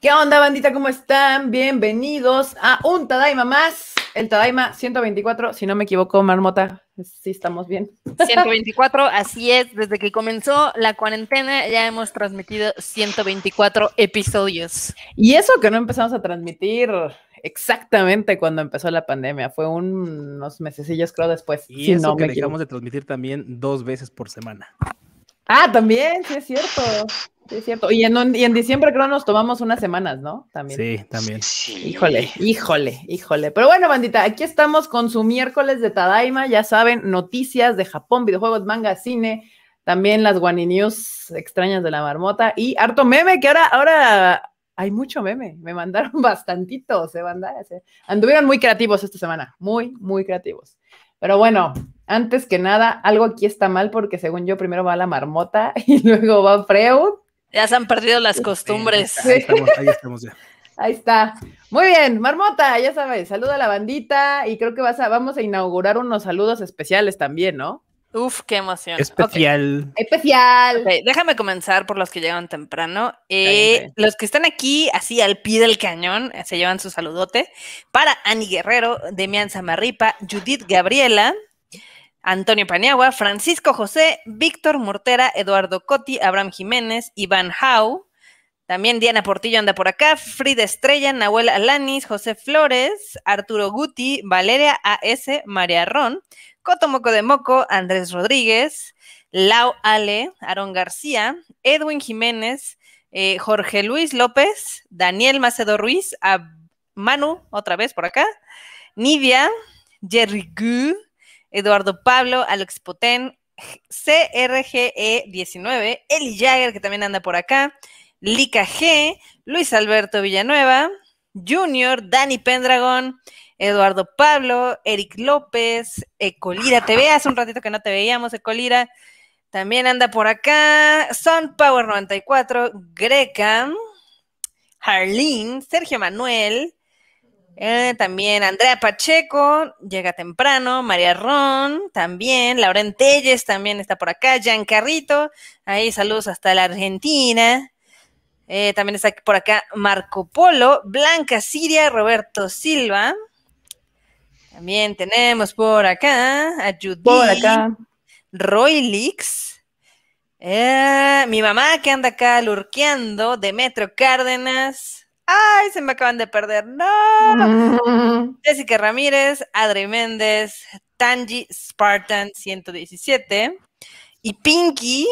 ¿Qué onda, bandita? ¿Cómo están? Bienvenidos a un Tadaima más. El Tadaima 124, si no me equivoco, Marmota, sí estamos bien. 124, así es, desde que comenzó la cuarentena ya hemos transmitido 124 episodios. Y eso que no empezamos a transmitir exactamente cuando empezó la pandemia, fue un, unos mesecillos creo después. Y eso que dejamos de transmitir también dos veces por semana. Ah, también, sí es cierto. Sí, es cierto. Y en, diciembre creo nos tomamos unas semanas, ¿no? También. Sí, también. Híjole, híjole, híjole. Pero bueno, bandita, aquí estamos con su miércoles de Tadaima. Ya saben, noticias de Japón, videojuegos, manga, cine, también las Waninews extrañas de la marmota y harto meme, que ahora, ahora hay mucho meme. Me mandaron bastantitos, se ¿eh, mandaron. Anduvieron muy creativos esta semana, muy, muy creativos. Pero bueno, antes que nada, algo aquí está mal porque según yo primero va la marmota y luego va Freud ya se han perdido las este, costumbres. ahí, estamos, ya. Ahí está. Muy bien, Marmota, ya sabes, saluda a la bandita y creo que vas a, vamos a inaugurar unos saludos especiales también, ¿no? Uf, qué emoción. Especial. Especial. déjame comenzar por los que llegan temprano. Eh, los que están aquí, así al pie del cañón, eh, se llevan su saludote. Para Ani Guerrero, Demian Samarripa, Judith Gabriela, Antonio Paniagua, Francisco José, Víctor Mortera, Eduardo Coti, Abraham Jiménez, Iván Hau, también Diana Portillo anda por acá, Frida Estrella, Nahuel Alanis, José Flores, Arturo Guti, Valeria A.S., María Ron, Coto Moco de Moco, Andrés Rodríguez, Lau Ale, Aarón García, Edwin Jiménez, eh, Jorge Luis López, Daniel Macedo Ruiz, a Manu, otra vez por acá, Nidia, Jerry Gu, Eduardo Pablo, Alex Potén, CRGE19, Eli Jagger, que también anda por acá, Lika G, Luis Alberto Villanueva, Junior, Dani Pendragon, Eduardo Pablo, Eric López, Ecolira te hace un ratito que no te veíamos, Ecolira. También anda por acá, Sun Power 94, Greca, Harleen, Sergio Manuel, eh, también Andrea Pacheco llega temprano, María Ron también, Lauren Telles también está por acá, Jan Carrito, ahí saludos hasta la Argentina. Eh, también está por acá Marco Polo, Blanca Siria, Roberto Silva. También tenemos por acá a por acá. Roy Lix. Eh, mi mamá que anda acá lurqueando, Demetrio Cárdenas. ¡Ay, se me acaban de perder! ¡No! Jessica Ramírez, Adri Méndez, Tanji Spartan 117 y Pinky,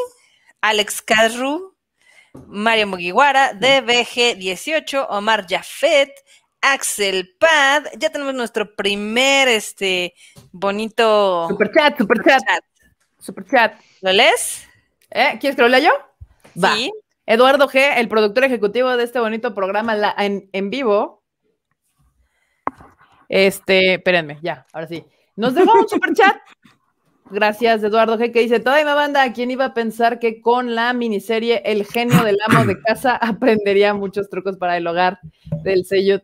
Alex Carru, Mario Mugiwara, DBG18, Omar Jafet, Axel Pad. Ya tenemos nuestro primer este bonito. Superchat, superchat. Superchat. Super chat. ¿Lo lees? Eh, ¿Quieres que lo lea yo? Sí. Eduardo G., el productor ejecutivo de este bonito programa en, vivo. Este, espérenme, ya, ahora sí. Nos dejó un super Gracias, Eduardo G., que dice: Toda mi banda, quién iba a pensar que con la miniserie El genio del amo de casa aprendería muchos trucos para el hogar del sello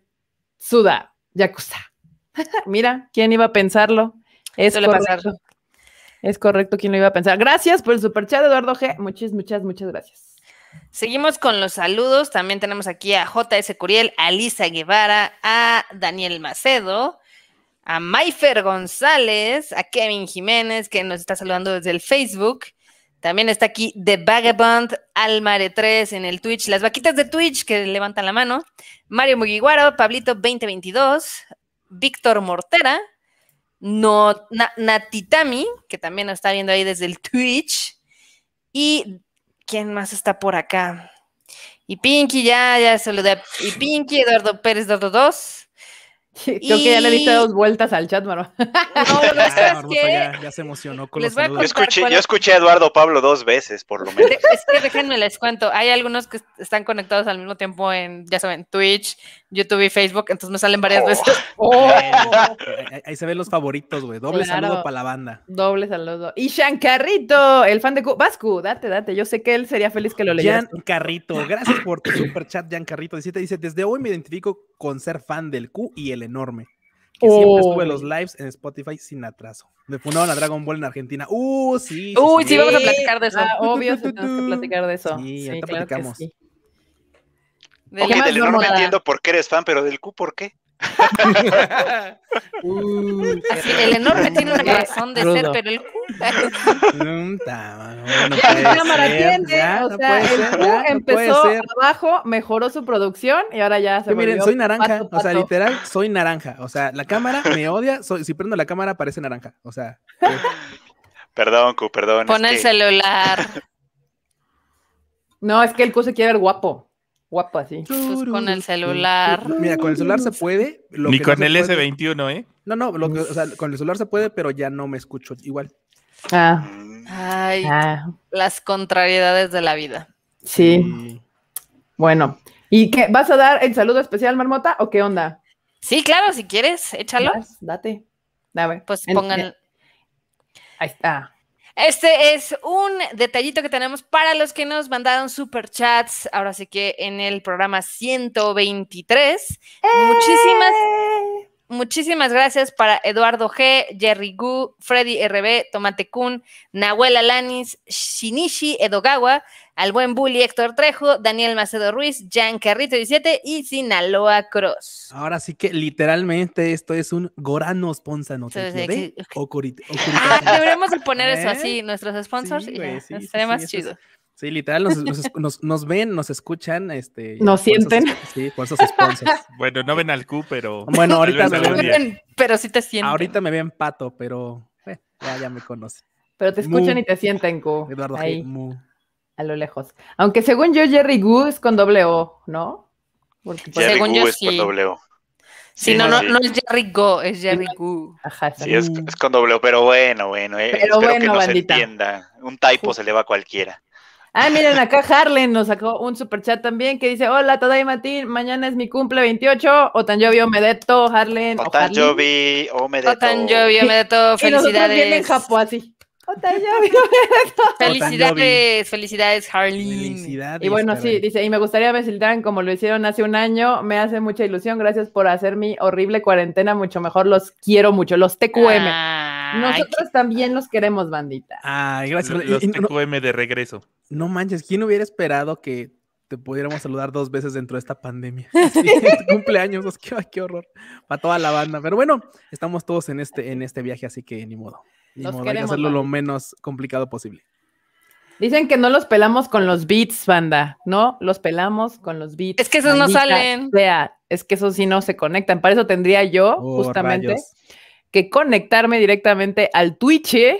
Suda Yakuza? Mira, ¿quién iba a pensarlo? Es correcto. Es correcto, ¿quién lo iba a pensar? Gracias por el superchat Eduardo G. Muchas, muchas, muchas gracias. Seguimos con los saludos. También tenemos aquí a JS Curiel, a Lisa Guevara, a Daniel Macedo, a Maifer González, a Kevin Jiménez, que nos está saludando desde el Facebook. También está aquí The Vagabond, Almare 3 en el Twitch, las vaquitas de Twitch que levantan la mano, Mario Muguiguaro, Pablito 2022, Víctor Mortera, Natitami, que también nos está viendo ahí desde el Twitch, y ¿Quién más está por acá? Y Pinky, ya, ya saludé. Y Pinky, Eduardo Pérez, Eduardo 2. Creo que ya le diste dos vueltas al chat, Marva. No, no es que... Ah, ya, se emocionó con los saludos. escuché, yo escuché a Eduardo Pablo dos veces, por lo menos. Es que déjenme les cuento. Hay algunos que están conectados al mismo tiempo en, ya saben, Twitch, YouTube y Facebook, entonces me salen varias oh. veces. Oh. Ahí, se ven los favoritos, güey. Doble saludo para la banda. Doble saludo. Y Carrito, el fan de Q. Vascu, date, date. Yo sé que él sería feliz que lo leyeras. Carrito, gracias por tu super chat, Carrito. dice, desde hoy me identifico con ser fan del Q y el enorme. Que siempre estuve los lives en Spotify sin atraso. Me fundaron a Dragon Ball en Argentina. ¡Uh, sí! ¡Uy, sí, vamos a platicar de eso! Ah, obvio, vamos tenemos que platicar de eso. Sí, platicamos. Del, del no entiendo por qué eres fan, pero del Q, ¿por qué? el enorme tiene un razón de ser, pero el o sea, el Q empezó abajo, mejoró su producción y ahora ya se Miren, soy naranja, o sea, literal, soy naranja. O sea, la cámara me odia, si prendo la cámara parece naranja. O sea. Eh. Perdón, Q, perdón. Pon el celular. No, es que el Q se quiere ver guapo guapa, así. Pues con el celular. Mira, con el celular se puede. Lo Ni con el S21, ¿eh? No, no, con el celular se puede, pero ya no me escucho igual. Ah. Ay, ah. las contrariedades de la vida. Sí. Bueno, ¿y qué? ¿Vas a dar el saludo especial, Marmota, o qué onda? Sí, claro, si quieres, échalo. Date. A Pues pongan. Ahí está. Este es un detallito que tenemos para los que nos mandaron super chats. Ahora sí que en el programa 123. veintitrés. ¡Eh! Muchísimas Muchísimas gracias para Eduardo G, Jerry Gu, Freddy RB, Tomate Kun, Nahuel Alanis, Shinichi Edogawa, al buen Bully Héctor Trejo, Daniel Macedo Ruiz, Jan Carrito 17 y Sinaloa Cross. Ahora sí que literalmente esto es un Gorano Sponsor, no te ah, deberíamos poner eso ¿Eh? así, nuestros sponsors, y ya, más chido. Sí, literal, nos, ven, nos escuchan, este. Nos sienten. sí, por esos sponsors. bueno, no ven al Q, pero. Bueno, ahorita me ven. Pero sí te sienten. Ahorita me ven pato, pero eh, ya, ya, me conocen. Pero te escuchan y te sienten, Q. Eduardo Ahí, A lo lejos. Aunque según yo, Jerry Gu es con doble O, ¿no? Porque según yo sí. Sí, no, no, no es Jerry Go, es Jerry Gu. sí, es, es, con doble, pero bueno, bueno, eh, pero espero bueno, que nos entienda. Un typo se le va a cualquiera. Ah, miren, acá Harlen nos sacó un super chat también que dice: Hola, y Matín, mañana es mi cumple 28. O Omedeto, Harlen. o Omedeto. Jovi, Omedeto, felicidades. Y en Japón, así. Felicidades, felicidades, Harlen. Felicidades, y bueno, sí, dice: Y me gustaría ver dan como lo hicieron hace un año. Me hace mucha ilusión. Gracias por hacer mi horrible cuarentena mucho mejor. Los quiero mucho. Los TQM. Ah. Nosotros también los queremos, bandita. Ay, gracias. Los, los TQM de regreso. No manches, ¿quién hubiera esperado que te pudiéramos saludar dos veces dentro de esta pandemia? cumpleaños, qué, horror. Para toda la banda. Pero bueno, estamos todos en este, en este viaje, así que ni modo. Ni modo, hay hacerlo lo menos complicado posible. Dicen que no los pelamos con los beats, banda. No, los pelamos con los beats. Es que esos no salen. Sea, es que esos sí no se conectan. Para eso tendría yo, oh, justamente que conectarme directamente al Twitch ¿eh?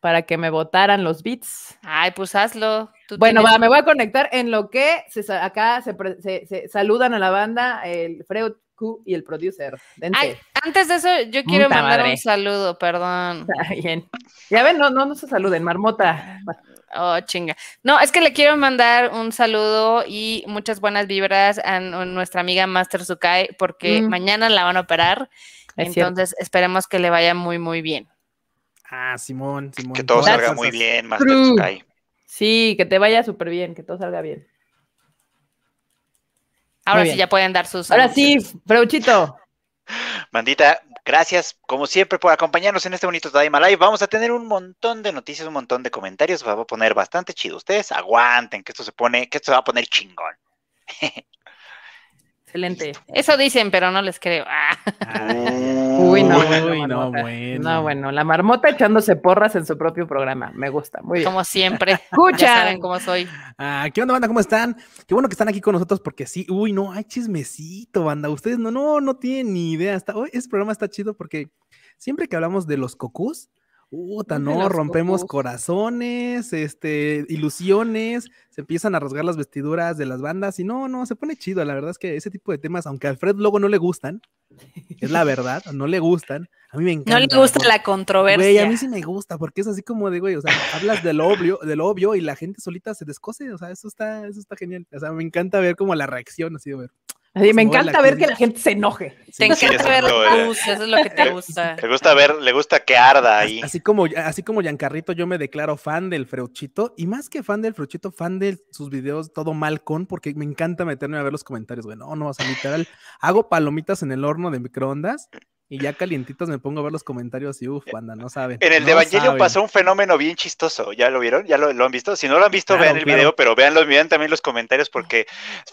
para que me votaran los bits. Ay, pues hazlo. bueno, me voy a conectar en lo que acá se, saludan a la banda, el Freud Q y el producer. antes de eso, yo quiero mandar un saludo, perdón. Ya ven, no, no, se saluden, marmota. Oh, chinga. No, es que le quiero mandar un saludo y muchas buenas vibras a nuestra amiga Master Sukai, porque mm. mañana la van a operar. Entonces esperemos que le vaya muy, muy bien. Ah, Simón, Que todo salga muy bien, Sí, que te vaya súper bien, que todo salga bien. Ahora sí ya pueden dar sus. Ahora sí, fruchito. Mandita, gracias como siempre por acompañarnos en este bonito Tadima Live. Vamos a tener un montón de noticias, un montón de comentarios. Va a poner bastante chido. Ustedes aguanten que esto se pone, que esto se va a poner chingón. Excelente. Eso dicen, pero no les creo. Ah. Ah. Uy, no, bueno, no, bueno. No, bueno, la marmota echándose porras en su propio programa. Me gusta, muy bien. Como siempre. Escucha. Ya saben cómo soy. Ah, ¿Qué onda, banda? ¿Cómo están? Qué bueno que están aquí con nosotros porque sí, uy, no, hay chismecito, banda. Ustedes no, no, no tienen ni idea. Está, hoy este programa está chido porque siempre que hablamos de los cocús, puta, no, rompemos corazones, este, ilusiones, se empiezan a rasgar las vestiduras de las bandas y no, no, se pone chido, la verdad es que ese tipo de temas, aunque a Alfred luego no le gustan, es la verdad, no le gustan, a mí me encanta. No le gusta la controversia. Güey, a mí sí me gusta, porque es así como digo, güey, o sea, hablas del obvio, del obvio y la gente solita se descose, o sea, eso está, eso está genial, o sea, me encanta ver como la reacción ha sido ver me encanta ver que la gente se enoje. Te encanta ver luz, eso es lo que te eh, gusta. Te gusta ver, le gusta que arda ahí. Así como, así como Giancarrito, yo me declaro fan del Freuchito, y más que fan del Freuchito, fan de sus videos todo mal con, porque me encanta meterme a ver los comentarios, bueno, no, no, o sea, literal, hago palomitas en el horno de microondas y ya calientitos me pongo a ver los comentarios y uff, banda, no saben. En el de Evangelio pasó un fenómeno bien chistoso, ¿ya lo vieron? ¿Ya lo, han visto? Si no lo han visto, vean el video, pero los vean también los comentarios porque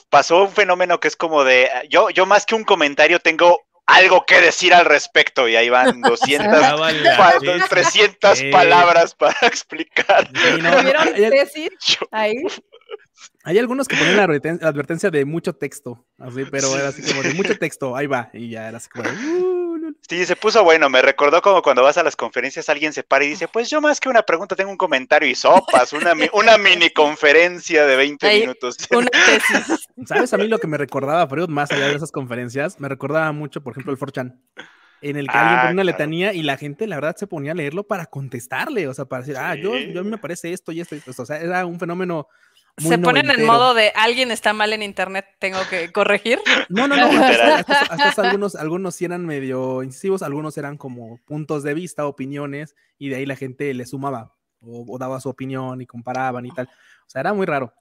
pasó un fenómeno que es como de, yo, yo más que un comentario tengo algo que decir al respecto y ahí van 200, 300 ah, palabras para explicar. no, ¿Vieron decir ahí? Hay algunos que ponen la advertencia de mucho texto, así, pero era así como de mucho texto, ahí va, y ya era así como... Uh". Sí, se puso bueno, me recordó como cuando vas a las conferencias, alguien se para y dice, pues yo más que una pregunta tengo un comentario y sopas, una, mini conferencia de 20 minutos. Una tesis. ¿Sabes a mí lo que me recordaba Freud más allá de esas conferencias? Me recordaba mucho, por ejemplo, el 4chan, en el que alguien ah, ponía una letanía y la gente la verdad se ponía a leerlo para contestarle, o sea, para decir, ah, yo, yo a mí me parece esto y esto, y esto. O sea, era un fenómeno se ponen en modo de alguien está mal en internet, tengo que corregir. No, no, no. algunos, algunos sí eran medio incisivos, algunos eran como puntos de vista, opiniones, y de ahí la gente le sumaba o, daba su opinión y comparaban y tal. O sea, era muy raro.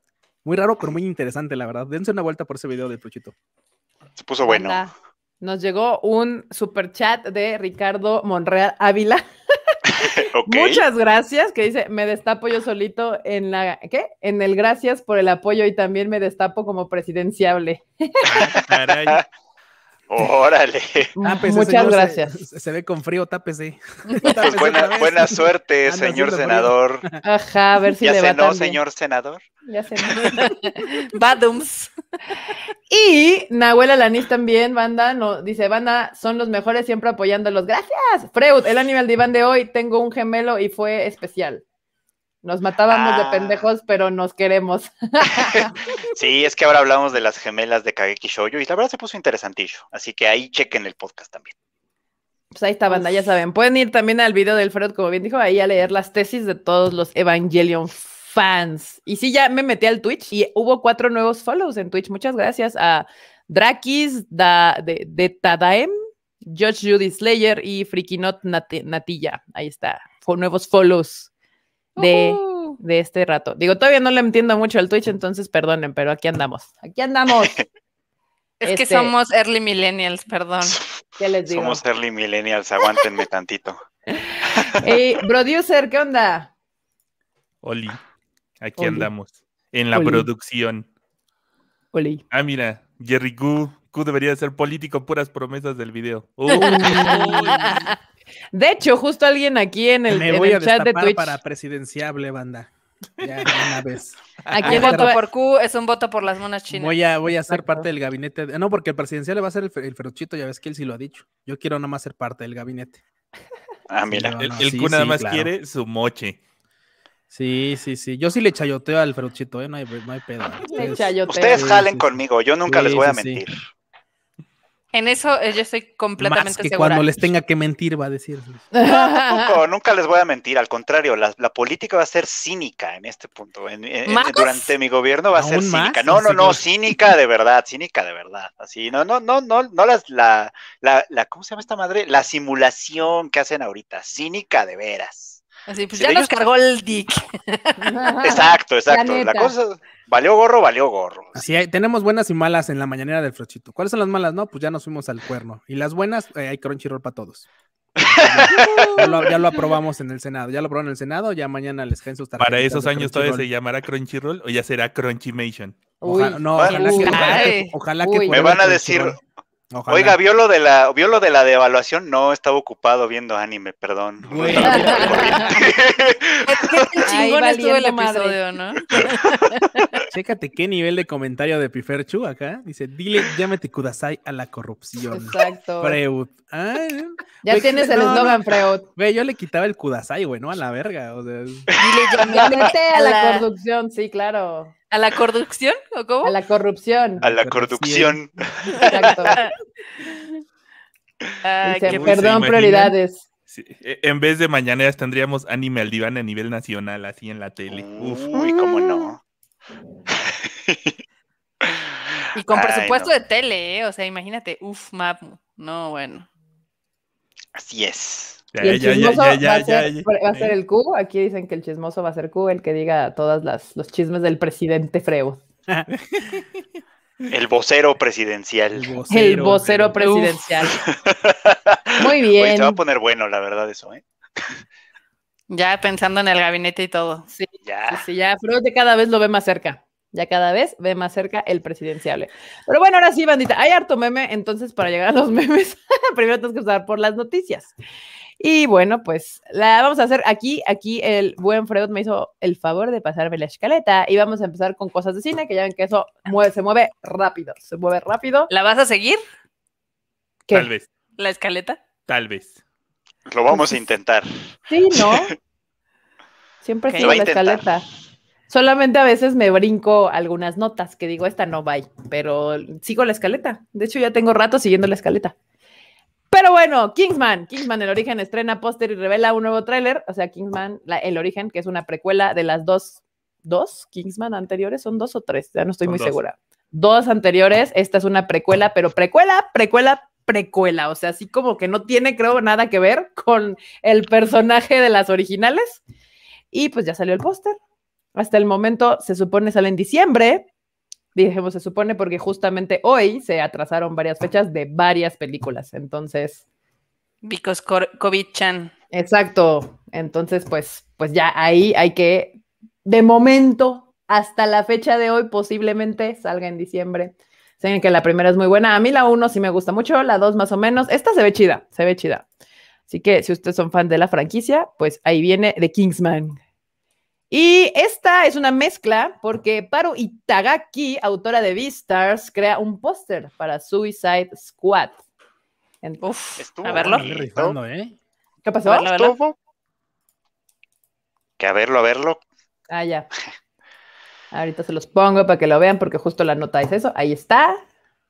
Muy raro, pero muy interesante, la verdad. Dense una vuelta por ese video de Pluchito. Se puso bueno. Nos llegó un super chat de Ricardo Monreal Ávila. Muchas gracias, que dice, me destapo yo solito en la, ¿qué? En el gracias por el apoyo y también me destapo como presidenciable. Órale. Muchas gracias. Se, ve con frío, tápese. Pues pues buena, suerte, señor senador. Ajá, a ver si ya le va cenó, señor senador. Ya se Badums. Y Nahuel Alanis también, banda, no, dice, banda, son los mejores siempre apoyándolos. Gracias. Freud, el animal diván de hoy, tengo un gemelo y fue especial. Nos matábamos de ah. pendejos, pero nos queremos. sí, es que ahora hablamos de las gemelas de Kageki Shoujo y la verdad se puso interesantillo. Así que ahí chequen el podcast también. Pues ahí está, banda, ya saben. Pueden ir también al video del Fred, como bien dijo, ahí a leer las tesis de todos los Evangelion fans. Y sí, ya me metí al Twitch y hubo cuatro nuevos follows en Twitch. Muchas gracias a Drakis da, de, Tadaem, George Judy Slayer y Frikinot not Natilla. Ahí está, nuevos follows de, de este rato. Digo, todavía no le entiendo mucho al Twitch, entonces perdonen, pero aquí andamos. Aquí andamos. Es que este, somos early millennials, perdón. ¿Qué les digo? Somos early millennials, aguántenme tantito. Hey, producer, ¿qué onda? Oli, aquí andamos, en la producción. Oli. Ah, mira, Jerry Q, Q debería ser político, puras promesas del video. De hecho, justo alguien aquí en el, Me voy a chat de Para presidenciable, banda. Ya, una vez. Aquí voto por Q es un voto por las monas chinas. Voy a, voy ser parte del gabinete. No, porque el presidencial le va a ser el, el ya ves que él sí lo ha dicho. Yo quiero nada más ser parte del gabinete. Ah, mira. el, Q nada más quiere su moche. Sí, sí, sí. Yo sí le chayoteo al Feruchito, ¿eh? No hay, pedo. Ustedes jalen conmigo, yo nunca les voy a mentir. En eso eh, yo estoy completamente Más que Cuando les tenga que mentir, va a decirles. nunca les voy a mentir, al contrario, la, política va a ser cínica en este punto. durante mi gobierno va a ser cínica. No, no, no, cínica de verdad, cínica de verdad. Así, no, no, no, no, no las, la, la, ¿cómo se llama esta madre? La simulación que hacen ahorita, cínica de veras. Así, pues ya nos cargó el dick. Exacto, exacto. La, cosa, valió gorro, valió gorro. Así tenemos buenas y malas en la mañanera del Frochito. ¿Cuáles son las malas? No, pues ya nos fuimos al cuerno. Y las buenas, eh, hay Crunchyroll para todos. ya, lo, aprobamos en el Senado. Ya lo aprobaron en el Senado, ya mañana les caen sus Para esos años todavía se llamará Crunchyroll o ya será Crunchymation. Ojalá, que, ojalá que Me van a decir, Oiga, vio lo de la, vio lo de la devaluación, no estaba ocupado viendo anime, perdón. chingón estuvo ¿no? Chécate qué nivel de comentario de Piferchu acá. Dice, dile, llámate Kudasai a la corrupción. Exacto. Freud. Ah, ¿eh? ya tienes el eslogan, Freud. Ve, yo le quitaba el Kudasai, güey, ¿no? A la verga. O sea, dile, llámate a la corrupción, sí, claro. ¿A la corrupción o cómo? A la corrupción. A la corrupción. Exacto. Ah, perdón, prioridades. E, en vez de mañaneras tendríamos anime al diván a nivel nacional, así en la tele. Uf. Uy, cómo no. y con presupuesto de tele, ¿eh? o sea, imagínate, uf, map, No, bueno. Así es el ya, va, a ser, el Q. Aquí dicen que el chismoso va a ser Q, el que diga todos los chismes del presidente Freud. El vocero presidencial. El vocero, presidencial. Muy bien. se va a poner bueno, la verdad, eso, ¿eh? Ya pensando en el gabinete y todo. Sí, ya. Sí, ya. cada vez lo ve más cerca. Ya cada vez ve más cerca el presidenciable. Pero bueno, ahora sí, bandita. Hay harto meme, entonces para llegar a los memes, primero tenemos que usar por las noticias. Y bueno, pues la vamos a hacer aquí. Aquí el buen Freud me hizo el favor de pasarme la escaleta y vamos a empezar con cosas de cine, que ya ven que eso se mueve rápido, se mueve rápido. ¿La vas a seguir? Tal vez. ¿La escaleta? Tal vez. Lo vamos a pues, intentar. Sí, ¿no? Siempre sigo la escaleta. Solamente a veces me brinco algunas notas que digo, esta no va, pero sigo la escaleta. De hecho, ya tengo rato siguiendo la escaleta. Pero bueno, Kingsman, Kingsman, el origen estrena póster y revela un nuevo tráiler, o sea, Kingsman, el origen, que es una precuela de las dos, dos Kingsman anteriores, son dos o tres, ya no estoy muy segura. Dos anteriores, esta es una precuela, pero precuela, precuela, precuela, o sea, así como que no tiene, creo, nada que ver con el personaje de las originales. Y pues ya salió el póster. Hasta el momento se supone sale en diciembre, Dijimos, se supone porque justamente hoy se atrasaron varias fechas de varias películas. Entonces. Because COVID-chan. Exacto. Entonces, pues, pues ya ahí hay que, de momento, hasta la fecha de hoy, posiblemente salga en diciembre. Sé que la primera es muy buena. A mí la uno sí me gusta mucho, la dos más o menos. Esta se ve chida, se ve chida. Así que si ustedes son fan de la franquicia, pues ahí viene The Kingsman. Y esta es una mezcla porque Paru Itagaki, autora de Beastars, crea un póster para Suicide Squad. Uf, Estuvo a verlo. Irritando, ¿eh? ¿Qué pasó? Que a verlo, a verlo. Ah, ya. Ahorita se los pongo para que lo vean porque justo la nota es eso. Ahí está.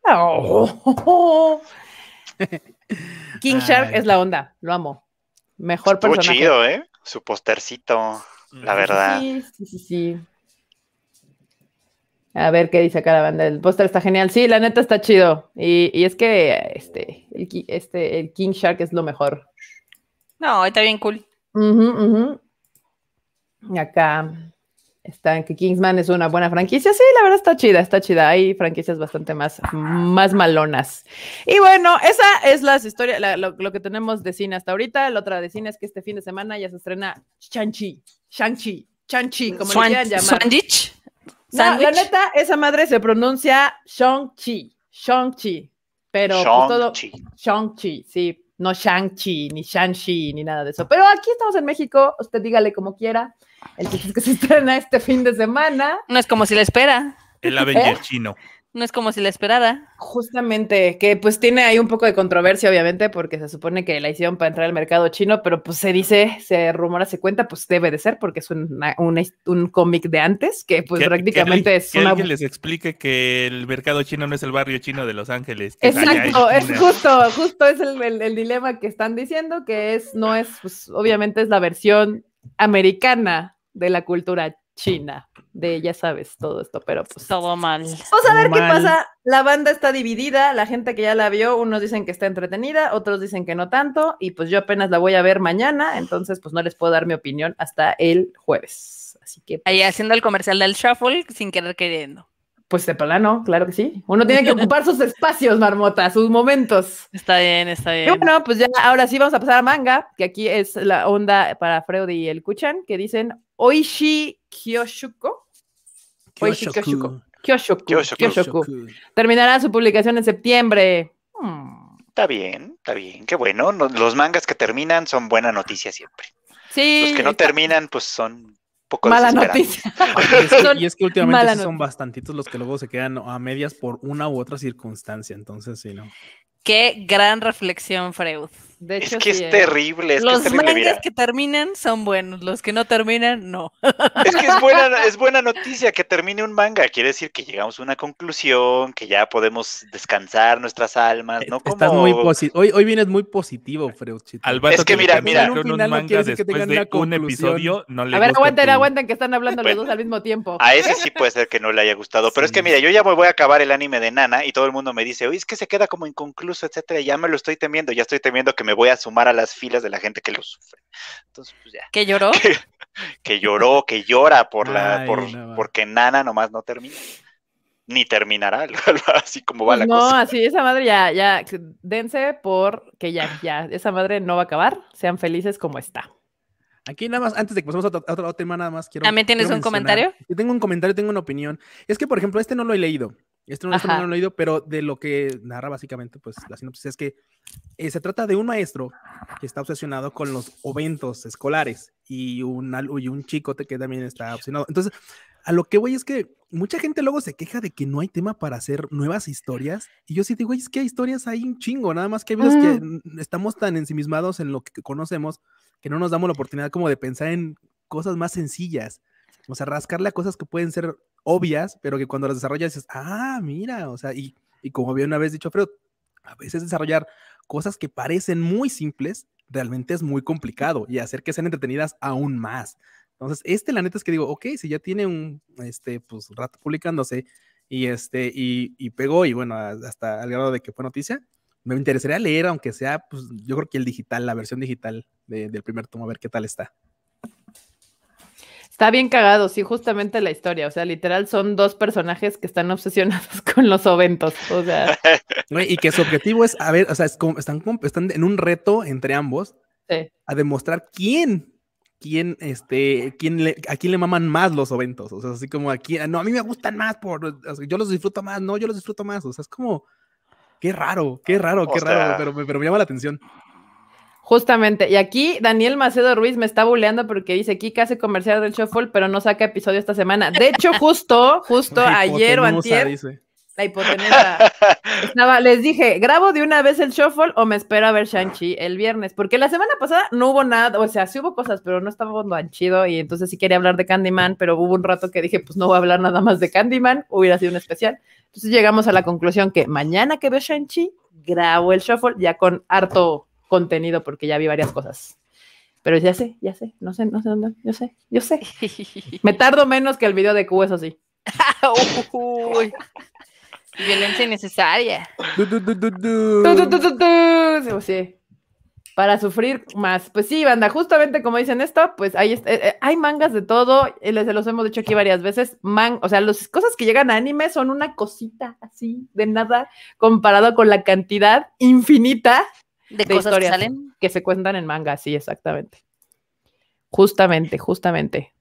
King Shark es la onda. Lo amo. Mejor Estuvo personaje. chido, ¿eh? Su postercito la verdad. Sí, sí, sí, A ver qué dice acá la banda. El póster está genial. Sí, la neta está chido. Y, es que este el, este, el King Shark es lo mejor. No, está bien cool. Uh Acá está que Kingsman es una buena franquicia. Sí, la verdad está chida, está chida. Hay franquicias bastante más, más malonas. Y bueno, esa es las historias, la, lo, lo, que tenemos de cine hasta ahorita. La otra de cine es que este fin de semana ya se estrena Shang-Chi, shang como le quieran Sandwich. la neta, esa madre se pronuncia Shang-Chi, Shang-Chi, pero pues Shang todo Shang-Chi, sí, no Shang-Chi, ni Shang-Chi, ni nada de eso. Pero aquí estamos en México, usted dígale como quiera. El que se estrena este fin de semana. No es como si la espera. El ¿Eh? Avenger chino. No es como si la esperara. Justamente, que pues tiene ahí un poco de controversia, obviamente, porque se supone que la hicieron para entrar al mercado chino, pero pues se dice, se rumora, se cuenta, pues debe de ser, porque es un cómic de antes, que pues prácticamente es que una... les explique que el mercado chino no es el barrio chino de Los Ángeles. Exacto, es, justo, justo es el, el, dilema que están diciendo, que es, no es, pues obviamente es la versión americana de la cultura china, de ya sabes todo esto, pero pues. Todo mal. Vamos a ver qué pasa. La banda está dividida, la gente que ya la vio, unos dicen que está entretenida, otros dicen que no tanto, y pues yo apenas la voy a ver mañana, entonces pues no les puedo dar mi opinión hasta el jueves. Así que. Ahí pues, haciendo el comercial del Shuffle sin querer queriendo. Pues de plano, claro que sí. Uno tiene que ocupar sus espacios, marmota, sus momentos. Está bien, está bien. Y bueno, pues ya ahora sí vamos a pasar a manga, que aquí es la onda para Freud y el Kuchan, que dicen Oishi Kyoshuko. Oishi Kyoshuko. Kyoshuku. Terminará su publicación en septiembre. Hmm. Está bien, está bien. Qué bueno. Los mangas que terminan son buena noticia siempre. Sí. Los que no terminan, pues son Mala noticia. y, es que, últimamente son bastantitos los que luego se quedan a medias por una u otra circunstancia, entonces sí, ¿no? Qué gran reflexión, Freud. Eh. es que es, terrible, es los que mangas que terminan son buenos, los que no terminan, no. Es que es buena, es buena noticia que termine un manga. Quiere decir que llegamos a una conclusión, que ya podemos descansar nuestras almas, eh, ¿no? Como... Estás muy hoy, hoy vienes muy positivo, Freuchito. es que, mira, mira. Un, un manga después de un episodio no le A ver, aguanten, aguanten, que están hablando los dos al mismo tiempo. A ese sí puede ser que no le haya gustado. Pero es que, mira, yo ya me voy a acabar el anime de Nana y todo el mundo me dice, oye, es que se queda como inconcluso, etcétera. Ya me lo estoy temiendo, ya estoy temiendo que me voy a sumar a las filas de la gente que lo sufre. Entonces, pues ya. ¿Que lloró? Que, lloró, que llora por la, por, porque Nana nomás no termina. Ni terminará, así como va la cosa. No, así esa madre ya, ya, dense por que ya, ya, esa madre no va a acabar, sean felices como está. Aquí nada más, antes de que pasemos a otro, tema, nada más quiero. ¿También tienes un comentario? Yo tengo un comentario, tengo una opinión. Es que, por ejemplo, este no lo he leído esto no, lo he leído, pero de lo que narra básicamente, pues la sinopsis es que eh, se trata de un maestro que está obsesionado con los eventos escolares y un, y un chico que también está obsesionado. Entonces, a lo que voy es que mucha gente luego se queja de que no hay tema para hacer nuevas historias. Y yo sí digo, es que hay historias hay un chingo, nada más que hay veces que estamos tan ensimismados en lo que conocemos que no nos damos la oportunidad como de pensar en cosas más sencillas. O sea, rascarle a cosas que pueden ser obvias, pero que cuando las desarrollas dices, ah, mira, o sea, y, como había una vez dicho Fred, a veces desarrollar cosas que parecen muy simples realmente es muy complicado y hacer que sean entretenidas aún más. Entonces, este la neta es que digo, ok, si ya tiene un, este, pues, rato publicándose y este, y, y pegó y bueno, hasta al grado de que fue noticia, me interesaría leer, aunque sea, pues, yo creo que el digital, la versión digital del primer tomo, a ver qué tal está. Está bien cagado, sí, justamente la historia. O sea, literal son dos personajes que están obsesionados con los oventos. O sea. y que su objetivo es, a ver, o sea, están, están en un reto entre ambos a demostrar quién, quién, este, quién le, a quién le maman más los oventos. O sea, así como aquí, no, a mí me gustan más, por, yo los disfruto más, no, yo los disfruto más. O sea, es como, qué raro, qué raro, qué raro, pero me llama la atención. Justamente, y aquí Daniel Macedo Ruiz me está buleando porque dice Kika hace comercial del Shuffle, pero no saca episodio esta semana. De hecho, justo, justo ayer o antier, la hipotenusa estaba, les dije, grabo de una vez el Shuffle o me espero a ver Shang-Chi el viernes, porque la semana pasada no hubo nada, o sea, sí hubo cosas, pero no estaba tan chido, y entonces sí quería hablar de Candyman, pero hubo un rato que dije, pues no voy a hablar nada más de Candyman, hubiera sido un especial. Entonces llegamos a la conclusión que mañana que veo Shang-Chi, grabo el Shuffle ya con harto contenido porque ya vi varias cosas. Pero ya sé, ya sé, no sé, no sé dónde, yo sé, yo sé. Me tardo menos que el video de Q, eso sí. Uy. Violencia innecesaria. Para sufrir más. Pues sí, banda, justamente como dicen esto, pues hay, eh, eh, hay mangas de todo, eh, se los hemos dicho aquí varias veces, man, o sea, las cosas que llegan a anime son una cosita así, de nada, comparado con la cantidad infinita de, cosas que, salen. que se cuentan en manga, sí, exactamente. Justamente, justamente.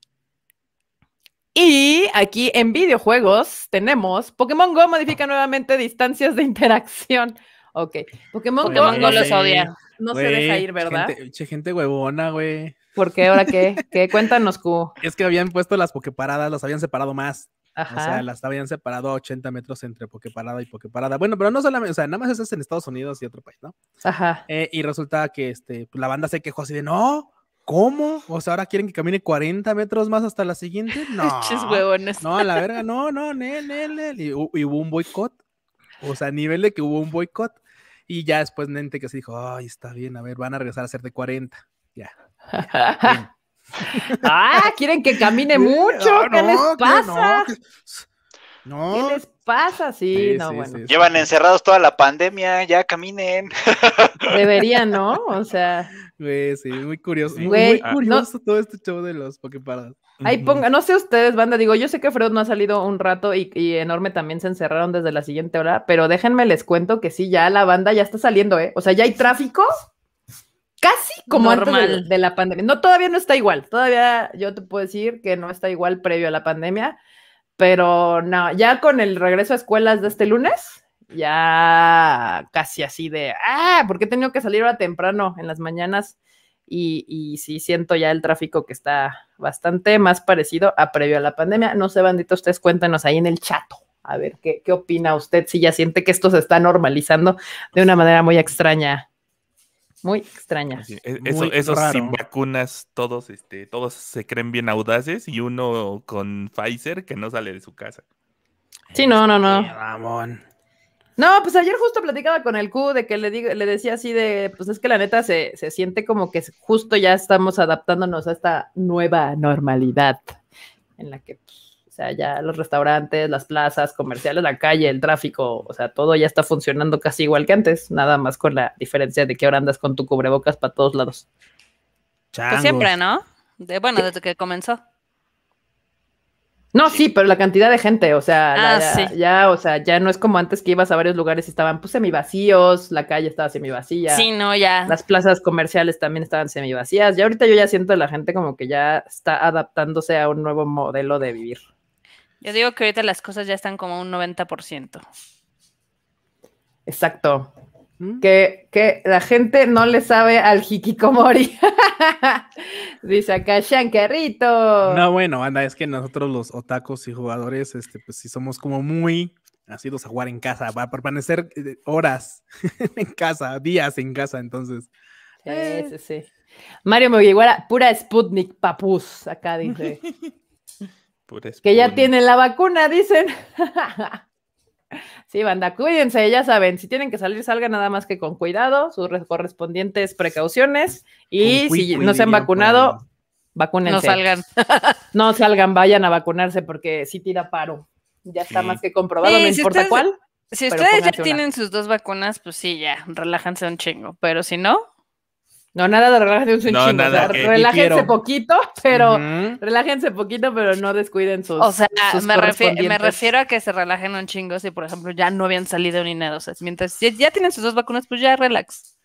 Y aquí en videojuegos tenemos Pokémon Go modifica nuevamente distancias de interacción. Ok. Pokémon, Go, los odia. No se deja ir, ¿verdad? Gente, gente huevona, güey. ¿Por qué? ¿Ahora qué? ¿Qué? Cuéntanos, Q. Es que habían puesto las pokeparadas, las habían separado más. O sea, las habían separado a 80 metros entre Parada y Parada. Bueno, pero no solamente, o sea, nada más es en Estados Unidos y otro país, ¿no? Ajá. Eh, y resulta que este, pues, la banda se quejó así de, no, ¿cómo? O sea, ahora quieren que camine 40 metros más hasta la siguiente. No. huevones. No, a la verga, no, no, nel, Y, hubo un boicot. O sea, a nivel de que hubo un boicot. Y ya después Nente que se dijo, ay, está bien, a ver, van a regresar a ser de 40. Ya. ya ah, quieren que camine mucho. Ah, ¿Qué les pasa? ¿Qué les pasa? Sí, no, bueno. Llevan encerrados toda la pandemia, ya caminen. Deberían, ¿no? O sea. sí, muy curioso. muy curioso todo este show de los Pokeparas. Ahí ponga, no sé ustedes, banda, digo, yo sé que Fred no ha salido un rato y, y, enorme también se encerraron desde la siguiente hora, pero déjenme les cuento que sí, ya la banda ya está saliendo, ¿eh? O sea, ya hay tráfico casi como Normal. de, la pandemia. No, todavía no está igual. Todavía yo te puedo decir que no está igual previo a la pandemia, pero no, ya con el regreso a escuelas de este lunes, ya casi así de, ah, porque he tenido que salir ahora temprano en las mañanas y, y sí siento ya el tráfico que está bastante más parecido a previo a la pandemia. No sé, bandito, ustedes cuéntanos ahí en el chat, A ver, ¿qué, ¿qué opina usted si ya siente que esto se está normalizando de una manera muy extraña muy extraña. E-, esos sin vacunas, todos, este, todos se creen bien audaces y uno con Pfizer que no sale de su casa. Sí, no, no, no. Ramón. Este, no, pues ayer justo platicaba con el Q de que le, digo, le decía así de, pues es que la neta se, se siente como que justo ya estamos adaptándonos a esta nueva normalidad en la que pues, o sea, ya los restaurantes, las plazas, comerciales, la calle, el tráfico, o sea, todo ya está funcionando casi igual que antes, nada más con la diferencia de que ahora andas con tu cubrebocas para todos lados. Pues siempre, ¿no? bueno, desde que comenzó. No, sí, pero la cantidad de gente, o sea, ah, ya, o sea, ya no es como antes que ibas a varios lugares y estaban pues vacíos, la calle estaba semivacía. Sí, no, ya. Las plazas comerciales también estaban semivacías. Ya ahorita yo ya siento la gente como que ya está adaptándose a un nuevo modelo de vivir. Yo digo que ahorita las cosas ya están como un 90%. Exacto. ¿Mm? Que, la gente no le sabe al hikikomori. Dice acá Shankerrito. No, bueno, anda, es que nosotros los otacos y jugadores, este, pues sí somos como muy nacidos a jugar en casa, va a permanecer eh, horas en casa, días en casa, entonces. Sí, eh. sí, sí. Mario Mugiwara, pura Sputnik papus, acá dice. que ya tienen la vacuna, dicen. sí, banda, cuídense, ya saben, si tienen que salir, salgan nada más que con cuidado, sus correspondientes precauciones y si no se han vacunado, vacúnense. No salgan. no salgan, vayan a vacunarse porque si tira paro. Ya está más que comprobado, no importa cuál. Si ustedes ya tienen sus dos vacunas, pues sí, ya, relájense un chingo, pero si no, no, nada de relájense un chingo. Eh, relájense poquito, pero relájense poquito, pero no descuiden sus. O sea, me, refiero, a que se relajen un chingo si, por ejemplo, ya no habían salido ni nada. O sea, mientras ya, ya tienen sus dos vacunas, pues ya relax.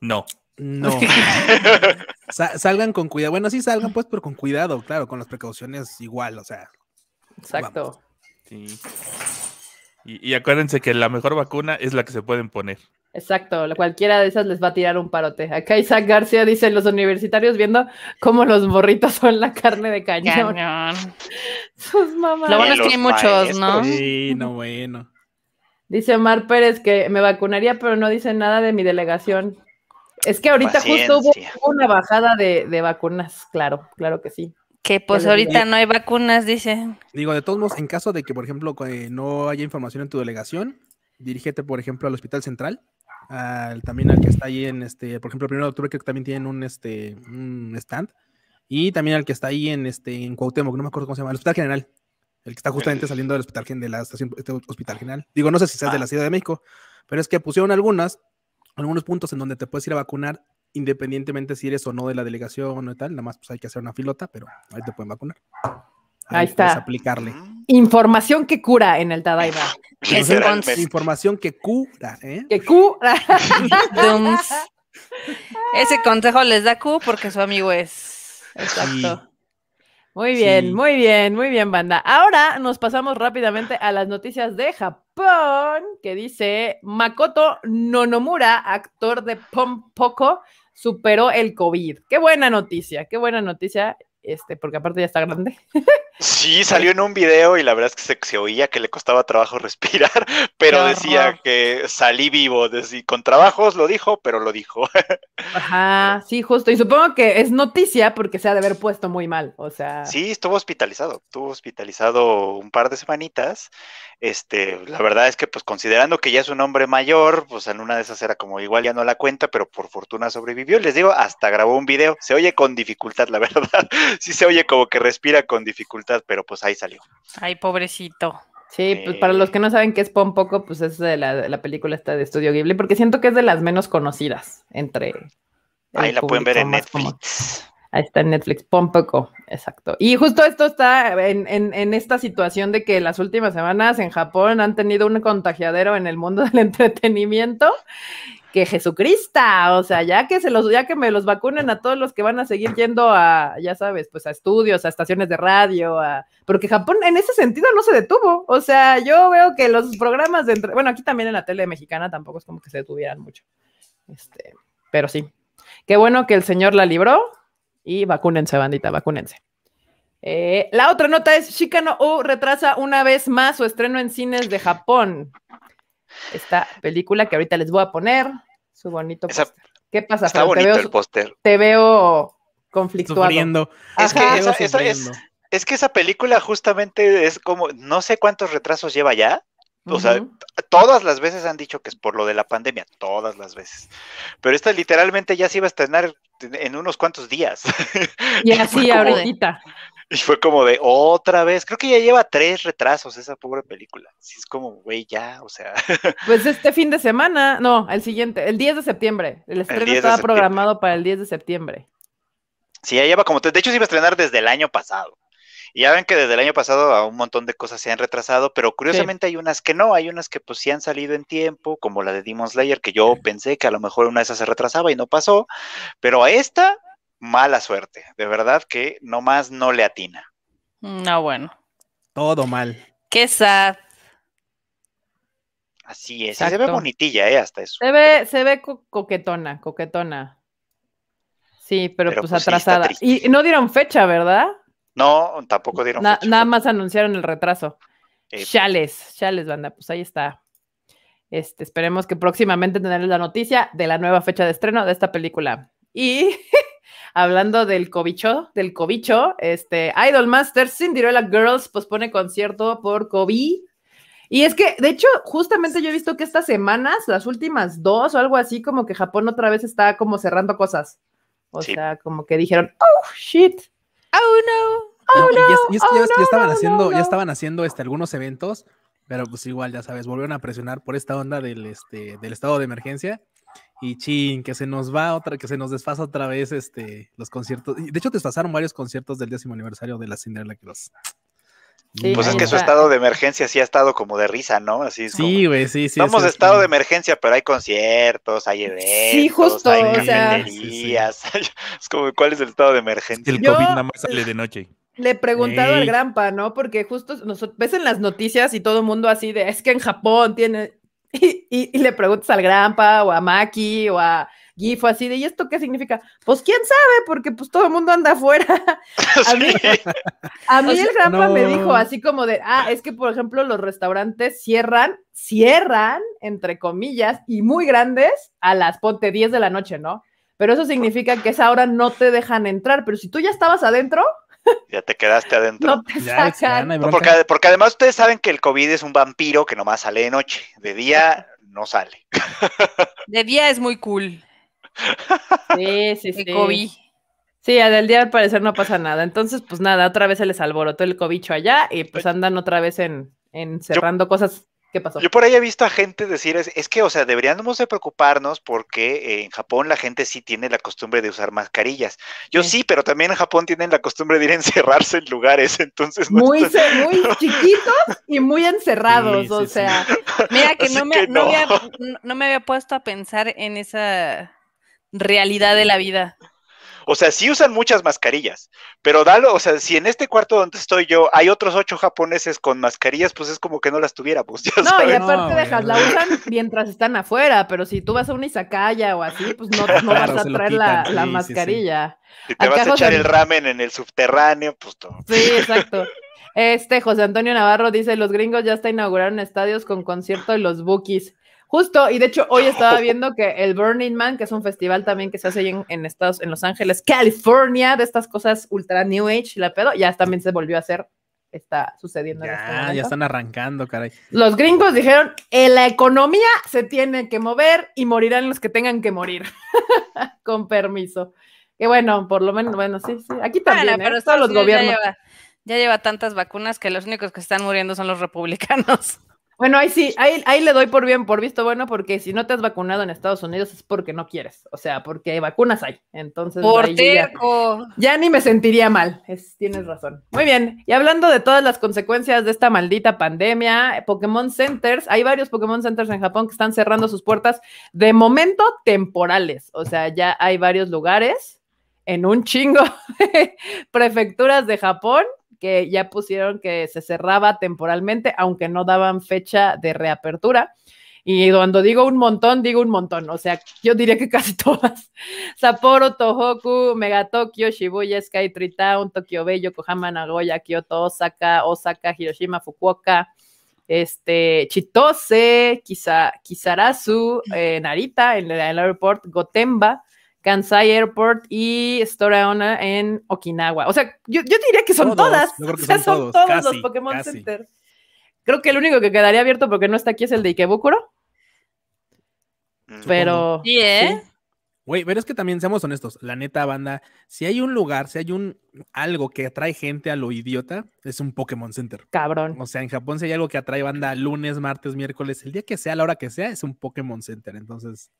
No. No. salgan con cuidado. Bueno, sí salgan, pues, pero con cuidado, claro, con las precauciones igual, o sea. Exacto. Sí. y acuérdense que la mejor vacuna es la que se pueden poner. Exacto, cualquiera de esas les va a tirar un parote. Acá Isaac García dice, los universitarios viendo cómo los borritos son la carne de cañón. cañón. Sus mamás. Lo bueno es que hay muchos, ¿no? Sí, no bueno. Dice Omar Pérez que me vacunaría, pero no dice nada de mi delegación. Es que ahorita justo hubo una bajada de, vacunas, claro, claro que sí. Que pues ahorita no hay vacunas, dice. Digo, de todos modos, en caso de que, por ejemplo, eh, no haya información en tu delegación, dirígete, por ejemplo, al Hospital Central, también al que está ahí en este, por ejemplo, el 1 de octubre creo que también tienen un, este, un stand, y también al que está ahí en, este, en Cuauhtémoc, no me acuerdo cómo se llama, el Hospital General, el que está justamente saliendo del Hospital de la estación, este Hospital General. Digo, no sé si seas de la ah. Ciudad de México, pero es que pusieron algunas, algunos puntos en donde te puedes ir a vacunar independientemente si eres o no de la delegación o tal, nada más pues hay que hacer una filota, pero ahí te pueden vacunar. Ahí, está. aplicarle. Información que cura en el Tadaima. Pues información que cura, ¿eh? Que cura. Ese consejo les da Q porque su amigo es. Exacto. Muy bien, muy bien, muy bien, banda. Ahora nos pasamos rápidamente a las noticias de Japón, que dice Makoto Nonomura, actor de Pompoko, superó el COVID. Qué buena noticia, qué buena noticia este, porque aparte ya está grande. Sí, salió en un video y la verdad es que se, oía que le costaba trabajo respirar, pero decía que salí vivo, decía, con trabajos lo dijo, pero lo dijo. Ajá, sí, justo, y supongo que es noticia porque se ha de haber puesto muy mal, o sea. Sí, estuvo hospitalizado, estuvo hospitalizado un par de semanitas este, la verdad es que, pues considerando que ya es un hombre mayor, pues en una de esas era como igual ya no la cuenta, pero por fortuna sobrevivió. Les digo, hasta grabó un video. Se oye con dificultad, la verdad. Sí se oye como que respira con dificultad, pero pues ahí salió. Ay, pobrecito. Sí, pues para los que no saben qué es Pompoco, pues es de la, la película esta de Estudio Ghibli, porque siento que es de las menos conocidas entre. Ahí la pueden ver en Netflix. Ahí está en Netflix, Pompoco, exacto. Y justo esto está en, esta situación de que las últimas semanas en Japón han tenido un contagiadero en el mundo del entretenimiento que Jesucristo, o sea, ya que se los, ya que me los vacunen a todos los que van a seguir yendo a, ya sabes, pues a estudios, a estaciones de radio, a, porque Japón en ese sentido no se detuvo, o sea, yo veo que los programas de, bueno, aquí también en la tele mexicana tampoco es como que se detuvieran mucho, este, pero sí, qué bueno que el señor la libró, y vacúnense, bandita, vacúnense. Eh, la otra nota es Shikano U retrasa una vez más su estreno en cines de Japón. Esta película que ahorita les voy a poner, su bonito póster. ¿Qué pasa, Está bonito el póster. Te veo conflictuado. Es que esa, película justamente es como, no sé cuántos retrasos lleva ya. O sea, todas las veces han dicho que es por lo de la pandemia, todas las veces. Pero esta literalmente ya se iba a estrenar en unos cuantos días. Y así ahorita. Y fue como de otra vez, creo que ya lleva tres retrasos esa pobre película. Si es como, güey, ya, o sea. Pues este fin de semana, no, el siguiente, el 10 de septiembre. El estreno estaba programado para el 10 de septiembre. Sí, ya lleva como, de hecho se iba a estrenar desde el año pasado ya ven que desde el año pasado a un montón de cosas se han retrasado, pero curiosamente hay unas que no, hay unas que pues sí han salido en tiempo, como la de Demon Slayer, que yo pensé que a lo mejor una de esas se retrasaba y no pasó, pero a esta, mala suerte, de verdad que nomás no le atina. No, bueno. Todo mal. Qué sad. Así es, se ve bonitilla, ¿eh? Hasta eso. Se ve, se ve coquetona, coquetona. Sí, pero, pues, pues atrasada. y no dieron fecha, ¿verdad? No, tampoco dieron. Nada más anunciaron el retraso. Eh, pues. chales, chales, banda. Pues ahí está. Este, esperemos que próximamente tendremos la noticia de la nueva fecha de estreno de esta película. Y hablando del cobicho, del cobicho, este, Idolmaster Cinderella Girls pospone concierto por COVID. Y es que, de hecho, justamente yo he visto que estas semanas, las últimas dos o algo así, como que Japón otra vez está como cerrando cosas. O sea, como que dijeron, oh, shit, Oh no. Oh, no, ya, oh, estaban haciendo, ya estaban haciendo este, algunos eventos, pero pues igual, ya sabes, volvieron a presionar por esta onda del, este, del estado de emergencia. Y chin, que se nos va otra, que se nos desfasa otra vez este, los conciertos. De hecho, desfasaron varios conciertos del décimo aniversario de la Cinderella Cross pues es que su estado de emergencia sí ha estado como de risa, ¿no? Así es sí, güey, sí, sí. Somos estado de emergencia, pero hay conciertos, hay eventos, sí, justo, hay o es como, ¿cuál es el estado de emergencia? El COVID nada más sale de noche. Le he preguntado al Grampa, ¿no? Porque justo ves en las noticias y todo el mundo así de, es que en Japón tiene... Y, y le preguntas al Grampa o a Maki o a y fue así de, ¿y esto qué significa? Pues quién sabe, porque pues todo el mundo anda afuera. a mí, el rampa me dijo así como de, ah, es que por ejemplo los restaurantes cierran, cierran, entre comillas, y muy grandes a las, ponte 10 de la noche, ¿no? Pero eso significa que esa hora no te dejan entrar, pero si tú ya estabas adentro, ya te quedaste adentro. No te sacan. porque, porque, además ustedes saben que el COVID es un vampiro que nomás sale de noche. De día no sale. De día es muy cool. Sí, sí, sí. Sí, al día al parecer no pasa nada. Entonces, pues nada, otra vez se les alborotó el cobicho allá y pues, pues andan otra vez en, en cerrando cosas. ¿Qué pasó? Yo por ahí he visto a gente decir, es, que, o sea, deberíamos de preocuparnos porque eh, en Japón la gente sí tiene la costumbre de usar mascarillas. Yo sí, pero también en Japón tienen la costumbre de ir a encerrarse en lugares, entonces... muy, chiquitos y muy encerrados, o sea... Mira que, no me, no me había puesto a pensar en esa realidad de la vida. O sea, sí usan muchas mascarillas, pero dalo, o sea, si en este cuarto donde estoy yo hay otros ocho japoneses con mascarillas, pues es como que no las tuviera, no, y aparte dejas, la usan mientras están afuera, pero si tú vas a una izakaya o así, pues no, vas a traer la, mascarilla. te vas a echar el ramen en el subterráneo, pues todo. Sí, exacto. Este José Antonio Navarro dice: Los gringos ya está inauguraron estadios con concierto de los Bookies. Justo, y de hecho hoy estaba viendo que el Burning Man, que es un festival también que se hace en, en Estados, en Los Ángeles, California, de estas cosas ultra New Age, la pedo, ya también se volvió a hacer, está sucediendo. Ya, este ya están arrancando, caray. Los gringos dijeron, en eh, la economía se tiene que mover y morirán los que tengan que morir, con permiso. Que bueno, por lo menos, bueno, sí, sí, aquí también, ¿eh? pero los gobiernos. ya lleva tantas vacunas que los únicos que están muriendo son los republicanos. Bueno, ahí sí, ahí, le doy por bien, por visto bueno, porque si no te has vacunado en Estados Unidos es porque no quieres, o sea, porque vacunas hay. Entonces, por Ya, ni me sentiría mal, es, tienes razón. Muy bien, y hablando de todas las consecuencias de esta maldita pandemia, Pokémon Centers, hay varios Pokémon Centers en Japón que están cerrando sus puertas de momento temporales, o sea, ya hay varios lugares en un chingo prefecturas de Japón que ya pusieron que se cerraba temporalmente, aunque no daban fecha de reapertura. Y cuando digo un montón, digo un montón. O sea, yo diría que casi todas. Sapporo, Tohoku, Mega Shibuya, Sky Tree Town, Tokio Bay, Yokohama, Nagoya, Kyoto, Osaka, Osaka, Hiroshima, Fukuoka, este, Chitose, quizá, Kisarazu, eh, Narita, en el aeropuerto, Gotemba, Kansai Airport y Storaona en Okinawa. O sea, yo, diría que son todas. o sea, son, todos, los Pokémon Center. Creo que el único que quedaría abierto porque no está aquí es el de Ikebukuro. Pero. Sí, ¿eh? pero es que también seamos honestos, la neta banda, si hay un lugar, si hay un algo que atrae gente a lo idiota, es un Pokémon Center. Cabrón. O sea, en Japón si hay algo que atrae banda lunes, martes, miércoles, el día que sea, la hora que sea, es un Pokémon Center. Entonces,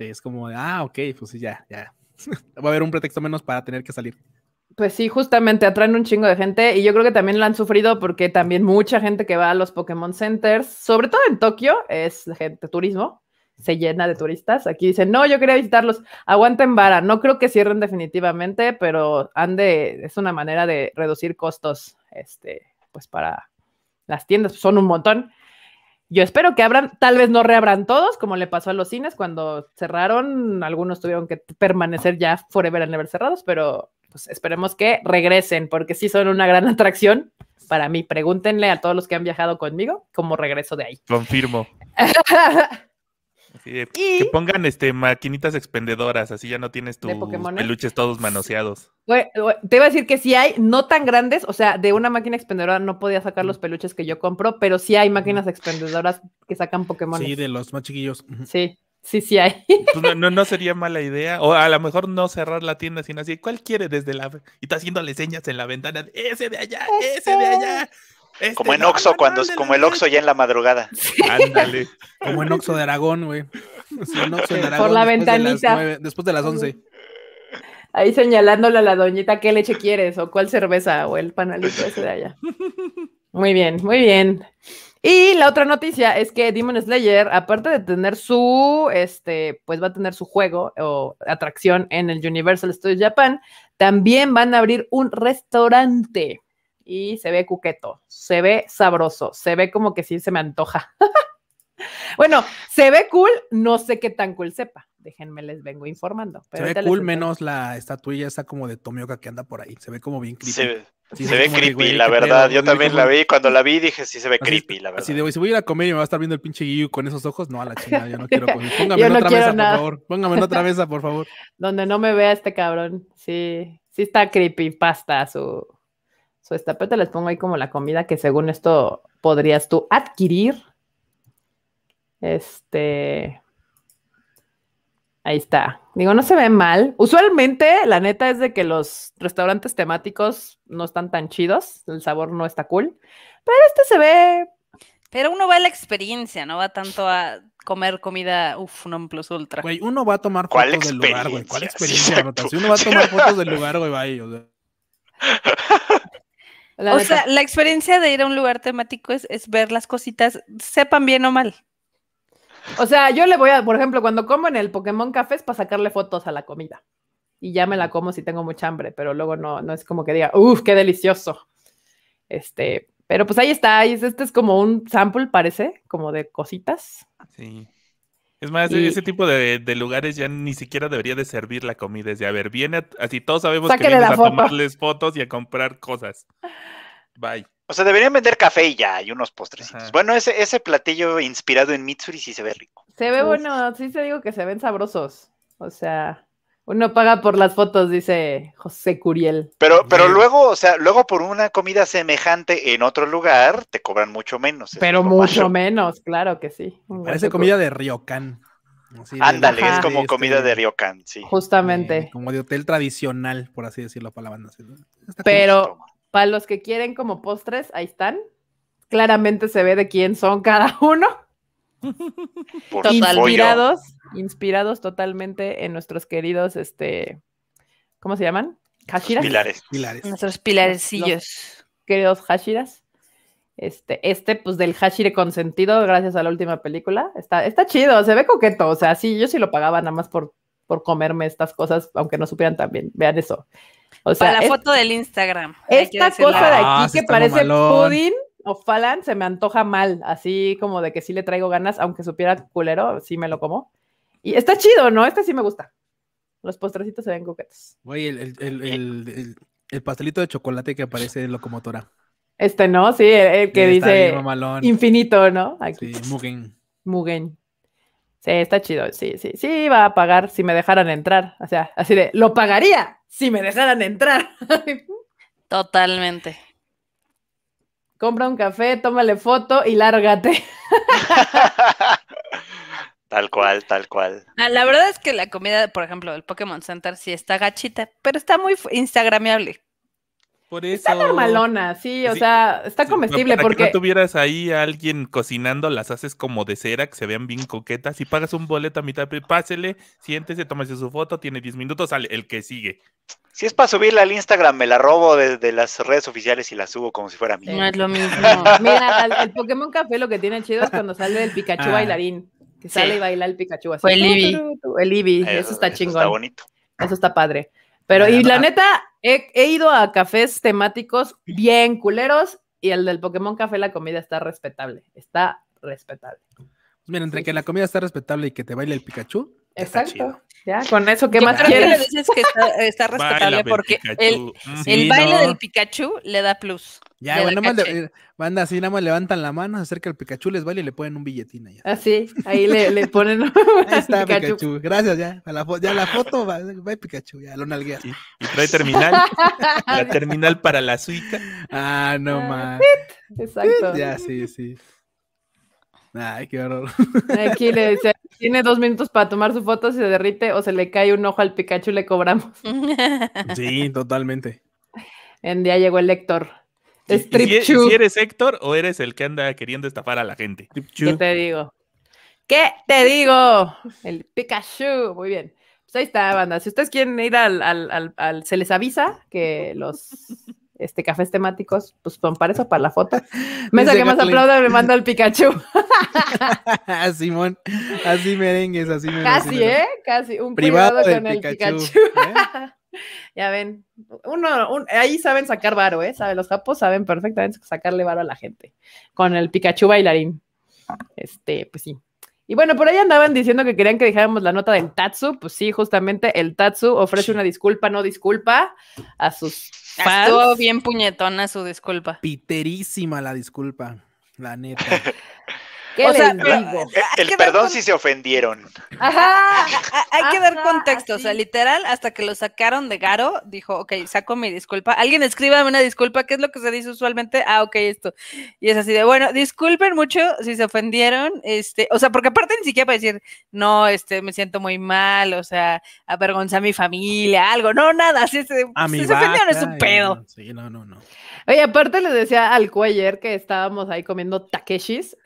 este, es como, ah, ok, pues ya, ya. Va a haber un pretexto menos para tener que salir. Pues sí, justamente atraen un chingo de gente y yo creo que también lo han sufrido porque también mucha gente que va a los Pokémon Centers, sobre todo en Tokio, es gente turismo, se llena de turistas. Aquí dicen, no, yo quería visitarlos, aguanten vara, no creo que cierren definitivamente, pero ande, es una manera de reducir costos, este, pues para las tiendas, son un montón. Yo espero que abran, tal vez no reabran todos, como le pasó a los cines cuando cerraron, algunos tuvieron que permanecer ya forever and never cerrados, pero pues esperemos que regresen, porque sí son una gran atracción para mí. Pregúntenle a todos los que han viajado conmigo cómo regreso de ahí. Confirmo. Que pongan este maquinitas expendedoras, así ya no tienes tus peluches todos manoseados. te iba a decir que sí hay, no tan grandes, o sea, de una máquina expendedora no podía sacar los mm. peluches que yo compro, pero sí hay máquinas mm. expendedoras que sacan Pokémon. Sí, de los más chiquillos. Sí. Sí, sí hay. Pues no, no, sería mala idea. O a lo mejor no cerrar la tienda, sino así, ¿cuál quiere desde la... Y está haciéndole señas en la ventana, ese de allá, ese de allá. Este como en Oxo, cuando, es como el Oxo ya en la madrugada. Ándale. Como en Oxo de Aragón, güey. en Por la ventanita. después de las 11. Ahí señalándole a la doñita qué leche quieres o cuál cerveza o el panalito ese de allá. Muy bien, muy bien. Y la otra noticia es que Demon Slayer, aparte de tener su, este, pues va a tener su juego o atracción en el Universal Studios Japan, también van a abrir un restaurante y se ve cuqueto, se ve sabroso, se ve como que sí se me antoja. bueno, se ve cool, no sé qué tan cool sepa. Déjenme les vengo informando. se ve cool menos la estatuilla esa como de Tomioka que anda por ahí. Se ve como bien creepy. Se, ve creepy, la verdad. yo también la vi. Cuando la vi dije, sí se ve creepy, la verdad. si voy a ir a comer y me va a estar viendo el pinche guillo con esos ojos, no, a la chingada, yo no quiero comer. Póngame no otra mesa, por favor. Póngame en otra mesa, por favor. Donde no me vea este cabrón. Sí, sí está creepy, pasta su esta tapete, les pongo ahí como la comida que según esto podrías tú adquirir. Este. Ahí está. Digo, no se ve mal. Usualmente, la neta es de que los restaurantes temáticos no están tan chidos, el sabor no está cool, pero este se ve. Pero uno va a la experiencia, no va tanto a comer comida, uff, un plus ultra. Güey, uno va a tomar fotos del lugar, güey. ¿Cuál experiencia? si uno va a tomar fotos del lugar, güey, va ahí. O o sea, la experiencia de ir a un lugar temático es, ver las cositas, sepan bien o mal. O sea, yo le voy a, por ejemplo, cuando como en el Pokémon Café es para sacarle fotos a la comida. Y ya me la como si tengo mucha hambre, pero luego no, no es como que diga, uff, qué delicioso. Este, pero pues ahí está, este es como un sample, parece, como de cositas. Sí. Es más, e-, ese tipo de, lugares ya ni siquiera debería de servir la comida. Es de, a ver, viene, así todos sabemos que vienes a tomarles fotos y a comprar cosas. Bye. O sea, deberían vender café y ya, y unos postrecitos. Bueno, ese, ese platillo inspirado en Mitsuri sí se ve rico. Se ve bueno, sí te digo que se ven sabrosos. O sea, uno paga por las fotos, dice José Curiel. Pero, pero luego, o sea, luego por una comida semejante en otro lugar, te cobran mucho menos. Pero mucho menos, claro que sí. Parece comida de Riocán. Ándale, es como este, comida de Riocán, sí. Justamente. Eh, como de hotel tradicional, por así decirlo, para la banda. Pero para los que quieren como postres, ahí están. Claramente se ve de quién son cada uno. Por mirados. inspirados totalmente en nuestros queridos, este, ¿cómo se llaman? Hashiras. Pilares. pilares. Nuestros pilarecillos. queridos Hashiras. Este, este, pues del Hashire consentido, gracias a la última película. Está, está chido, se ve coqueto. O sea, sí, yo sí lo pagaba nada más por, por comerme estas cosas, aunque no supieran también. Vean eso. O sea, Para la foto del Instagram. Esta cosa de aquí ah, que parece o falan se me antoja mal, así como de que sí le traigo ganas, aunque supiera culero, sí me lo como. Y está chido, ¿no? Este sí me gusta. Los postrecitos se ven coquetes. Oye, el, pastelito de chocolate que aparece en Locomotora. Este, ¿no? Sí, el, que dice infinito, ¿no? Sí, Mugen. Mugen. Sí, está chido. Sí, sí, sí, va a pagar si me dejaran entrar. O sea, así de, lo pagaría si me dejaran entrar. Totalmente. Compra un café, tómale foto y lárgate. Tal cual, tal cual. Ah, la verdad es que la comida, por ejemplo, del Pokémon Center sí está gachita, pero está muy instagramable. Por eso... Está normalona, sí, o sea, está comestible porque... Que tuvieras ahí a alguien cocinando, las haces como de cera, que se vean bien coquetas, y pagas un boleto a mitad, pásele, siéntese, tómese su foto, tiene 10 minutos, sale el que sigue. Si es para subirla al Instagram, me la robo desde de las redes oficiales y la subo como si fuera mía. No es lo mismo. Mira, el, Pokémon Café lo que tiene chido es cuando sale el Pikachu ah. bailarín que sale y baila el Pikachu. el Eevee. El eso, está chingón. Eso está bonito. Eso está padre. Pero, y la neta, he, ido a cafés temáticos bien culeros y el del Pokémon Café, la comida está respetable. Está respetable. Pues mira, entre que la comida está respetable y que te baile el Pikachu, Exacto. Ya, con eso, ¿qué más creo quieres? le dices que está, respetable porque el, el baile del Pikachu le da plus. Ya, bueno, nada más así, nada más levantan la mano, se acerca al Pikachu, les vale y le ponen un billetín allá. Así, ahí le, le ponen. ahí está Pikachu. Gracias, ya. A la, ya la foto va, va Pikachu, ya lo nalguea. Y, y trae terminal. la terminal para la suica. Ah, no ah, más. Exacto. Ya, sí, sí. Ay, qué horror. Aquí le dice, tiene dos minutos para tomar su foto, se derrite o se le cae un ojo al Pikachu y le cobramos. Sí, totalmente. En día llegó el Héctor. si, e-, eres Héctor o eres el que anda queriendo estafar a la gente. ¿Qué te digo? ¿Qué te digo? El Pikachu. Muy bien. Pues ahí está, banda. Si ustedes quieren ir al se les avisa que los este, cafés temáticos, pues son para eso, para la foto. Mesa que más aplauda, me manda el Pikachu. Simón, así merengues, así merengues. Casi, ¿eh? Casi, un privado, con el Pikachu. ¿eh? ya ven, uno, ahí saben sacar varo, ¿eh? ¿Saben? Los japos saben perfectamente sacarle varo a la gente, con el Pikachu bailarín. Este, pues sí, y bueno, por ahí andaban diciendo que querían que dejáramos la nota del Tatsu. Pues sí, justamente el Tatsu ofrece una disculpa, no disculpa a sus Estuvo bien puñetona su disculpa. Piterísima la disculpa, la neta. El, perdón si se ofendieron. hay que dar contexto, o sea, literal, hasta que lo sacaron de Garo, dijo, ok, saco mi disculpa. Alguien escríbame una disculpa, ¿qué es lo que se dice usualmente? Ah, ok, esto. Y es así de, bueno, disculpen mucho si se ofendieron, este, o sea, porque aparte ni siquiera para decir, no, este, me siento muy mal, o sea, avergonzar a mi familia, algo, no, nada, así se, si se ofendieron es un pedo. sí, no, no, no. Oye, aparte le decía al cuello que estábamos ahí comiendo takeshis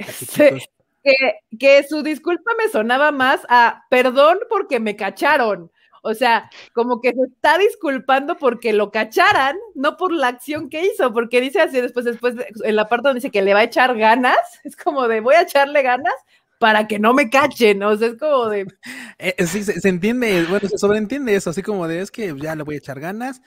que, su disculpa me sonaba más a perdón porque me cacharon. O sea, como que se está disculpando porque lo cacharan, no por la acción que hizo, porque dice así después, después, en la parte donde dice que le va a echar ganas, es como de voy a echarle ganas para que no me cachen, o sea, es como de... Eh, eh, sí, se, se, entiende, bueno, se sobreentiende eso, así como de es que ya le voy a echar ganas,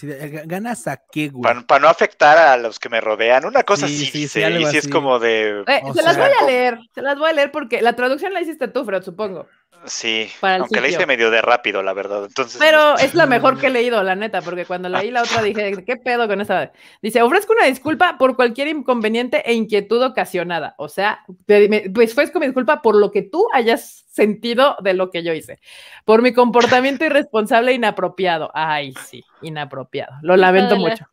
eh, ¿Ganas a qué, güey? Para, no afectar a los que me rodean. Una cosa sí, sí, es como de. se las voy a leer, se las voy a leer porque la traducción la hiciste tú, Fred, supongo. Sí, aunque le la hice medio de rápido, la verdad. Pero es la mejor que he leído, la neta, porque cuando leí la otra dije, ¿qué pedo con esa. Dice, ofrezco una disculpa por cualquier inconveniente e inquietud ocasionada. O sea, pues fue mi disculpa por lo que tú hayas sentido de lo que yo hice. Por mi comportamiento irresponsable e inapropiado. Ay, sí, inapropiado. Lo lamento mucho.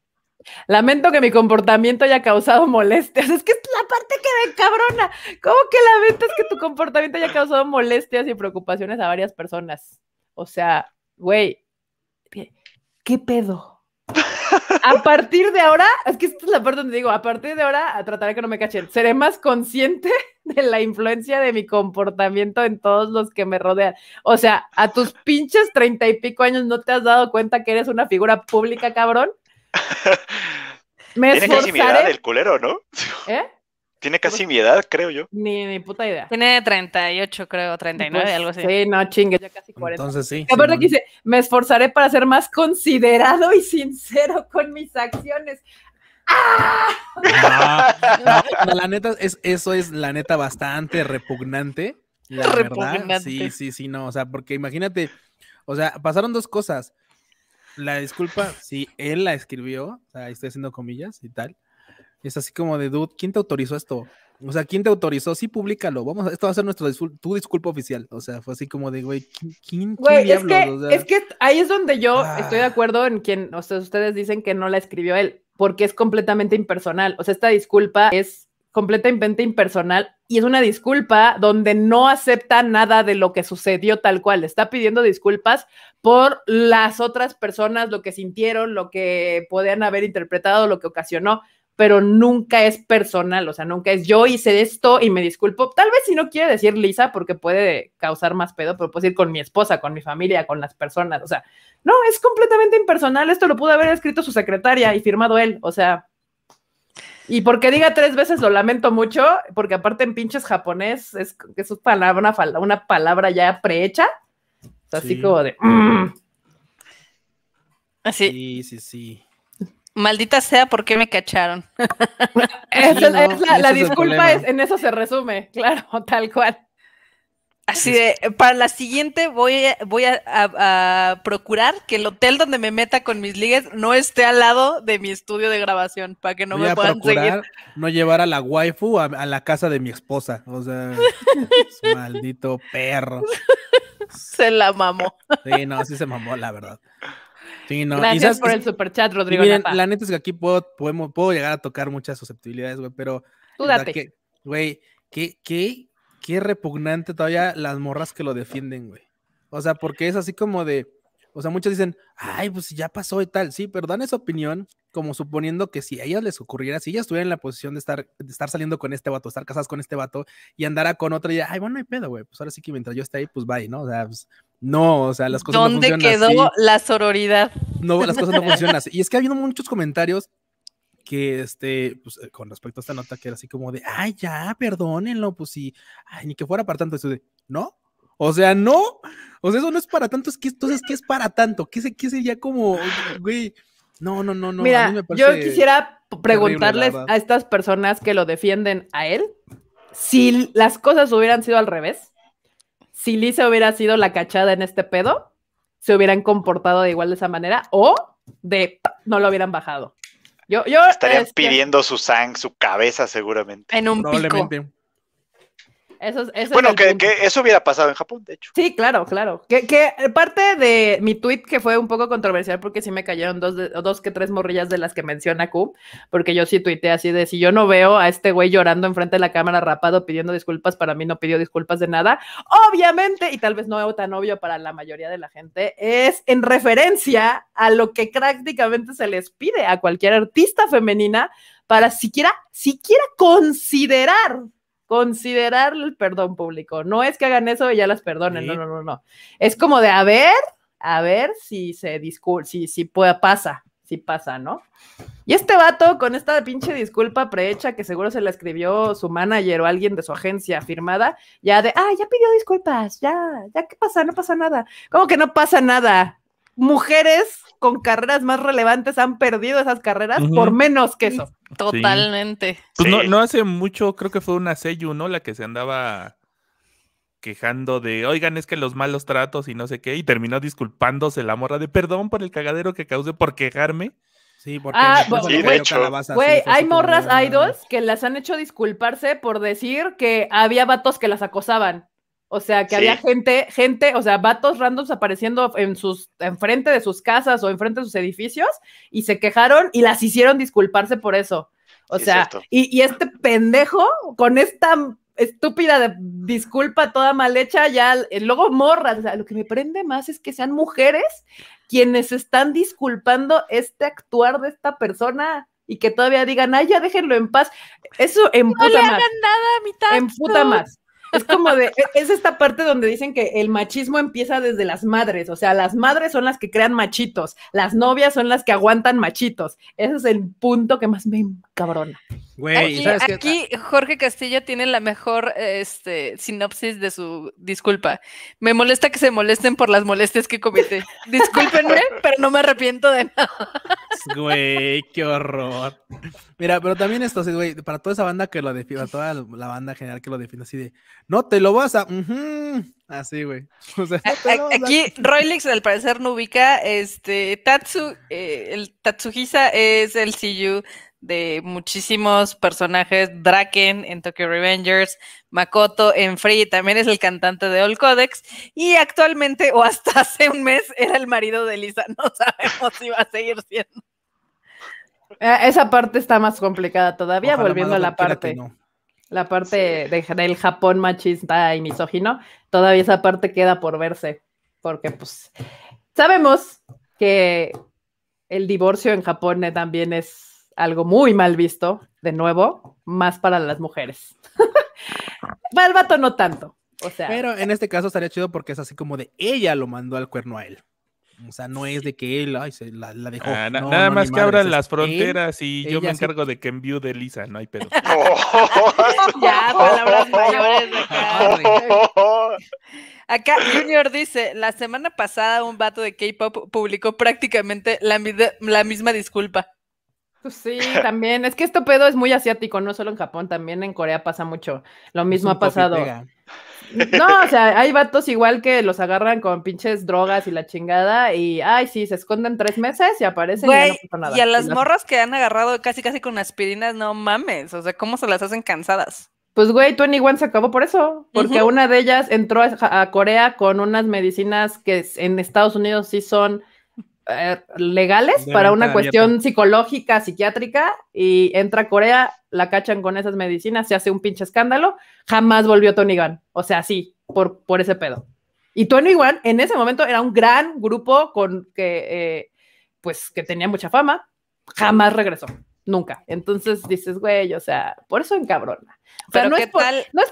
Lamento que mi comportamiento haya causado molestias. Es que es la parte que me cabrona. ¿Cómo que lamentas que tu comportamiento haya causado molestias y preocupaciones a varias personas? O sea, güey, ¿qué pedo? A partir de ahora, es que esta es la parte donde digo, a partir de ahora trataré que no me cachen. Seré más consciente de la influencia de mi comportamiento en todos los que me rodean. O sea, a tus pinches treinta y pico años no te has dado cuenta que eres una figura pública, cabrón. Tiene casi mi edad el culero, ¿no? ¿Eh? Tiene casi mi edad, creo yo. Ni, puta idea. Tiene 38, creo, 39, pues, algo así. Sí, no, chingue, ya casi 40. Entonces sí. Aparte que dice, me esforzaré para ser más considerado y sincero con mis acciones. ¡Ah! ¡Ah! No, la neta, es, eso es la neta bastante repugnante. repugnante. sí, sí, sí, no. O sea, porque imagínate, o sea, pasaron dos cosas la disculpa, si él la escribió, o sea, estoy haciendo comillas y tal, es así como de, dude, ¿quién te autorizó esto? O sea, ¿quién te autorizó? Sí, públicalo. Vamos, esto va a ser nuestro tu disculpa oficial. O sea, fue así como de, güey, ¿quién, quién, güey, es, que, ahí es donde yo ah. estoy de acuerdo en quien, o sea, ustedes dicen que no la escribió él, porque es completamente impersonal. O sea, esta disculpa es completamente impersonal y es una disculpa donde no acepta nada de lo que sucedió tal cual. Está pidiendo disculpas por las otras personas, lo que sintieron, lo que podían haber interpretado, lo que ocasionó, pero nunca es personal, o sea, nunca es yo hice esto y me disculpo. Tal vez si no quiere decir Lisa, porque puede causar más pedo, pero puedo decir con mi esposa, con mi familia, con las personas, o sea, no, es completamente impersonal, esto lo pudo haber escrito su secretaria y firmado él, o sea, y porque diga tres veces lo lamento mucho, porque aparte en pinches japonés es, es una palabra ya prehecha así como de. Mm". Así. Sí, sí, sí. Maldita sea, ¿por qué me cacharon? la, disculpa es, en eso se resume, claro, tal cual. Así de, para la siguiente voy, a, voy a, procurar que el hotel donde me meta con mis ligues no esté al lado de mi estudio de grabación, para que no me puedan seguir. No llevar a la waifu a, la casa de mi esposa, o sea, maldito perro. se la mamó. Sí, no, sí se mamó, la verdad. Gracias por el super chat, Rodrigo. la neta es que aquí puedo, puedo llegar a tocar muchas susceptibilidades, güey, pero. Tú Güey, qué, qué, qué repugnante todavía las morras que lo defienden, güey. O sea, porque es así como de. O sea, muchos dicen, ay, pues ya pasó y tal. Sí, pero dan esa opinión como suponiendo que si a ellas les ocurriera, si ellas estuvieran en la posición de estar, de estar saliendo con este vato, estar casadas con este vato y andara con otra, y ay, bueno, no hay pedo, güey, pues ahora sí que mientras yo esté ahí, pues bye, ¿no? O sea, pues, no, o sea, las cosas no funcionan así. ¿Dónde quedó la sororidad? No, las cosas no funcionan así. Y es que ha habido muchos comentarios que este, pues, eh, con respecto a esta nota, que era así como de, ay, ya, perdónenlo, pues sí, ay, ni que fuera para tanto, eso de, ¿no? O sea, no, o sea, eso no es para tanto, es que entonces, ¿qué es para tanto? ¿Qué, se, qué sería como, güey? No, no, no, no. Mira, yo quisiera preguntarles a estas personas que lo defienden a él, si las cosas hubieran sido al revés, si Lisa hubiera sido la cachada en este pedo, se hubieran comportado de igual de esa manera o de no lo hubieran bajado. Yo, yo estarían este, pidiendo su sang, su cabeza seguramente. En un Pico. Eso, bueno, que, eso hubiera pasado en Japón, de hecho. Sí, claro, claro. Que, parte de mi tweet que fue un poco controversial porque sí me cayeron dos, dos que tres morrillas de las que menciona Q, porque yo sí tuiteé así de si yo no veo a este güey llorando enfrente de la cámara rapado pidiendo disculpas, para mí no pidió disculpas de nada. Obviamente, y tal vez no tan obvio para la mayoría de la gente, es en referencia a lo que prácticamente se les pide a cualquier artista femenina para siquiera, siquiera considerar considerar el perdón público. No es que hagan eso y ya las perdonen, no, no, no, no. Es como de a ver, a ver si se disculpa, si, si pueda, pasa, si pasa, ¿no? Y este vato con esta pinche disculpa prehecha que seguro se la escribió su manager o alguien de su agencia firmada, ya de, ah, ya pidió disculpas, ya, ya, ¿qué pasa? No pasa nada. ¿Cómo que no pasa nada? mujeres con carreras más relevantes han perdido esas carreras por menos que eso. Totalmente. Pues no, hace mucho, creo que fue una Seyu, ¿no? La que se andaba quejando de, oigan, es que los malos tratos y no sé qué, y terminó disculpándose la morra de perdón por el cagadero que causé por quejarme. Sí, porque ah, hecho. Güey, hay morras idols que las han hecho disculparse por decir que había vatos que las acosaban. O sea, que había gente, gente, o sea, vatos randoms apareciendo en sus, enfrente de sus casas o enfrente de sus edificios y se quejaron y las hicieron disculparse por eso. O sea, y, este pendejo con esta estúpida disculpa toda mal hecha, ya eh, luego morra. O sea, lo que me prende más es que sean mujeres quienes están disculpando este actuar de esta persona y que todavía digan, ay, ya déjenlo en paz. Eso en no le hagan nada a mi En puta más. Es como de, e-, es esta parte donde dicen que el machismo empieza desde las madres, o sea, las madres son las que crean machitos, las novias son las que aguantan machitos. Ese es el punto que más me cabrona. Güey, aquí, Jorge Castillo tiene la mejor este, sinopsis de su disculpa. Me molesta que se molesten por las molestias que comete. Discúlpenme, pero no me arrepiento de nada. Güey, qué horror. Mira, pero también esto, güey, para toda esa banda que lo define, para toda la banda general que lo define así de, no te lo vas a... Así, güey. aquí a... al parecer no ubica, este, Tatsu, eh, el Tatsuhisa es el Siyu de muchísimos personajes, Draken en Tokyo Revengers, Makoto en Free, también es el cantante de All Codex, y actualmente, o hasta hace un mes, era el marido de Lisa, no sabemos si va a seguir siendo. Ah, esa parte está más complicada todavía, volviendo a la parte. La parte del Japón machista y misógino, todavía esa parte queda por verse, porque pues sabemos que el divorcio en Japón eh, también es algo muy mal visto, de nuevo, más para las mujeres. Va el vato no tanto. O sea. Pero en este caso estaría chido porque es así como de ella lo mandó al cuerno a él. O sea, no es de que él se la, dejó. Ah, nada más que abran las fronteras y yo me encargo de que envío de Lisa, no hay pedo. ya, palabras acá. Junior dice, la semana pasada un vato de K-pop publicó prácticamente la misma disculpa. Pues sí, también. Es que esto pedo es muy asiático, no solo en Japón, también en Corea pasa mucho. Lo mismo ha pasado. No, o sea, hay vatos igual que los agarran con pinches drogas y la chingada y, ay, sí, se esconden tres meses y aparecen y ya no pasa nada. Y a las morras que han agarrado casi casi con aspirinas, no mames, o sea, ¿cómo se las hacen cansadas? Pues, güey, One se acabó por eso, porque una de ellas entró a, Corea con unas medicinas que en Estados Unidos sí son eh, legales para una cuestión psicológica, psiquiátrica, y entra a Corea, la cachan con esas medicinas, se hace un pinche escándalo, jamás volvió Tony Gunn, o sea, sí, por, por ese pedo. Y Tony Gunn en ese momento era un gran grupo con que, eh, pues, que tenía mucha fama, jamás regresó nunca. Entonces dices, güey, o sea, por eso encabrona. Pero no es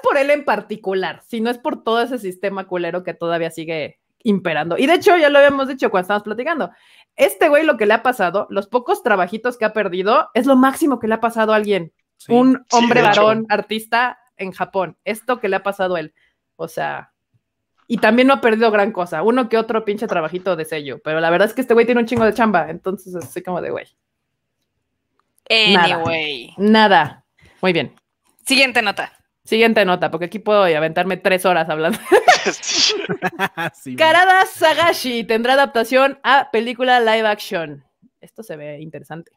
por él en particular, sino es por todo ese sistema culero que todavía sigue imperando. Y de hecho, ya lo habíamos dicho cuando estábamos platicando. Este güey lo que le ha pasado, los pocos trabajitos que ha perdido, es lo máximo que le ha pasado a alguien. un hombre varón, artista en Japón. Esto que le ha pasado a él. O sea, y también no ha perdido gran cosa. Uno que otro pinche trabajito de sello. Pero la verdad es que este güey tiene un chingo de chamba. Entonces, así como de güey. Anyway. Nada. Muy bien. Siguiente nota. Siguiente nota, porque aquí puedo aventarme tres horas hablando. Karada Sagashi tendrá adaptación a película live action. Esto se ve interesante.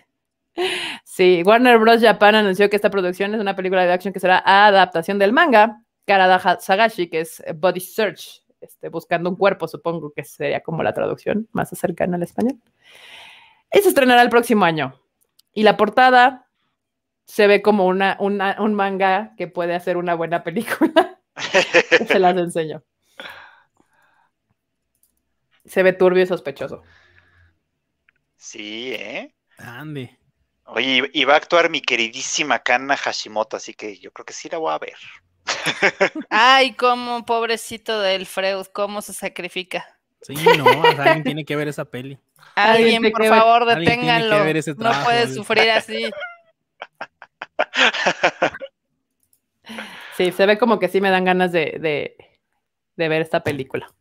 sí, Warner Bros. Japan anunció que esta producción es una película live action que será adaptación del manga Karada Sagashi, que es Body Search, este, buscando un cuerpo, supongo que sería como la traducción más cercana al español. Y se estrenará el próximo año. Y la portada se ve como una, un manga que puede hacer una buena película. se las enseño. Se ve turbio y sospechoso. Sí, ¿eh? Andy. Oye, y va a actuar mi queridísima Kana Hashimoto, así que yo creo que sí la voy a ver. Ay, cómo pobrecito del Freud, cómo se sacrifica. Sí, no, alguien tiene que ver esa peli. Alguien, por favor, deténganlo. no puede sufrir así. Sí, se ve como que sí me dan ganas de, de, ver esta película.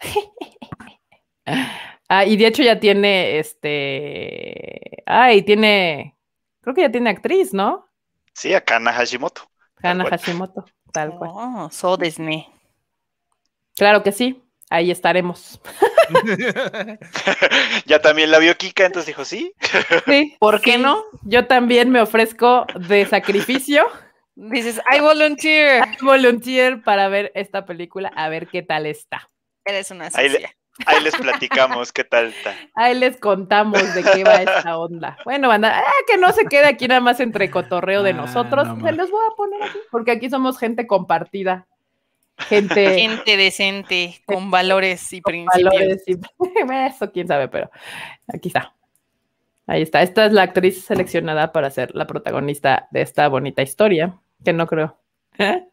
ah, y de hecho ya tiene este. Ay, tiene. Creo que ya tiene actriz, ¿no? Sí, a Hashimoto. Kana Hashimoto, tal cual. Oh, so Disney. Claro que sí ahí estaremos. ya también la vio Kika, entonces dijo, sí. sí, ¿por qué no? Yo también me ofrezco de sacrificio. Dices, I volunteer. I volunteer para ver esta película, a ver qué tal está. Eres una ahí, ahí, les platicamos qué tal está. Ahí les contamos de qué va esta onda. Bueno, ah, que no se quede aquí nada más entre cotorreo de ah, nosotros. se los voy a poner aquí, porque aquí somos gente compartida Gente, decente, con valores y principios. Valores y, eso quién sabe, pero aquí está. Ahí está. Esta es la actriz seleccionada para ser la protagonista de esta bonita historia, que no creo. ¿Eh?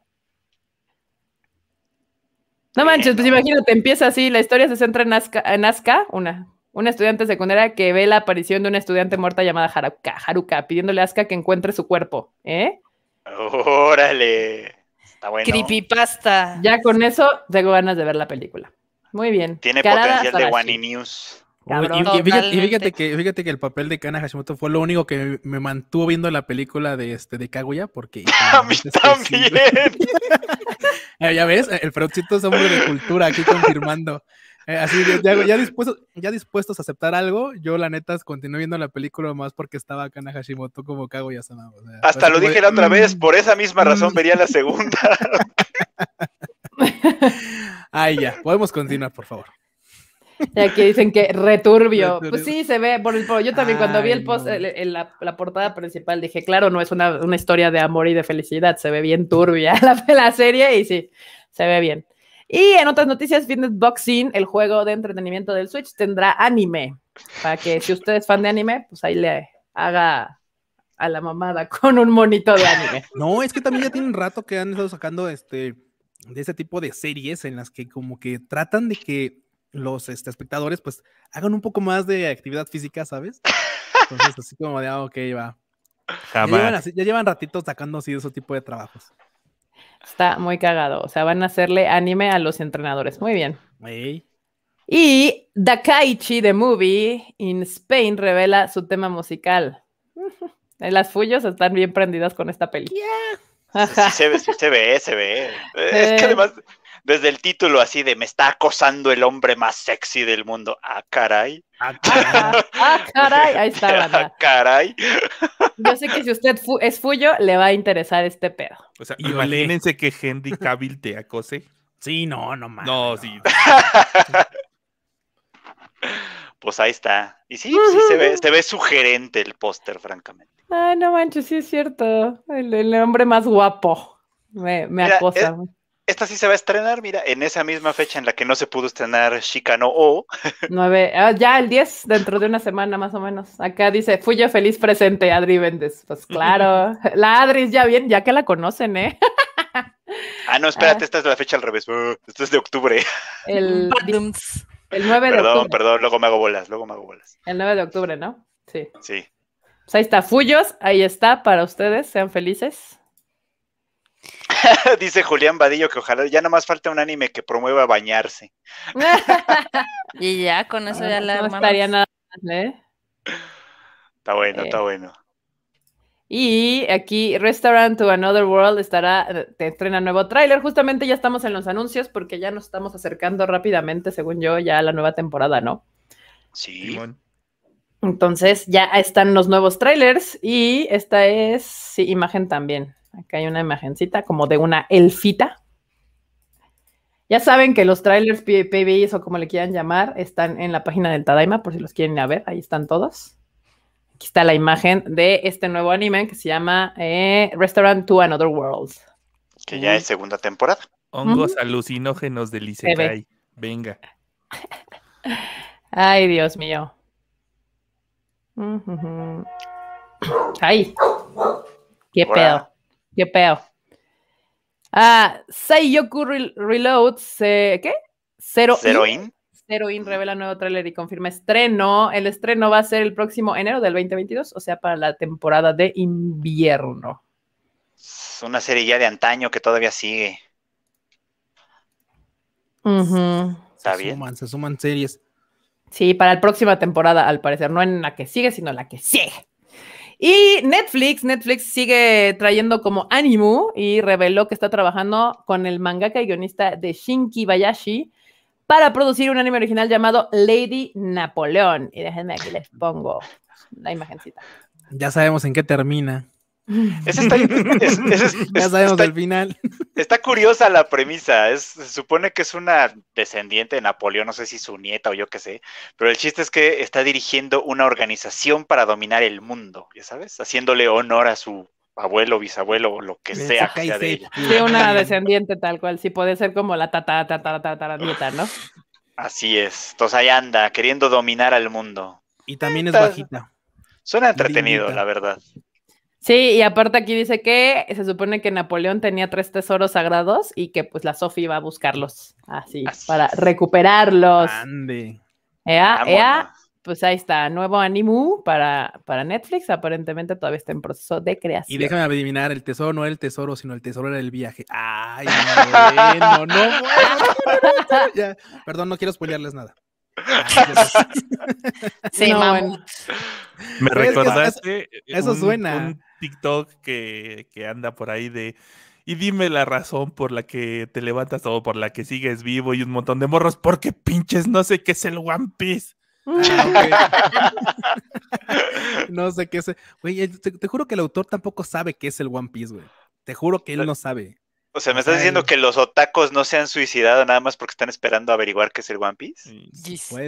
No manches, pues imagínate, empieza así, la historia se centra en nazca una, una estudiante secundaria que ve la aparición de una estudiante muerta llamada Haruka, Haruka pidiéndole a Asuka que encuentre su cuerpo, ¿eh? ¡Órale! Creepypasta. Ya con eso tengo ganas de ver la película. Muy bien. Tiene potencial de Wani News. y, fíjate, que, el papel de Kana Hashimoto fue lo único que me mantuvo viendo la película de, este, de Kaguya, porque... ¡A mí también! Ah, ya ves, el Frauchito es hombre de cultura aquí confirmando. Eh, así, ya, ya, dispuestos, ya dispuestos a aceptar algo, yo la neta continué viendo la película más porque estaba Kana Hashimoto como cago y sabemos. Hasta lo dije la otra mm". vez, por esa misma razón mm. vería la segunda. Ahí ya, podemos continuar, por favor. aquí dicen que returbio. Pues sí, se ve. Por yo también, cuando vi el post, la, portada principal, dije, claro, no es una, historia de amor y de felicidad. Se ve bien turbia la serie y sí, se ve bien. Y en otras noticias, Fitness Boxing, el juego de entretenimiento del Switch, tendrá anime. Para que si usted es fan de anime, pues ahí le haga a la mamada con un monito de anime. No, es que también ya tiene un rato que han estado sacando este de ese tipo de series en las que como que tratan de que los este, espectadores pues hagan un poco más de actividad física, ¿sabes? Entonces así como de, ah, ok, va. Ya llevan, ratitos sacando así de ese tipo de trabajos. Está muy cagado. O sea, van a hacerle anime a los entrenadores. Muy bien. Y Dakaichi The Movie in Spain revela su tema musical. Las fullos están bien prendidas con esta peli. se ve, se ve, se ve. Es que eh. además desde el título así de me está acosando el hombre más sexy del mundo. Ah, caray. Ah, caray. Ah, ahí está, Ah, caray. Yo sé que si usted es fullo, le va a interesar este pedo. O sea, imagínense que Henry Cavill te acose. Sí, no, no mames. No, sí. pues ahí está. Y sí, sí se ve, se ve sugerente el póster, francamente. Ah, no manches, sí es cierto. El, hombre más guapo. Me, acosa. Esta sí se va a estrenar, mira, en esa misma fecha en la que no se pudo estrenar Chicano O. Nueve, ah, ya el 10, dentro de una semana más o menos. Acá dice, fui feliz presente, Adri Vendes. Pues claro, la Adri ya bien, ya que la conocen, ¿eh? ah, no, espérate, ah. esta es la fecha al revés. Uh, esto es de octubre. El, 9 de octubre. Perdón, perdón, luego me hago bolas, luego me hago bolas. El 9 de octubre, ¿no? Sí. Sí. Pues ahí está, Fuyos, ahí está para ustedes, sean felices. Dice Julián Vadillo que ojalá ya más falta un anime que promueva bañarse. y ya, con eso ya ah, la. No estaría nada más, ¿eh? Está bueno, eh. está bueno. Y aquí Restaurant to Another World estará, te estrena nuevo tráiler. Justamente ya estamos en los anuncios porque ya nos estamos acercando rápidamente, según yo, ya a la nueva temporada, ¿no? Sí. Entonces ya están los nuevos trailers y esta es sí, imagen también. Acá hay una imagencita como de una elfita. Ya saben que los trailers PBIs o como le quieran llamar están en la página del Tadaima por si los quieren a ver, ahí están todos. Aquí está la imagen de este nuevo anime que se llama eh, Restaurant to Another World. Que ya es segunda temporada. Hongos alucinógenos del Isekai. Venga. Ay, Dios mío. Ay. Qué pedo. ¿Qué peo. Ah, Seiyoku Reload, ¿qué? Zero, in. In revela nuevo tráiler y confirma estreno. El estreno va a ser el próximo enero del 2022, o sea, para la temporada de invierno. Es una serie ya de antaño que todavía sigue. se Suman, se suman series. Sí, para la próxima temporada, al parecer, no en la que sigue, sino en la que sigue. Y Netflix, Netflix sigue trayendo como ánimo y reveló que está trabajando con el mangaka y guionista de Shinki Bayashi para producir un anime original llamado Lady Napoleón. Y déjenme aquí les pongo la imagencita. Ya sabemos en qué termina. Ese está, ya sabemos final. Está curiosa la premisa. se supone que es una descendiente de Napoleón, no sé si su nieta o yo qué sé, pero el chiste es que está dirigiendo una organización para dominar el mundo, ya sabes, haciéndole honor a su abuelo, bisabuelo, o lo que sea. sea de ella. Sí, una descendiente tal cual, sí puede ser como la tata, tata, tata, nieta, ¿no? Así es. Entonces ahí anda, queriendo dominar al mundo. Y también es bajita. Suena entretenido, la verdad. Sí, y aparte aquí dice que se supone que Napoleón tenía tres tesoros sagrados y que pues la Sofía iba a buscarlos así, para recuperarlos. Grande. Ea, ah, pues ahí está, nuevo Animu para, para Netflix, aparentemente todavía está en proceso de creación. Y déjame adivinar, el tesoro no era el tesoro, sino el tesoro era el viaje. Ay, no, no, no, Perdón, no, quiero spoilearles nada. sí, Me recordaste. Eso, suena. Un, TikTok que, anda por ahí de. Y dime la razón por la que te levantas o por la que sigues vivo y un montón de morros, porque pinches no sé qué es el One Piece. Ah, no sé qué es. te, te, juro que el autor tampoco sabe qué es el One Piece, güey. Te juro que él no sabe. O sea, ¿me estás diciendo que los otacos no se han suicidado nada más porque están esperando averiguar qué es el One Piece?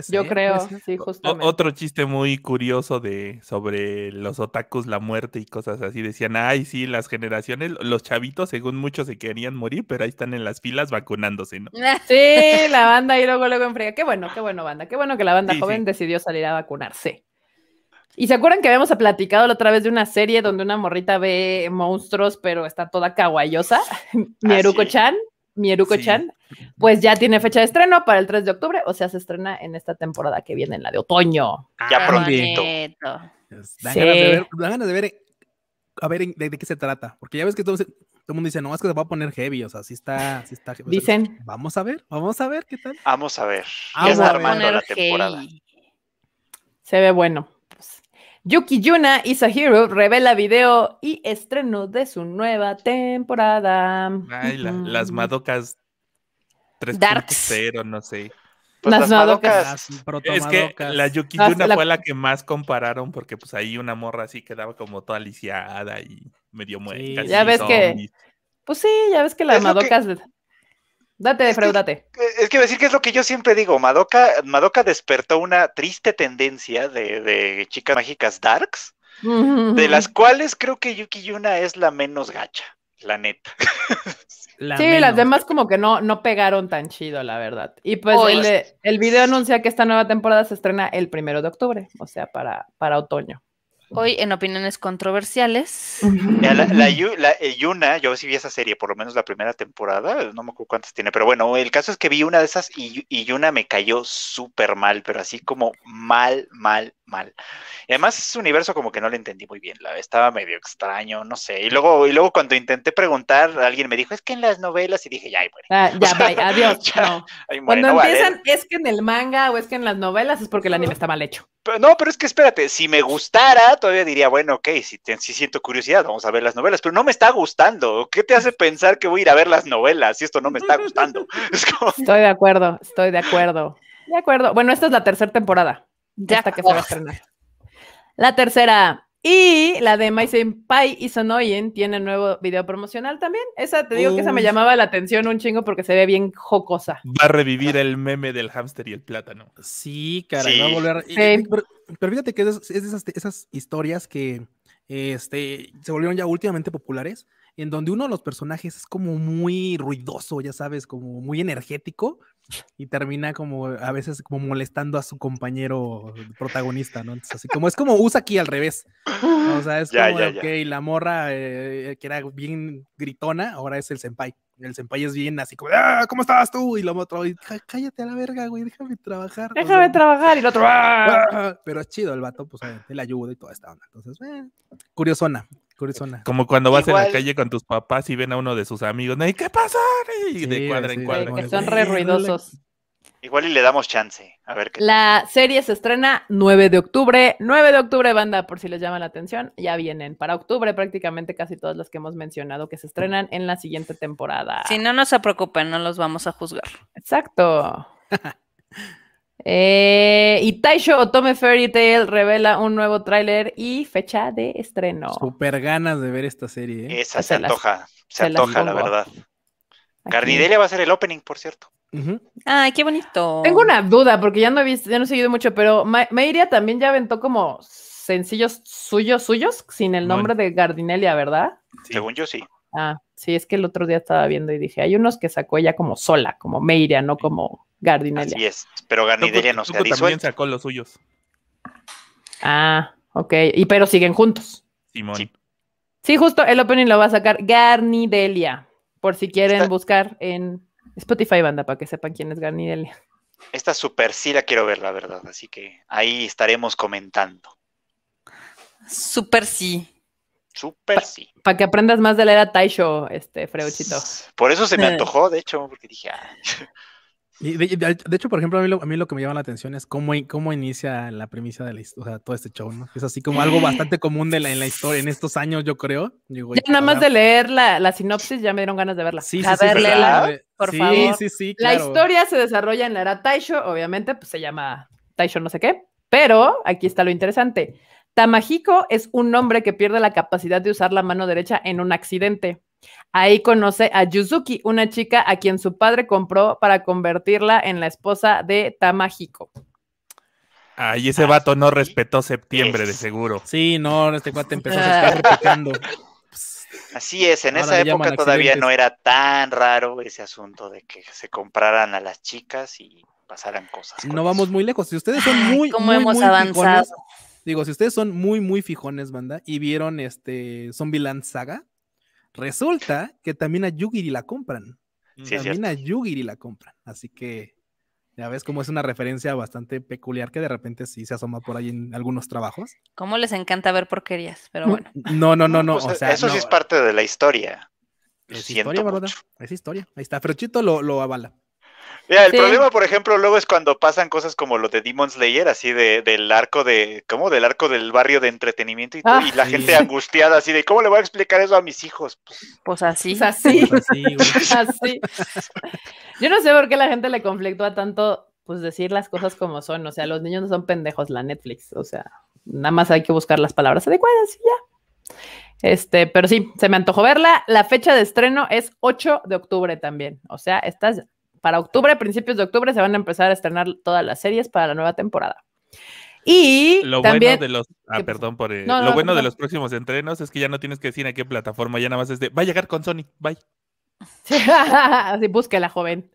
Yo creo, sí, justamente. Otro chiste muy curioso de sobre los otakus, la muerte y cosas así. Decían, ay, sí, las generaciones, los chavitos, según muchos, se querían morir, pero ahí están en las filas vacunándose, ¿no? Sí, la banda y luego, luego enfría. Qué bueno, qué bueno, banda. Qué bueno que la banda joven decidió salir a vacunarse. ¿Y se acuerdan que habíamos platicado la otra vez de una serie donde una morrita ve monstruos, pero está toda caguayosa? Mieruko-chan. Mieruko-chan. Pues ya tiene fecha de estreno para el 3 de octubre, o sea, se estrena en esta temporada que viene, en la de otoño. Ya ah, pronto. ganas de ver, de qué se trata, porque ya ves que todo, el mundo dice, no, es que se va a poner heavy, o sea, sí está, sí está Dicen. Vamos a ver, vamos a ver qué tal. Vamos a ver. Vamos armando la temporada. Se ve bueno. Yuki Yuna Sahiro revela video y estreno de su nueva temporada. Ay, las Madocas 3.0, no sé. Pues las, Madocas. Ah, es que la Yuki Yuna fue la que más compararon porque pues ahí una morra así quedaba como toda lisiada y medio muerta. ya ves que... Pues sí, ya ves que las Madocas... Date, Es que, eh, decir que es lo que yo siempre digo, Madoka, Madoka despertó una triste tendencia de, chicas mágicas darks, de las cuales creo que Yuki Yuna es la menos gacha, la neta. sí, las demás como que no, no pegaron tan chido, la verdad. Y pues, pues el, video anuncia que esta nueva temporada se estrena el primero de octubre, o sea, para, para otoño. Hoy en opiniones controversiales. La, la, eh, Yuna, yo sí vi esa serie, por lo menos la primera temporada, no me acuerdo cuántas tiene, pero bueno, el caso es que vi una de esas y, Yuna me cayó súper mal, pero así como mal, mal, mal. además ese universo como que no lo entendí muy bien, la, estaba medio extraño, no sé. Y luego, y luego cuando intenté preguntar, alguien me dijo, es que en las novelas, y dije, ya, ah, ya, adiós. chao. cuando empiezan, es que en el manga o es que en las novelas es porque el anime está mal hecho no, pero es que espérate, si me gustara, todavía diría, bueno, ok, si, si siento curiosidad, vamos a ver las novelas, pero no me está gustando. ¿Qué te hace pensar que voy a ir a ver las novelas si esto no me está gustando? Estoy de acuerdo, estoy de acuerdo. De acuerdo. Bueno, esta es la tercera temporada. Ya hasta que se va a estrenar. La tercera, y la de My Senpai y Sonoyen tiene nuevo video promocional también. Esa, te digo que esa me llamaba la atención un chingo porque se ve bien jocosa. Va a revivir el meme del hámster y el plátano. Sí, cara, va a volver. Eh, pero, fíjate que es, de esas, historias que este, se volvieron ya últimamente populares, en donde uno de los personajes es como muy ruidoso, ya sabes, como muy energético, y termina como a veces como molestando a su compañero protagonista, ¿no? Entonces, así como es como usa aquí al revés. O sea, es como, la morra eh, eh, que era bien gritona, ahora es el senpai. El senpai es bien así como, ¡Ah, ¿cómo estabas tú? Y lo otro, cállate a la verga, güey, déjame trabajar. Déjame trabajar. Y el otro, ah". Pero es chido el vato, pues el le ayuda y toda esta onda. Entonces, eh, curiosona, como cuando vas en la calle con tus papás y ven a uno de sus amigos, ¿y qué pasa? Y de cuadra en cuadra. son re ruidosos. Igual y le damos chance. A ver La serie se estrena 9 de octubre. 9 de octubre, banda, por si les llama la atención, ya vienen. Para octubre, prácticamente casi todas las que hemos mencionado que se estrenan en la siguiente temporada. Si no, no se preocupen, no los vamos a juzgar. Exacto. y eh, Taisho Otome Fairy Tale revela un nuevo tráiler y fecha de estreno. Super ganas de ver esta serie. ¿eh? Esa pues se, antoja, se, antoja, la verdad. Gardinelia va a ser el opening, por cierto. Ay, qué bonito. Tengo una duda, porque ya no he visto, ya no he seguido mucho, pero Meiria también ya aventó como sencillos suyos, suyos, sin el nombre de Gardinelia, ¿verdad? Según yo, sí. Ah, sí, es que el otro día estaba viendo y dije, hay unos que sacó ella como sola, como Meiria, no como Gardinella. Así es, pero Gardinella no, se también sacó los suyos. Ah, ok. Y pero siguen juntos. Simón. Sí. justo el opening lo va a sacar Garnidelia. Por si quieren buscar en Spotify banda para que sepan quién es Garnidelia. Esta super sí la quiero ver, la verdad. Así que ahí estaremos comentando. Super sí. Super sí. Para que aprendas más de la era Taisho, este Freuchito. Por eso se me eh. antojó, de hecho, porque dije. Ah". de, hecho, por ejemplo, a mí, lo, que me llama la atención es cómo, cómo inicia la premisa de la, o todo este show, ¿no? Es así como algo bastante común de en la historia, en estos años, yo creo. ya nada más de leer la, sinopsis ya me dieron ganas de verla. Sí, sí, por favor. Sí, sí, La historia se desarrolla en la era Taisho, obviamente, pues se llama Taisho no sé qué, pero aquí está lo interesante. Tamahiko es un hombre que pierde la capacidad de usar la mano derecha en un accidente. Ahí conoce a Yuzuki, una chica a quien su padre compró para convertirla en la esposa de Tamahiko. Ay, ese ah, vato no respetó septiembre, de seguro. Sí, no, este cuate empezó a ah. estar Así es, en esa época todavía no era tan raro ese asunto de que se compraran a las chicas y pasaran cosas. No vamos muy lejos. Si ustedes son muy, muy, hemos Fijones, digo, si ustedes son muy, muy fijones, banda, y vieron este land Saga, Resulta que también a Yugiri la compran. Mm. también a Yugiri la compran. Así que ya ves cómo es una referencia bastante peculiar que de repente sí se asoma por ahí en algunos trabajos. ¿Cómo les encanta ver porquerías? Pero bueno. No, no, no, no. Pues, sea, eso sí es parte de la historia. Es historia, verdad, Es historia. Ahí está. Frochito lo avala el problema, por ejemplo, luego es cuando pasan cosas como lo de Demon Slayer, así del arco de, ¿cómo? Del arco del barrio de entretenimiento y, la ah, gente angustiada, así de, ¿cómo le voy a explicar eso a mis hijos? Pues, pues así. Pues, pues así. Yo no sé por qué la gente le conflictúa tanto, pues decir las cosas como son. O sea, los niños no son pendejos, la Netflix. O sea, nada más hay que buscar las palabras adecuadas y ya. Este, pero sí, se me antojó verla. La fecha de estreno es 8 de octubre también. O sea, estás para octubre, principios de octubre, se van a empezar a estrenar todas las series para la nueva temporada. Y lo también, bueno de los ah, perdón por eh, lo bueno de los próximos entrenos es que ya no tienes que decir a qué plataforma, ya nada más es de va a llegar con Sony, bye. Así búsquela, joven.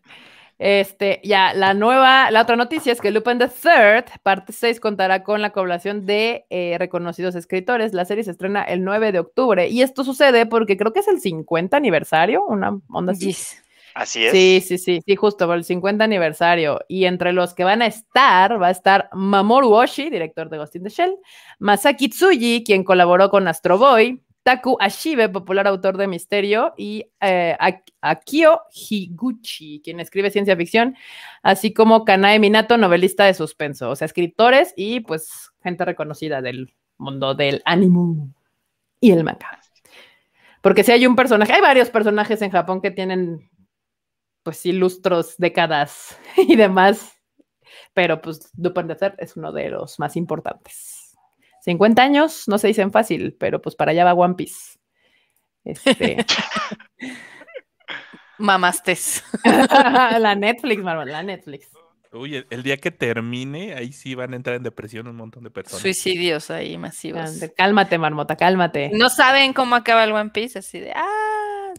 Este, ya, la nueva, la otra noticia es que Lupin the Third, parte 6, contará con la colaboración de eh, reconocidos escritores. La serie se estrena el 9 de octubre y esto sucede porque creo que es el 50 aniversario, una onda así. Así es. Sí, sí, sí, sí, justo por el 50 aniversario. Y entre los que van a estar, va a estar Mamoru Oshii, director de Ghost in the Shell, Masaki Tsuji, quien colaboró con Astro Boy, Taku Ashibe, popular autor de misterio, y eh, Akio Higuchi, quien escribe ciencia ficción, así como Kanae Minato, novelista de suspenso, o sea, escritores y pues gente reconocida del mundo del anime y el manga. Porque si hay un personaje, hay varios personajes en Japón que tienen pues ilustros, décadas y demás. Pero pues Dupendeter es uno de los más importantes. 50 años no se dicen fácil, pero pues para allá va One Piece. Este... Mamastes. la Netflix, Marvel, la Netflix. Uy, el, día que termine, ahí sí van a entrar en depresión un montón de personas. Suicidios ahí masivos. Cálmate, marmota, cálmate. No saben cómo acaba el One Piece, así de ¡ah!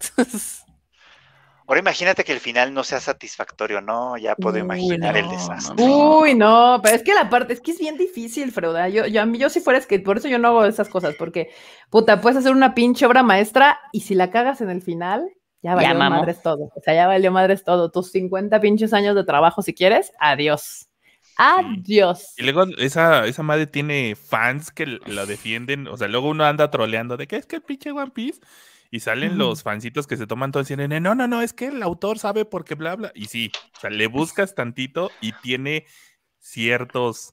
Ahora imagínate que el final no sea satisfactorio, ¿no? Ya puedo imaginar el desastre. Uy, no, pero es que la parte, es que es bien difícil, Freuda. Yo, yo, a mí, yo si fuera que por eso yo no hago esas cosas, porque, puta, puedes hacer una pinche obra maestra y si la cagas en el final, ya valió madres todo. O sea, ya valió madres todo. Tus 50 pinches años de trabajo, si quieres, adiós. Adiós. Y luego esa, esa madre tiene fans que la defienden. O sea, luego uno anda troleando de que es que el pinche One Piece y salen los fancitos que se toman todo y no, no, no, es que el autor sabe por qué bla, bla. Y sí, o sea, le buscas tantito y tiene ciertos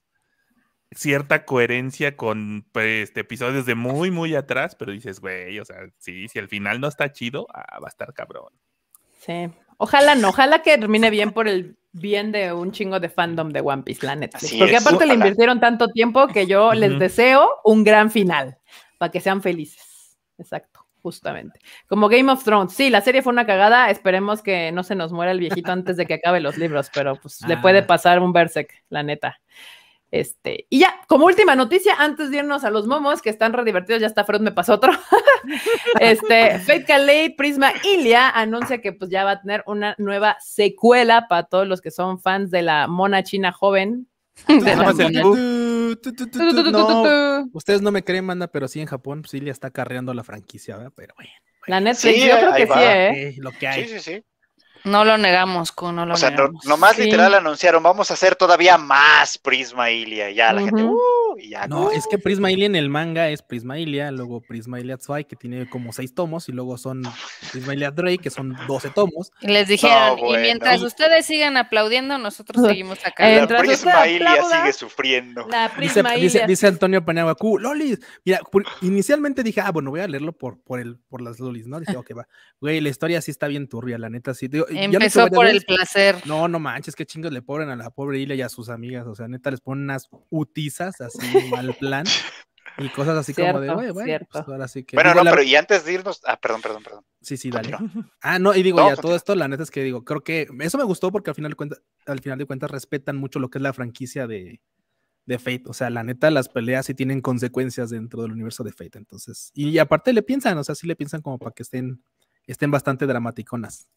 cierta coherencia con pues, episodios de muy, muy atrás, pero dices, güey, o sea, sí, si el final no está chido, ah, va a estar cabrón. Sí. Ojalá no, ojalá que termine bien por el bien de un chingo de fandom de One Piece, la Porque aparte le invirtieron tanto tiempo que yo les deseo un gran final, para que sean felices. Exacto. Justamente. Como Game of Thrones. Sí, la serie fue una cagada. Esperemos que no se nos muera el viejito antes de que acabe los libros, pero pues le ah. puede pasar un Berserk, la neta. Este, y ya, como última noticia, antes de irnos a los momos, que están re divertidos, ya está Fred me pasó otro. este, Fate Prisma Ilia anuncia que pues ya va a tener una nueva secuela para todos los que son fans de la mona china joven ustedes no me creen, manda, pero sí en Japón pues, sí le está carreando la franquicia, Pero bueno. La neta yo creo que sí, ¿eh? lo que hay. Sí, sí, No lo negamos, no lo o sea, nomás literal anunciaron, vamos a hacer todavía más Prisma Ilia, ya la gente... No, es que uh. Prisma Prismailia en el manga es Prisma Prismailia, luego Prismailia Zwei, que tiene como seis tomos, y luego son Prisma Prismailia Drake, que son doce tomos. Y les dijeron, y mientras ustedes sigan aplaudiendo, nosotros seguimos acá. La mientras sigue sufriendo. La dice, dice, dice, Antonio Lolis. Mira, inicialmente dije, ah, bueno, voy a leerlo por, por, el, por las Lolis, ¿no? Dije, ok, va. Güey, la historia sí está bien turbia, la neta, sí. Digo, Empezó por el placer. No, no manches, qué chingos le ponen a la pobre Ilia y a sus amigas, o sea, neta, les ponen unas utizas así mal plan. Y cosas así como de, bueno, pues, Bueno, no, pero y antes de irnos. Ah, perdón, perdón, perdón. Sí, sí, dale. Ah, no, y digo, ya, todo esto, la neta es que digo, creo que eso me gustó porque al final, de cuenta, al final de cuentas respetan mucho lo que es la franquicia de, de Fate. O sea, la neta, las peleas sí tienen consecuencias dentro del universo de Fate. Entonces, y aparte le piensan, o sea, sí le piensan como para que estén, estén bastante dramaticonas.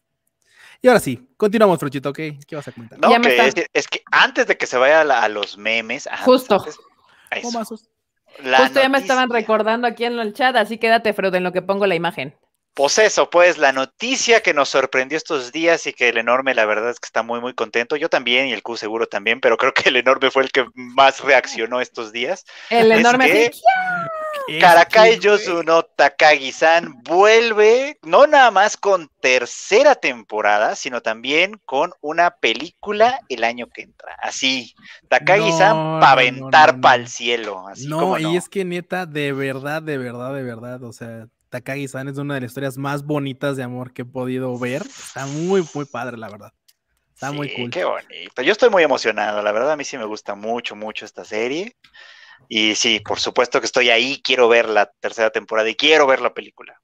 Y ahora sí, continuamos, Fruchito, ¿ok? ¿Qué vas a comentar? No, que es, que antes de que se vaya a, los memes. Pues, Justo. Justo ya me estaban recordando aquí en el chat, así quédate, Freud, en lo que pongo la imagen. Pues eso, pues la noticia que nos sorprendió estos días y que el enorme, la verdad es que está muy, muy contento. Yo también y el Q seguro también, pero creo que el enorme fue el que más reaccionó estos días. El enorme. Karakai Yosuno Takagi-san vuelve no nada más con tercera temporada, sino también con una película el año que entra. Así, Takagi-san para aventar para el cielo. no, y es que neta, de verdad, de verdad, de verdad, o sea, Takagi-san es una de las historias más bonitas de amor que he podido ver. Está muy, muy padre, la verdad. Está muy cool. Qué bonito. Yo estoy muy emocionado, la verdad, a mí sí me gusta mucho, mucho esta serie. Y sí, por supuesto que estoy ahí, quiero ver la tercera temporada y quiero ver la película.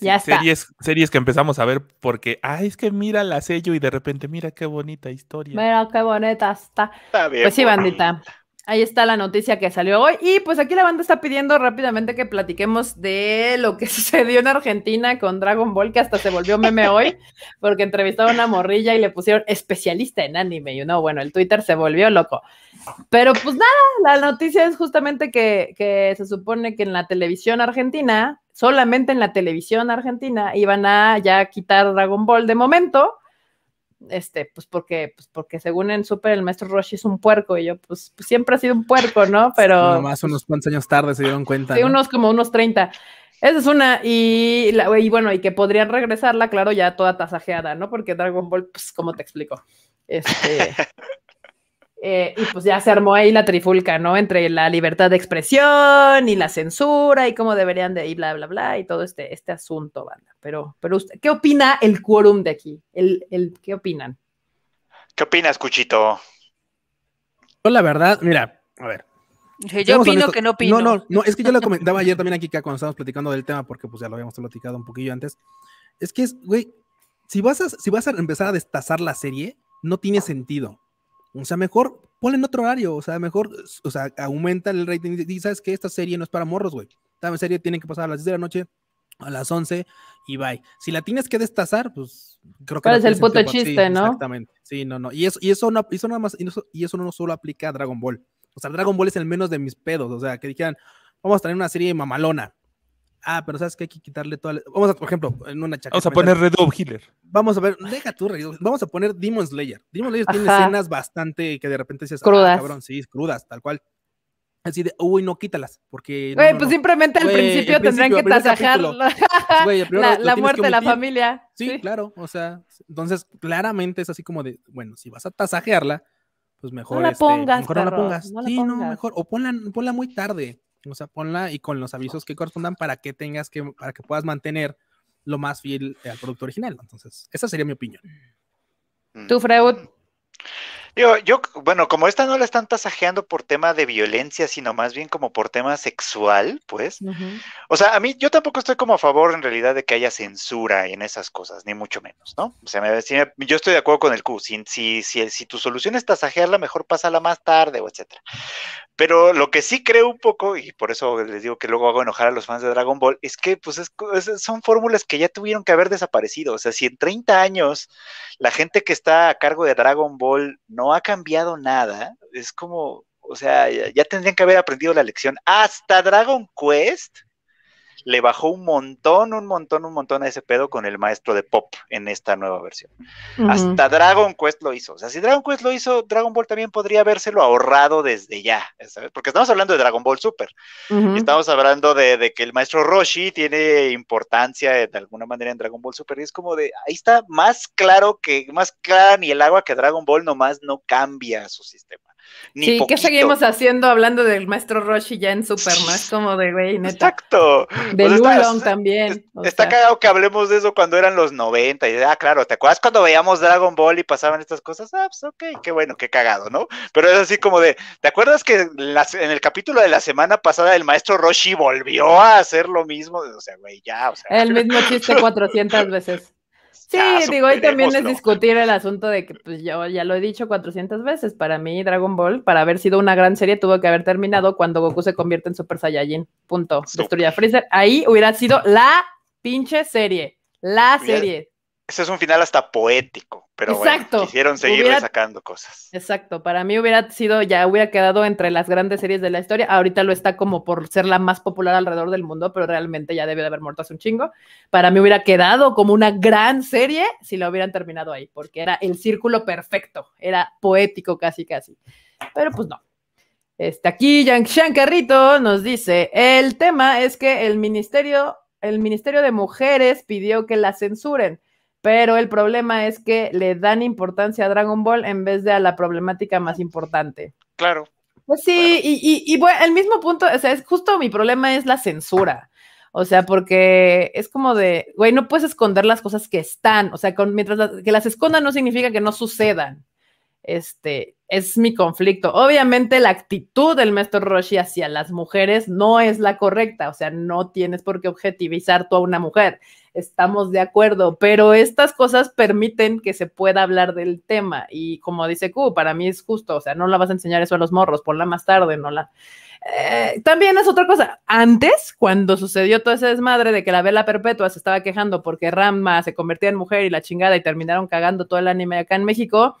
ya series, series que empezamos a ver porque, ay, es que mira la sello y de repente, mira qué bonita historia. Mira qué bonita está. pues sí, bandita. Ahí está la noticia que salió hoy. Y pues aquí la banda está pidiendo rápidamente que platiquemos de lo que sucedió en Argentina con Dragon Ball, que hasta se volvió meme hoy, porque entrevistaron a una morrilla y le pusieron especialista en anime. Y you bueno, el Twitter se volvió loco. Pero pues nada, la noticia es justamente que, que se supone que en la televisión argentina, solamente en la televisión argentina, iban a ya quitar Dragon Ball de momento este, pues porque, pues porque según en Super el maestro Rush es un puerco y yo, pues, pues, siempre ha sido un puerco, ¿no? Pero... Nomás más pues unos cuantos años tarde se dieron cuenta. Sí, unos como unos 30. Esa es una, y, la, y bueno, y que podrían regresarla, claro, ya toda tasajeada, ¿no? Porque Dragon Ball, pues, como te explico? Este... Eh, y pues ya se armó ahí la trifulca, ¿no? Entre la libertad de expresión y la censura y cómo deberían de ir, bla, bla, bla, y todo este, este asunto, banda. Pero, pero ¿qué opina el quórum de aquí? El, ¿Qué opinan? ¿Qué opinas, Cuchito? Yo la verdad, mira, a ver. yo opino que no opino. No, no, no, es que yo lo comentaba ayer también aquí cuando estábamos platicando del tema, porque pues ya lo habíamos platicado un poquillo antes. Es que güey, si vas a, si vas a empezar a destazar la serie, no tiene ah. sentido. O sea, mejor ponle en otro horario, o sea, mejor, o sea, aumenta el rating y sabes que esta serie no es para morros, güey. Esta serie tiene que pasar a las 10 de la noche, a las 11 y bye. Si la tienes que destazar, pues creo que... es el puto chiste, ¿no? Exactamente. Sí, no, no. Y eso, y eso, no, eso nada más, y eso, y eso no solo aplica a Dragon Ball. O sea, Dragon Ball es el menos de mis pedos, o sea, que dijeran, vamos a tener una serie mamalona ah, pero sabes que hay que quitarle toda la... Vamos a, por ejemplo, en una chaqueta. Vamos a poner Redob Healer. Vamos a ver, deja tú, vamos a poner Demon Slayer. Demon Slayer tiene escenas bastante que de repente dices, ah, crudas. cabrón, sí, crudas, tal cual. Así de, uy, no quítalas, porque. Güey, pues simplemente al principio, tendrían que tasajar la, muerte de la familia. Sí, claro, o sea, entonces claramente es así como de, bueno, si vas a tasajearla, pues mejor. No la este, pongas. Mejor no la pongas. sí, no, mejor. O ponla, ponla muy tarde. O sea, ponla y con los avisos que correspondan para que tengas que, para que puedas mantener lo más fiel al producto original. Entonces, esa sería mi opinión. Mm. ¿Tú, Freud? Yo, yo, bueno, como esta no la están tasajeando por tema de violencia, sino más bien como por tema sexual, pues. O sea, a mí, yo tampoco estoy como a favor en realidad de que haya censura en esas cosas, ni mucho menos, ¿no? O sea, me, yo estoy de acuerdo con el Q. Si, si, si, si tu solución es tasajearla, mejor pásala más tarde, o etcétera. Pero lo que sí creo un poco, y por eso les digo que luego hago enojar a los fans de Dragon Ball, es que pues son fórmulas que ya tuvieron que haber desaparecido. O sea, si en 30 años la gente que está a cargo de Dragon Ball no ha cambiado nada, es como, o sea, ya, ya tendrían que haber aprendido la lección. Hasta Dragon Quest le bajó un montón, un montón, un montón a ese pedo con el maestro de pop en esta nueva versión. Hasta Dragon Quest lo hizo. O sea, si Dragon Quest lo hizo, Dragon Ball también podría habérselo ahorrado desde ya, ¿sabes? Porque estamos hablando de Dragon Ball Super. Estamos hablando de, de, que el maestro Roshi tiene importancia de alguna manera en Dragon Ball Super. Y es como de, ahí está más claro que, más clara ni el agua que Dragon Ball nomás no cambia su sistema sí, ¿qué seguimos haciendo hablando del maestro Roshi ya en Superman? como de güey, neta. Exacto. De pues o también. está cagado que hablemos de eso cuando eran los 90. Y, ah, claro, ¿te acuerdas cuando veíamos Dragon Ball y pasaban estas cosas? Ah, pues ok, qué bueno, qué cagado, ¿no? Pero es así como de, ¿te acuerdas que en el capítulo de la semana pasada el maestro Roshi volvió a hacer lo mismo? O sea, güey, ya, o sea. El mismo chiste 400 veces. Sí, digo, y también es discutir el asunto de que, pues yo ya lo he dicho 400 veces, para mí Dragon Ball, para haber sido una gran serie, tuvo que haber terminado cuando Goku se convierte en Super Saiyajin, punto. a Freezer, ahí hubiera sido la pinche serie, la serie. Ese es un final hasta poético. Pero quisieron seguir sacando cosas. Exacto, para mí hubiera sido, ya hubiera quedado entre las grandes series de la historia. Ahorita lo está como por ser la más popular alrededor del mundo, pero realmente ya debió de haber muerto hace un chingo. Para mí hubiera quedado como una gran serie si la hubieran terminado ahí, porque era el círculo perfecto, era poético casi, casi. Pero pues no. Este, aquí Yang-Shan Carrito nos dice, el tema es que el ministerio, el Ministerio de Mujeres pidió que la censuren pero el problema es que le dan importancia a Dragon Ball en vez de a la problemática más importante. Claro. Pues sí, y, bueno, el mismo punto, o sea, es justo mi problema es la censura. O sea, porque es como de, güey, no puedes esconder las cosas que están. O sea, con, mientras que las escondan no significa que no sucedan. Este, es mi conflicto. Obviamente la actitud del maestro Roshi hacia las mujeres no es la correcta, o sea, no tienes por qué objetivizar tú a una mujer, estamos de acuerdo, pero estas cosas permiten que se pueda hablar del tema y como dice Q, para mí es justo, o sea, no la vas a enseñar eso a los morros, por la más tarde, no la... Eh, también es otra cosa, antes, cuando sucedió todo ese desmadre de que la vela perpetua se estaba quejando porque ramma se convertía en mujer y la chingada y terminaron cagando todo el anime acá en México,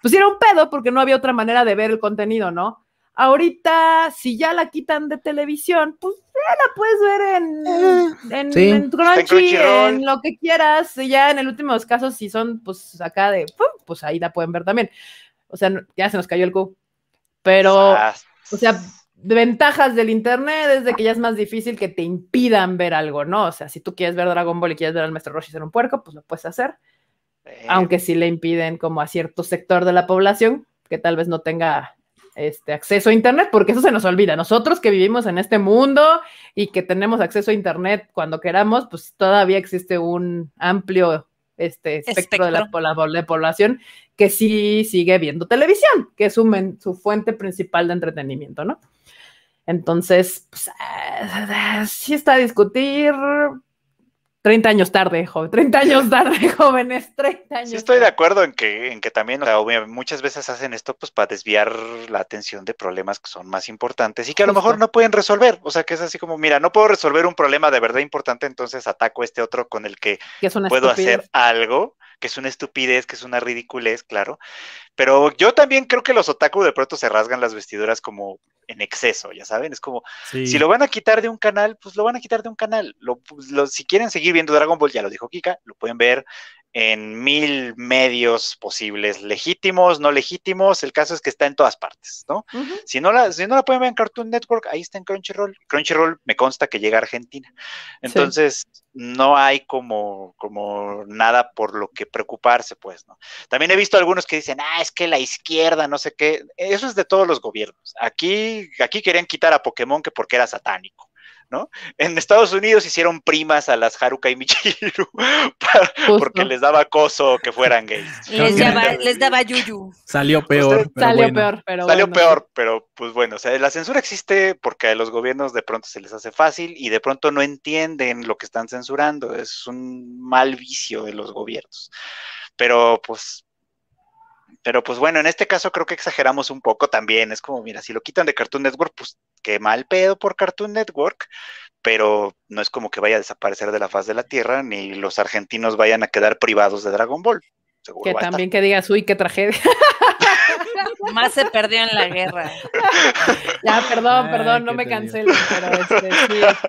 pues era un pedo porque no había otra manera de ver el contenido, ¿no? Ahorita, si ya la quitan de televisión, pues ya la puedes ver en, eh. en, en Crunchy, en lo que quieras. Y ya en el último de los casos, si son pues acá de, pues ahí la pueden ver también. O sea, ya se nos cayó el cu. Pero, o sea, ventajas del internet es de que ya es más difícil que te impidan ver algo, ¿no? O sea, si tú quieres ver Dragon Ball y quieres ver al maestro Roshi ser un puerco, pues lo puedes hacer. Eh, aunque sí le impiden como a cierto sector de la población que tal vez no tenga este acceso a internet, porque eso se nos olvida. Nosotros que vivimos en este mundo y que tenemos acceso a internet cuando queramos, pues todavía existe un amplio este espectro, De, la, población que sí sigue viendo televisión, que es su, su fuente principal de entretenimiento, ¿no? Entonces, pues, eh, sí está a discutir, 30 años tarde, joven, 30 años tarde, jóvenes, 30 años. Sí, estoy de acuerdo en que, en que también muchas veces hacen esto pues para desviar la atención de problemas que son más importantes y que a lo mejor no pueden resolver. O sea, que es así como, mira, no puedo resolver un problema de verdad importante, entonces ataco este otro con el que, puedo hacer algo que es una estupidez, que es una ridiculez, claro. Pero yo también creo que los otaku de pronto se rasgan las vestiduras como en exceso, ya saben, es como, si lo van a quitar de un canal, pues lo van a quitar de un canal. Pues, si quieren seguir viendo Dragon Ball, ya lo dijo Kika, lo pueden ver en mil medios posibles, legítimos, no legítimos, el caso es que está en todas partes, ¿no? si, no la, si no la pueden ver en Cartoon Network, ahí está en Crunchyroll. Crunchyroll me consta que llega a Argentina. Entonces, no hay como, como nada por lo que preocuparse, pues, ¿no? También he visto algunos que dicen, ah, es que la izquierda, no sé qué, eso es de todos los gobiernos. Aquí, aquí querían quitar a Pokémon que porque era satánico. ¿no? En Estados Unidos hicieron primas a las Haruka y Michiru porque les daba coso que fueran gays. Les, daba, yuyu. Salió peor. salió peor, pero Salió peor, pero pues bueno, la censura existe porque a los gobiernos de pronto se les hace fácil y de pronto no entienden lo que están censurando. Es un mal vicio de los gobiernos. Pero pues pero pues bueno, en este caso creo que exageramos un poco también. Es como, mira, si lo quitan de Cartoon Network, pues qué mal pedo por Cartoon Network, pero no es como que vaya a desaparecer de la faz de la Tierra, ni los argentinos vayan a quedar privados de Dragon Ball. que también que digas, uy, qué tragedia. Más se perdió en la guerra. ya, perdón, ah, perdón, no me cancelo. pero este,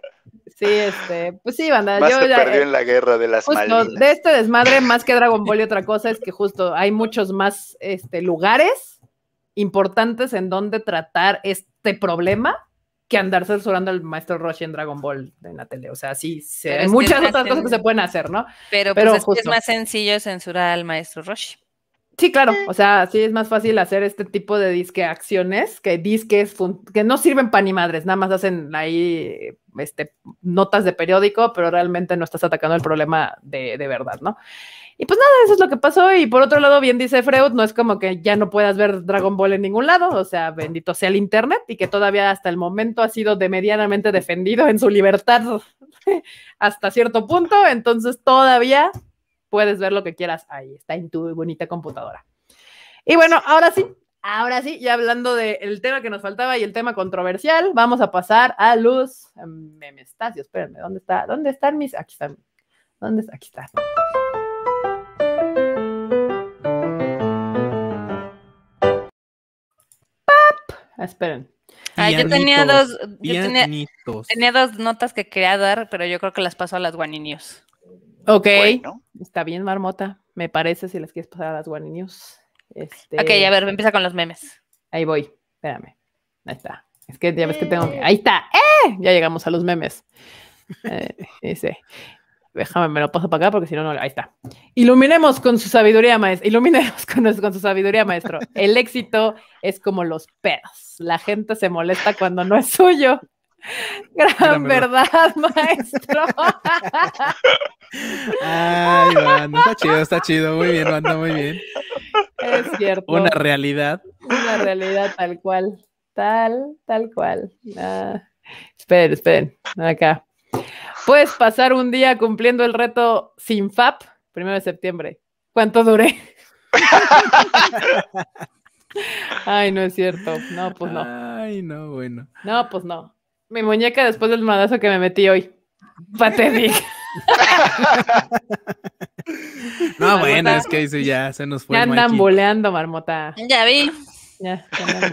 Sí, este, pues sí, banda. Más yo se perdió en la guerra de las justo, De este desmadre, más que Dragon Ball y otra cosa, es que justo hay muchos más este, lugares importantes en donde tratar este problema que andar censurando al maestro Roshi en Dragon Ball en la tele. O sea, sí, hay muchas otras cosas que se pueden hacer, ¿no? Pero, pues es más sencillo censurar al maestro Roshi. Sí, claro, o sea, sí es más fácil hacer este tipo de disque acciones que disques que no sirven para ni madres, nada más hacen ahí este, notas de periódico, pero realmente no estás atacando el problema de verdad, ¿no? Y pues nada, eso es lo que pasó. Y por otro lado, bien dice Freud, no es como que ya no puedas ver Dragon Ball en ningún lado, o sea, bendito sea el Internet y que todavía hasta el momento ha sido de medianamente defendido en su libertad hasta cierto punto, entonces todavía puedes ver lo que quieras ahí, está en tu bonita computadora. Y bueno, ahora sí, Ahora sí, ya hablando del tema que nos faltaba y el tema controversial, vamos a pasar a los em, memestacios. Espérenme, ¿dónde está? ¿Dónde están mis? Aquí están. ¿Dónde está? Aquí está. ¡Pap! Ah, esperen. Ah, yo tenía dos, tenía, dos notas que quería dar, pero yo creo que las paso a las guaninios. Ok, está bien, Marmota. Me parece si las quieres pasar a las guaninios. Este... Ok, a ver, empieza con los memes. Ahí voy, espérame. Ahí está. Es que ya ves que tengo. Eh. Ahí está. ¡Eh! Ya llegamos a los memes. Eh, déjame, me lo paso para acá porque si no, no. Ahí está. Iluminemos con su sabiduría, maestro. Iluminemos con, con su sabiduría, maestro. El éxito es como los pedos. La gente se molesta cuando no es suyo. Gran verdad, maestro. Ay, está chido, está chido. Muy bien, anda muy bien. Es cierto. Una realidad. Una realidad tal cual. Tal, tal cual. Ah, esperen, esperen. Acá. Puedes pasar un día cumpliendo el reto sin FAP, primero de septiembre. ¿Cuánto duré? Ay, no es cierto. No, pues no. Ay, no, bueno. No, pues no. Mi muñeca después del madazo que me metí hoy. Patético. no, bueno, es que ahí ya se nos fue. Ya andan boleando, marmota. Ya vi. Ya,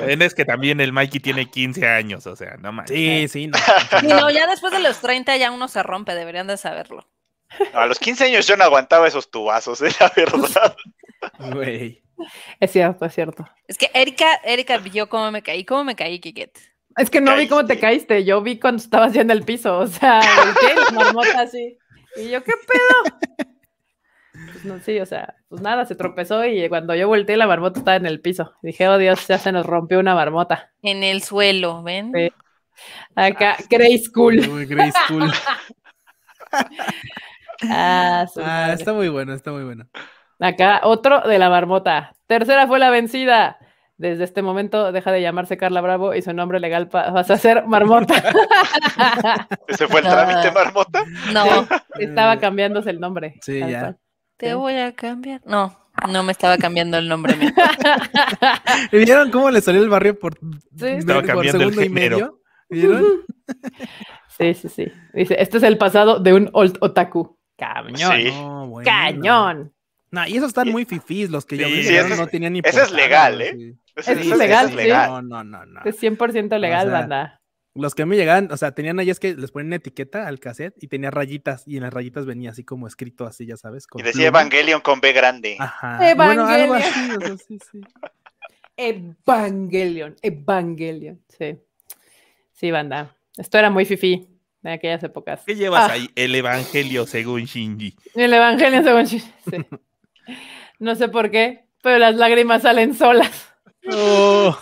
es que también el Mikey tiene 15 años, o sea, no más. Sí, sí, no. no. Ya después de los 30 ya uno se rompe, deberían de saberlo. a los 15 años yo no aguantaba esos tubazos, ¿eh? la verdad. Güey. Es cierto, es cierto. Es que Erika, Erika yo cómo me caí, cómo me caí, Kiket. Es que no vi cómo te caíste, yo vi cuando estaba haciendo en el piso, o sea, ¿qué? marmota así. Y yo, ¿qué pedo? Pues no, sí, o sea, pues nada, se tropezó y cuando yo volteé la marmota estaba en el piso. Dije, oh Dios, ya se nos rompió una marmota. En el suelo, ¿ven? Acá, crazy cool. School. ah, ah está muy bueno, está muy bueno. Acá, otro de la marmota. Tercera fue la vencida. Desde este momento deja de llamarse Carla Bravo y su nombre legal vas a ser Marmota. ¿Ese fue el trámite Marmota? No. Estaba cambiándose el nombre. Sí, ya. Te voy a cambiar. No, no me estaba cambiando el nombre. ¿Vieron cómo le salió el barrio por, estaba cambiando el y ¿Vieron? Sí, sí, sí. Dice, este es el pasado de un old otaku. Cañón. Cañón. No, y esos están muy fifís los que yo no es, tenían ni Eso es legal, ¿eh? es, legal, es No, no, Es 100% legal, banda. Los que me llegaban, o sea, tenían ahí es que les ponen etiqueta al cassette y tenía rayitas y en las rayitas venía así como escrito así, ya sabes. y decía Evangelion con B grande. Ajá. Evangelion. sí, sí. Evangelion, Evangelion, sí. banda. Esto era muy fifi de aquellas épocas. ¿Qué llevas ah. ahí? El Evangelio según Shinji. El Evangelio según Shinji, No sé por qué, pero las lágrimas salen solas. Oh.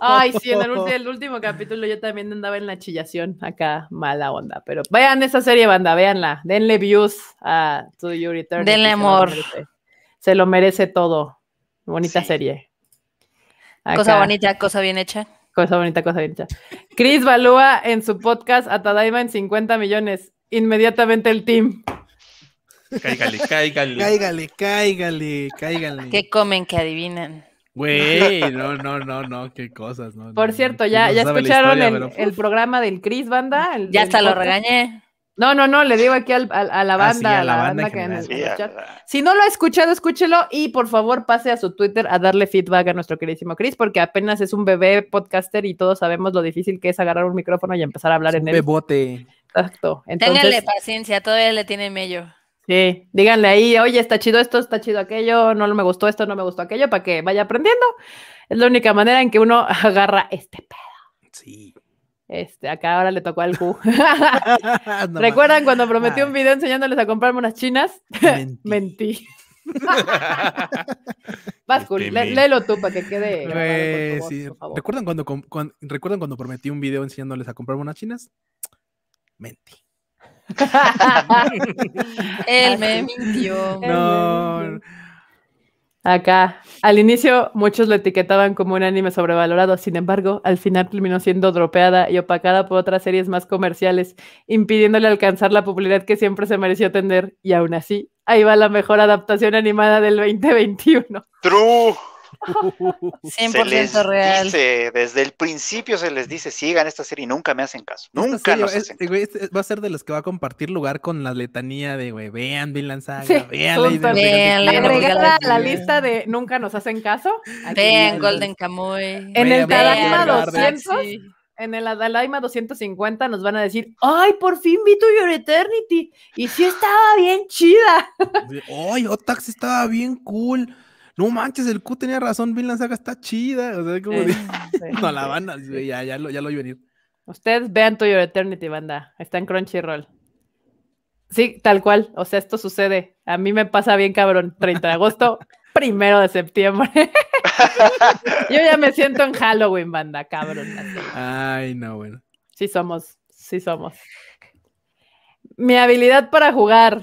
Ay, sí, en el, último capítulo yo también andaba en la chillación acá, mala onda. Pero vean esa serie, banda, véanla. Denle views a To Your Return. Denle amor. Se lo, merece todo. Bonita serie. Cosa bonita, cosa bien hecha. Cosa bonita, cosa bien hecha. Chris Balúa en su podcast Atadaima en 50 millones. Inmediatamente el team. Cáigale, cáigale. Cáigale, cáigale, cáigale. ¿Qué comen? que adivinan? Güey, no, no, no, no, qué cosas, ¿no? Por cierto, ya, ya escucharon el, programa del Cris Banda. ya hasta lo regañé. No, no, no, le digo aquí a, la ah, banda, a la, banda, que en el, Si no lo ha escuchado, escúchelo y por favor pase a su Twitter a darle feedback a nuestro queridísimo Chris, porque apenas es un bebé podcaster y todos sabemos lo difícil que es agarrar un micrófono y empezar a hablar en un él. Bebote. Exacto. paciencia, todavía le tiene mello. Sí, díganle ahí, oye, está chido esto, está chido aquello, no me gustó esto, no me gustó aquello, para que vaya aprendiendo. Es la única manera en que uno agarra este pedo. Sí. Este, acá ahora le tocó al Q. ¿Recuerdan cuando prometí un video enseñándoles a comprarme unas chinas? Mentí. léelo tú para que quede. ¿Recuerdan, cuando, ¿Recuerdan cuando prometí un video enseñándoles a comprarme unas chinas? Mentí. Él me mintió. Acá, al inicio muchos lo etiquetaban como un anime sobrevalorado, sin embargo, al final terminó siendo dropeada y opacada por otras series más comerciales, impidiéndole alcanzar la popularidad que siempre se mereció tener, y aún así, ahí va la mejor adaptación animada del 2021. True. 100% se desde el principio se les dice, sigan esta serie y nunca me hacen caso. Nunca hacen eh, este va a ser de los que va a compartir lugar con la letanía de, güey, vean Vinland Saga, vean la lista de nunca nos hacen caso. Vean Golden Kamuy. En el Tadaima 200. En el Adalaima 250 nos van a decir, ay, por fin vi tu Your Eternity. Y sí estaba bien chida. Ay, Otax estaba bien cool no manches, el Q tenía razón, Vinland Saga está chida. O sea, como no la van, ya, lo, ya lo venir. Ustedes vean To Your Eternity, banda. Está en Crunchyroll. Sí, tal cual. O sea, esto sucede. A mí me pasa bien, cabrón. 30 de agosto, primero de septiembre. Yo ya me siento en Halloween, banda, cabrón. Ay, no, bueno. Sí somos, sí somos. Mi habilidad para jugar,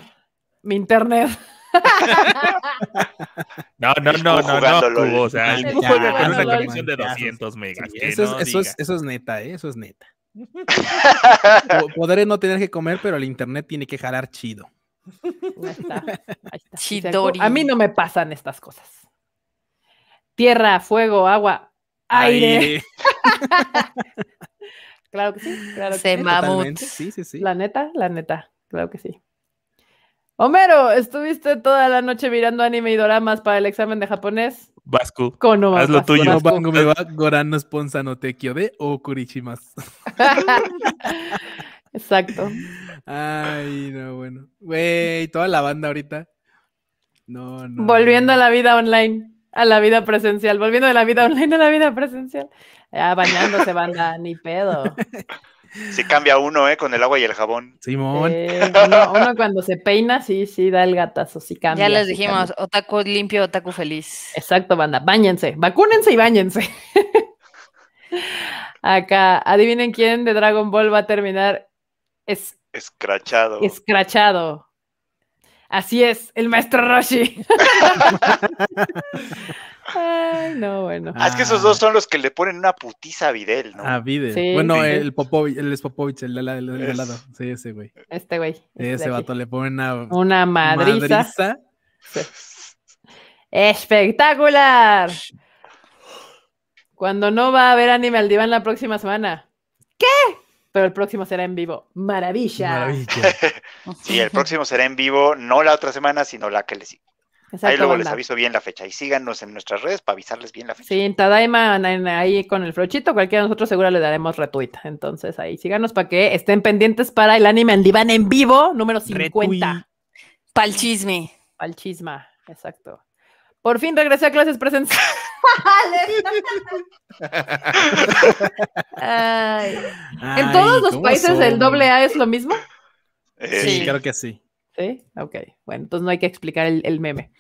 mi internet. no, no, no, no, no, o sea, el con una conexión de 200 megas. eso, es, eso, es, neta, eh, eso es neta. Podré no tener que comer, pero el internet tiene que jalar chido. Chidori. A mí no me pasan estas cosas. Tierra, fuego, agua, aire. claro que sí, claro que sí. Se mamut. Sí, sí, sí. La neta, la neta, claro que sí. Homero, estuviste toda la noche mirando anime y doramas para el examen de japonés. Vasco. haz lo tuyo. No de Okurichimas. Exacto. Ay, no, bueno. Güey, toda la banda ahorita. No, no. Volviendo a la vida online, a la vida presencial. Volviendo de la vida online a la vida presencial. Ya bañándose, banda, ni pedo. Se cambia uno, ¿eh? Con el agua y el jabón. Simón. uno, cuando se peina, sí, sí, da el gatazo, sí cambia. Ya les dijimos, otaku limpio, otaku feliz. Exacto, banda. Báñense, vacúnense y báñense. Acá, adivinen quién de Dragon Ball va a terminar. Es... Escrachado. Escrachado. Así es, el maestro Roshi. Ay, no, bueno. Ah, es que esos dos son los que le ponen una putiza a Videl, ¿no? A Videl. bueno, el Popovich, el Spopovich, el, el, el, lado. Sí, ese güey. Este güey. Este ese vato le pone una, una madriza. Espectacular. Cuando no va a haber anime al diván la próxima semana. ¿Qué? Pero el próximo será en vivo. Maravilla. sí, el próximo será en vivo, no la otra semana, sino la que les sigue. Exacto, ahí luego les aviso bien la fecha y síganos en nuestras redes para avisarles bien la fecha. Sí, en Tadaima, ahí con el frochito, cualquiera de nosotros seguro le daremos retweet. Entonces ahí síganos para que estén pendientes para el anime en diván en vivo número 50. Retweet. Pal chisme. Pal chisma, exacto. Por fin regresé a clases presenciales. ¿En todos los países el doble A es lo mismo? Eh, sí, Creo que sí. Sí, ok. Bueno, entonces no hay que explicar el, meme.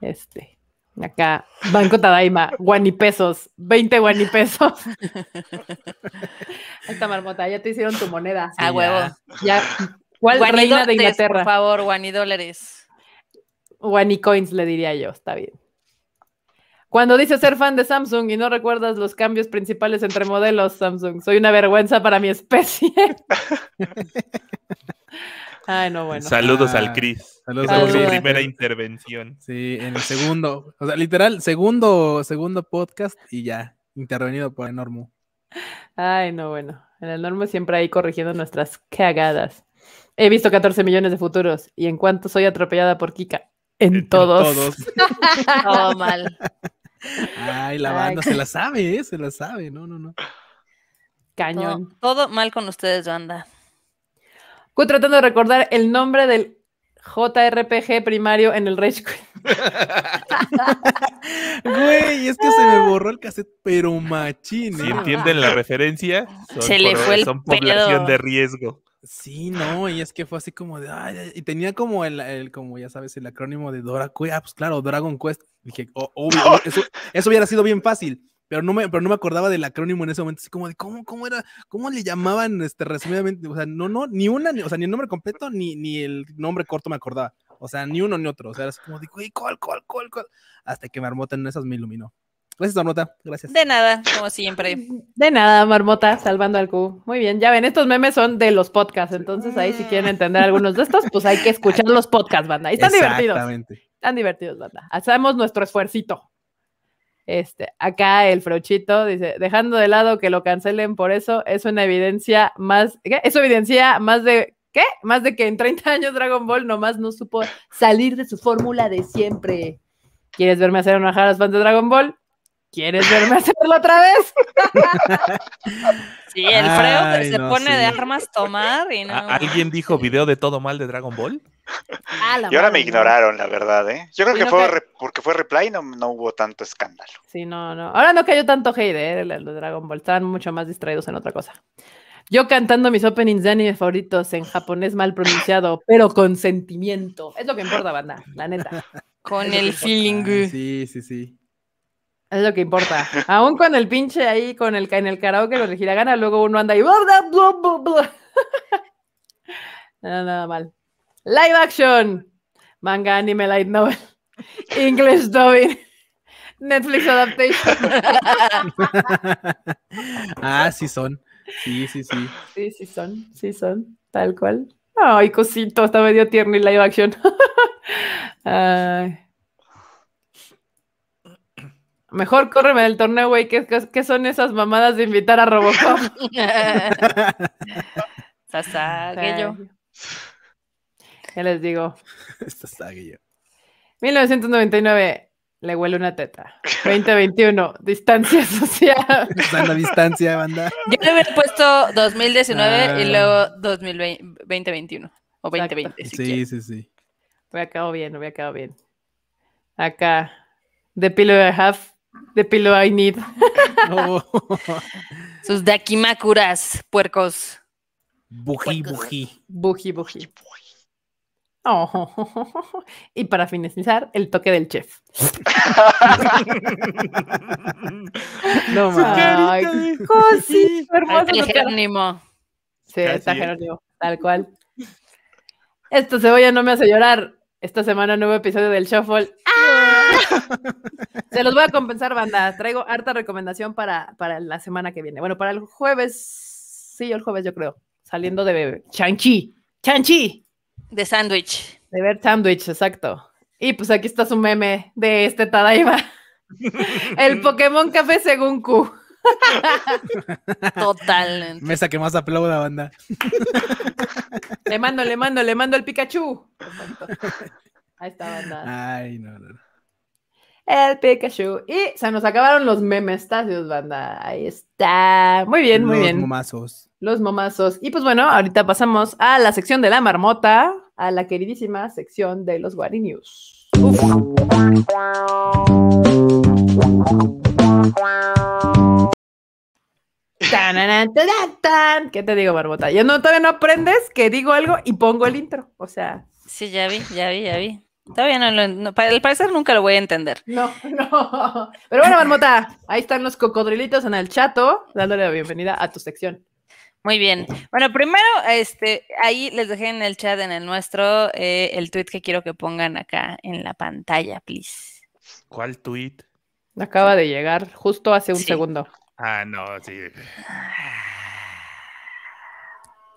Este. Acá, Banco Tadaima, guanipesos, 20 guanipesos. Esta marmota, ya te hicieron tu moneda. a huevo. Ya. ¿Cuál reina de Inglaterra? Por favor, guanidólares. O Coins le diría yo, está bien. Cuando dices ser fan de Samsung y no recuerdas los cambios principales entre modelos Samsung, soy una vergüenza para mi especie. Ay, no, bueno. Saludos al ah, Chris Saludos a su primera intervención. Sí, en el segundo, o sea, literal, segundo, segundo podcast y ya, intervenido por Enormo. Ay, no, bueno. En el Normu siempre ahí corrigiendo nuestras cagadas. He visto 14 millones de futuros y en cuanto soy atropellada por Kika. En, todos. Todo mal. Ay, la banda se la sabe, ¿eh? se la sabe. No, no, no. Cañón. Todo, mal con ustedes, banda. Estoy tratando de recordar el nombre del JRPG primario en el Rage Güey, es que se me borró el cassette, pero machín. ¿eh? Si entienden la referencia, son, se le fue el población de riesgo. Sí, no, y es que fue así como de, ay, y tenía como el, el, como ya sabes, el acrónimo de Dora Quest, ah, pues claro, Dragon Quest, dije, oh, oh obvio, eso, hubiera sido bien fácil, pero no, me, pero no me acordaba del acrónimo en ese momento, así como de, ¿cómo, cómo era, cómo le llamaban, este, resumidamente, o sea, no, no, ni una, o sea, ni el nombre completo, ni, ni el nombre corto me acordaba, o sea, ni uno ni otro, o sea, era así como de, güey, ¿cuál, cuál, cuál, cuál? Hasta que Marmota en esas me iluminó. Gracias, Marmota. Gracias. De nada, como siempre. De nada, Marmota, salvando al Q. Muy bien, ya ven, estos memes son de los podcasts, entonces ahí si quieren entender algunos de estos, pues hay que escuchar los podcasts, banda. Y están divertidos. Exactamente. Están divertidos, banda. Hacemos nuestro esfuercito. Este, acá el Frochito dice, dejando de lado que lo cancelen por eso, es una evidencia más, ¿qué? Eso evidencia más de ¿Qué? Más de que en 30 años Dragon Ball nomás no supo salir de su fórmula de siempre. ¿Quieres verme hacer una a los fans de Dragon Ball? ¿Quieres verme hacerlo otra vez? sí, el Freo se pone de armas tomar y no. ¿Alguien dijo video de todo mal de Dragon Ball? Ah, y ahora me ignoraron, la verdad, ¿eh? Yo creo que fue porque fue replay y no, no, hubo tanto escándalo. Sí, no, no. Ahora no cayó tanto hate, ¿eh? de Dragon Ball estaban mucho más distraídos en otra cosa. Yo cantando mis openings de anime favoritos en japonés mal pronunciado, pero con sentimiento. Es lo que importa, banda, la neta. Con el feeling. Sí, sí, sí. Es lo que importa. Aún con el pinche ahí, con el, en el karaoke, lo regirá gana luego uno anda bla, no, nada mal. Live action. Manga, anime, light novel. English dubbing. Netflix adaptation. ah, sí son. Sí, sí, sí. Sí, sí son. Sí son. Tal cual. Ay, cosito, está medio tierno y live action. Ay. Mejor córreme del torneo, güey. ¿Qué, ¿Qué, son esas mamadas de invitar a Robocop? yo Ya les digo. yo 1999, le huele una teta. 2021, distancia social. la distancia, banda. Yo le hubiera puesto 2019 y ah. luego 2020, 2021. O 2020. Sí, sí, sí, sí. me quedado bien, me quedado bien. Acá, The Pillow Half de pillow I need. Sus dakimakuras, puercos. Buji, buji. Buji, buji. Oh. Y para finalizar, el toque del chef. no mames. hermoso. El Jerónimo. Sí, Casi está Jerónimo, tal cual. Esto cebolla no me hace llorar. Esta semana nuevo episodio del Shuffle. Se los voy a compensar, banda. Traigo harta recomendación para, la semana que viene. Bueno, para el jueves, sí, el jueves yo creo, saliendo de Chanchi. Chanchi. De sándwich. De ver sándwich, exacto. Y pues aquí está su meme de este Tadaima. El Pokémon Café según Q. Totalmente. Mesa que más aplauda, banda. Le mando, le mando, le mando el Pikachu. Ahí está, banda. Ay, no, no el Pikachu. Y se nos acabaron los memestasios, banda. Ahí está. Muy bien, muy bien. Los momazos. Los momazos. Y pues bueno, ahorita pasamos a la sección de la marmota, a la queridísima sección de los Guarinius. Uf. ¿Qué te digo, Marmota? Yo no, todavía no aprendes que digo algo y pongo el intro. O sea. Sí, ya vi, ya vi, ya vi. Todavía no, lo, al parecer nunca lo voy a entender. No, no. Pero bueno, Marmota, ahí están los cocodrilitos en el chato, dándole la bienvenida a tu sección. Muy bien. Bueno, primero, este, ahí les dejé en el chat, en el nuestro, eh, el tweet que quiero que pongan acá en la pantalla, please. ¿Cuál tweet? Acaba de llegar justo hace un segundo. Ah, no, sí.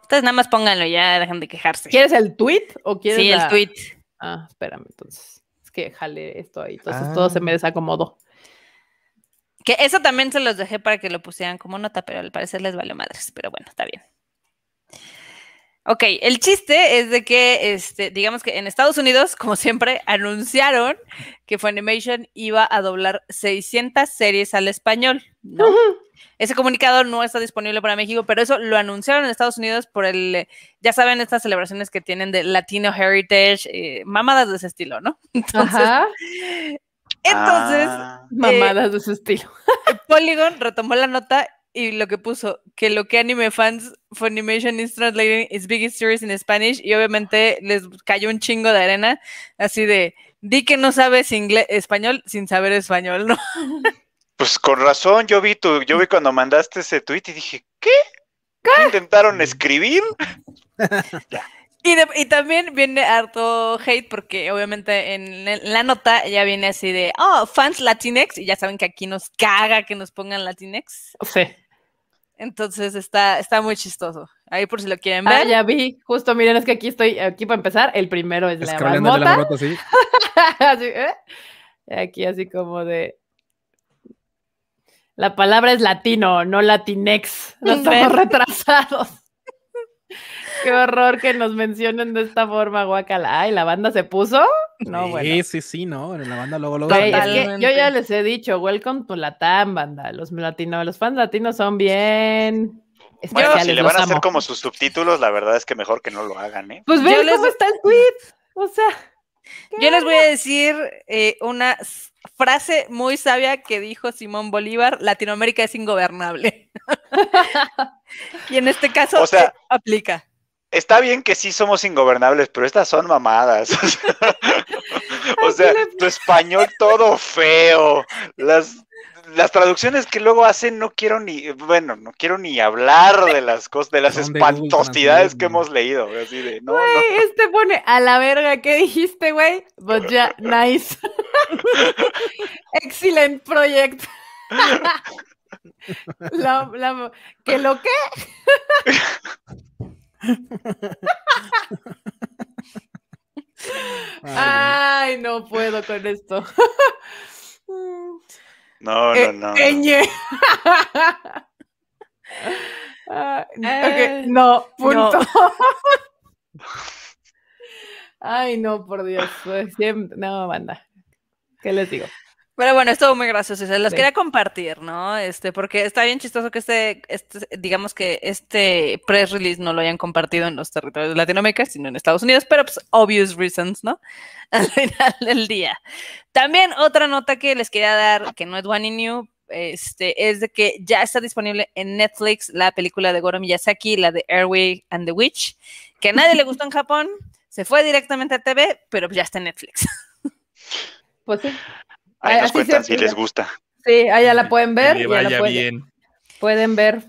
Entonces nada más pónganlo, ya dejen de quejarse. ¿Quieres el tweet o quieres Sí, el tweet. Ah, espérame, entonces. Es que jale esto ahí. Entonces todo se me ah. desacomodó. Que eso también se los dejé para que lo pusieran como nota, pero al parecer les valió madres. Pero bueno, está bien. Ok, el chiste es de que, este, digamos que en Estados Unidos, como siempre, anunciaron que Funimation iba a doblar 600 series al español. ¿no? Ese comunicado no está disponible para México, pero eso lo anunciaron en Estados Unidos por el, ya saben, estas celebraciones que tienen de Latino Heritage, eh, mamadas de ese estilo, ¿no? Entonces, Entonces. Ah. Eh, mamadas de ese estilo. Polygon retomó la nota y lo que puso, que lo que anime fans Funimation is translating its biggest series in Spanish y obviamente les cayó un chingo de arena, así de, di que no sabes español sin saber español, ¿no? Pues con razón, yo vi tu, yo vi cuando mandaste ese tweet y dije, ¿qué? ¿Qué? ¿Intentaron escribir? Y, y, también viene harto hate porque obviamente en, la nota ya viene así de, oh, fans latinex, y ya saben que aquí nos caga que nos pongan latinex. Sí. Entonces está, está muy chistoso. Ahí por si lo quieren ah, ver. Ah, ya vi. Justo, miren, es que aquí estoy, aquí para empezar, el primero es la La ¿eh? Aquí así como de... La palabra es latino, no latinex. nos estamos retrasados. Qué horror que nos mencionen de esta forma, guacala. Ay, la banda se puso. No, bueno. sí, sí, no. La banda luego luego yo ya les he dicho, welcome to Latam, banda. Los latinos, los fans latinos son bien. Bueno, si le van a hacer como sus subtítulos, la verdad es que mejor que no lo hagan, ¿eh? Pues ven cómo está el tweet. O sea. Yo les voy a decir eh, una frase muy sabia que dijo Simón Bolívar: Latinoamérica es ingobernable. y en este caso aplica está bien que sí somos ingobernables, pero estas son mamadas. o sea, tu español todo feo. Las, las traducciones que luego hacen no quiero ni, bueno, no quiero ni hablar de las cosas, de las espantosidades que hemos leído. Así de, no, este pone a la verga, ¿qué dijiste, güey? But yeah, nice. excelente proyecto. ¿Qué ¿Que lo qué? Ay, no puedo con esto. Eh, no, no, no. Eh, no, punto. Ay, no, por Dios. Pues, no, banda. ¿Qué les digo? Pero bueno, estuvo muy gracioso. Se los quería compartir, ¿no? Este, porque está bien chistoso que este, este, digamos que este press release no lo hayan compartido en los territorios de Latinoamérica, sino en Estados Unidos, pero pues obvious reasons, ¿no? Al final del día. También otra nota que les quería dar, que no es One New, este, es de que ya está disponible en Netflix la película de Goro Miyazaki, la de Airway and the Witch, que a nadie le gustó en Japón, se fue directamente a TV, pero ya está en Netflix. Pues sí. Ahí nos cuentan si les gusta. Sí, allá la pueden ver. vaya pueden, bien. Pueden ver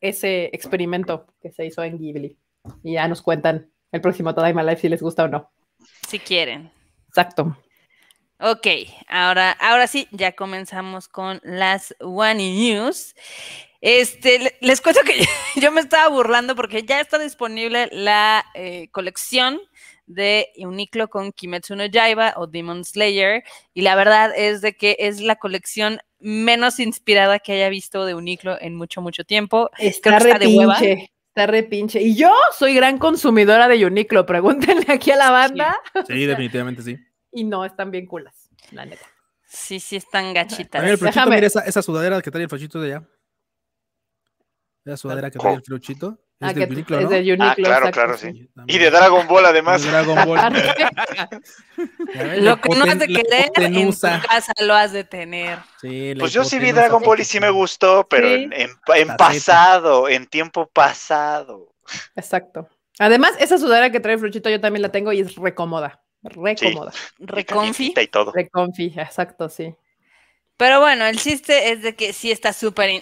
ese experimento que se hizo en Ghibli. Y ya nos cuentan el próximo My Life si les gusta o no. Si quieren. Exacto. Ok, ahora, ahora sí, ya comenzamos con las One News. Este, les cuento que yo me estaba burlando porque ya está disponible la eh, colección de Uniclo con Kimetsu no o Demon Slayer y la verdad es de que es la colección menos inspirada que haya visto de Uniclo en mucho mucho tiempo. Está, de Está re Y yo soy gran consumidora de Uniclo, pregúntenle aquí a la banda. Sí, definitivamente sí. Y no, están bien culas, la neta. Sí, sí, están gachitas. esa, sudadera que trae el de allá. La ah, sudadera que trae el fluchito. Es ah, de Uniqlo, ¿no? Es de ah, Uniqlo, ah, claro, claro, sí. Y de Dragon Ball, además. Dragon Ball. lo que no has de querer, en tu casa lo has de tener. Sí, pues yo sí vi Dragon Ball y sí me gustó, pero en, pasado, en tiempo pasado. Exacto. Además, esa sudadera que trae el fluchito yo también la tengo y es recomoda. Recomoda. Sí. Reconfi. Y todo. Reconfi, exacto, sí. Pero bueno, el chiste es de que sí está súper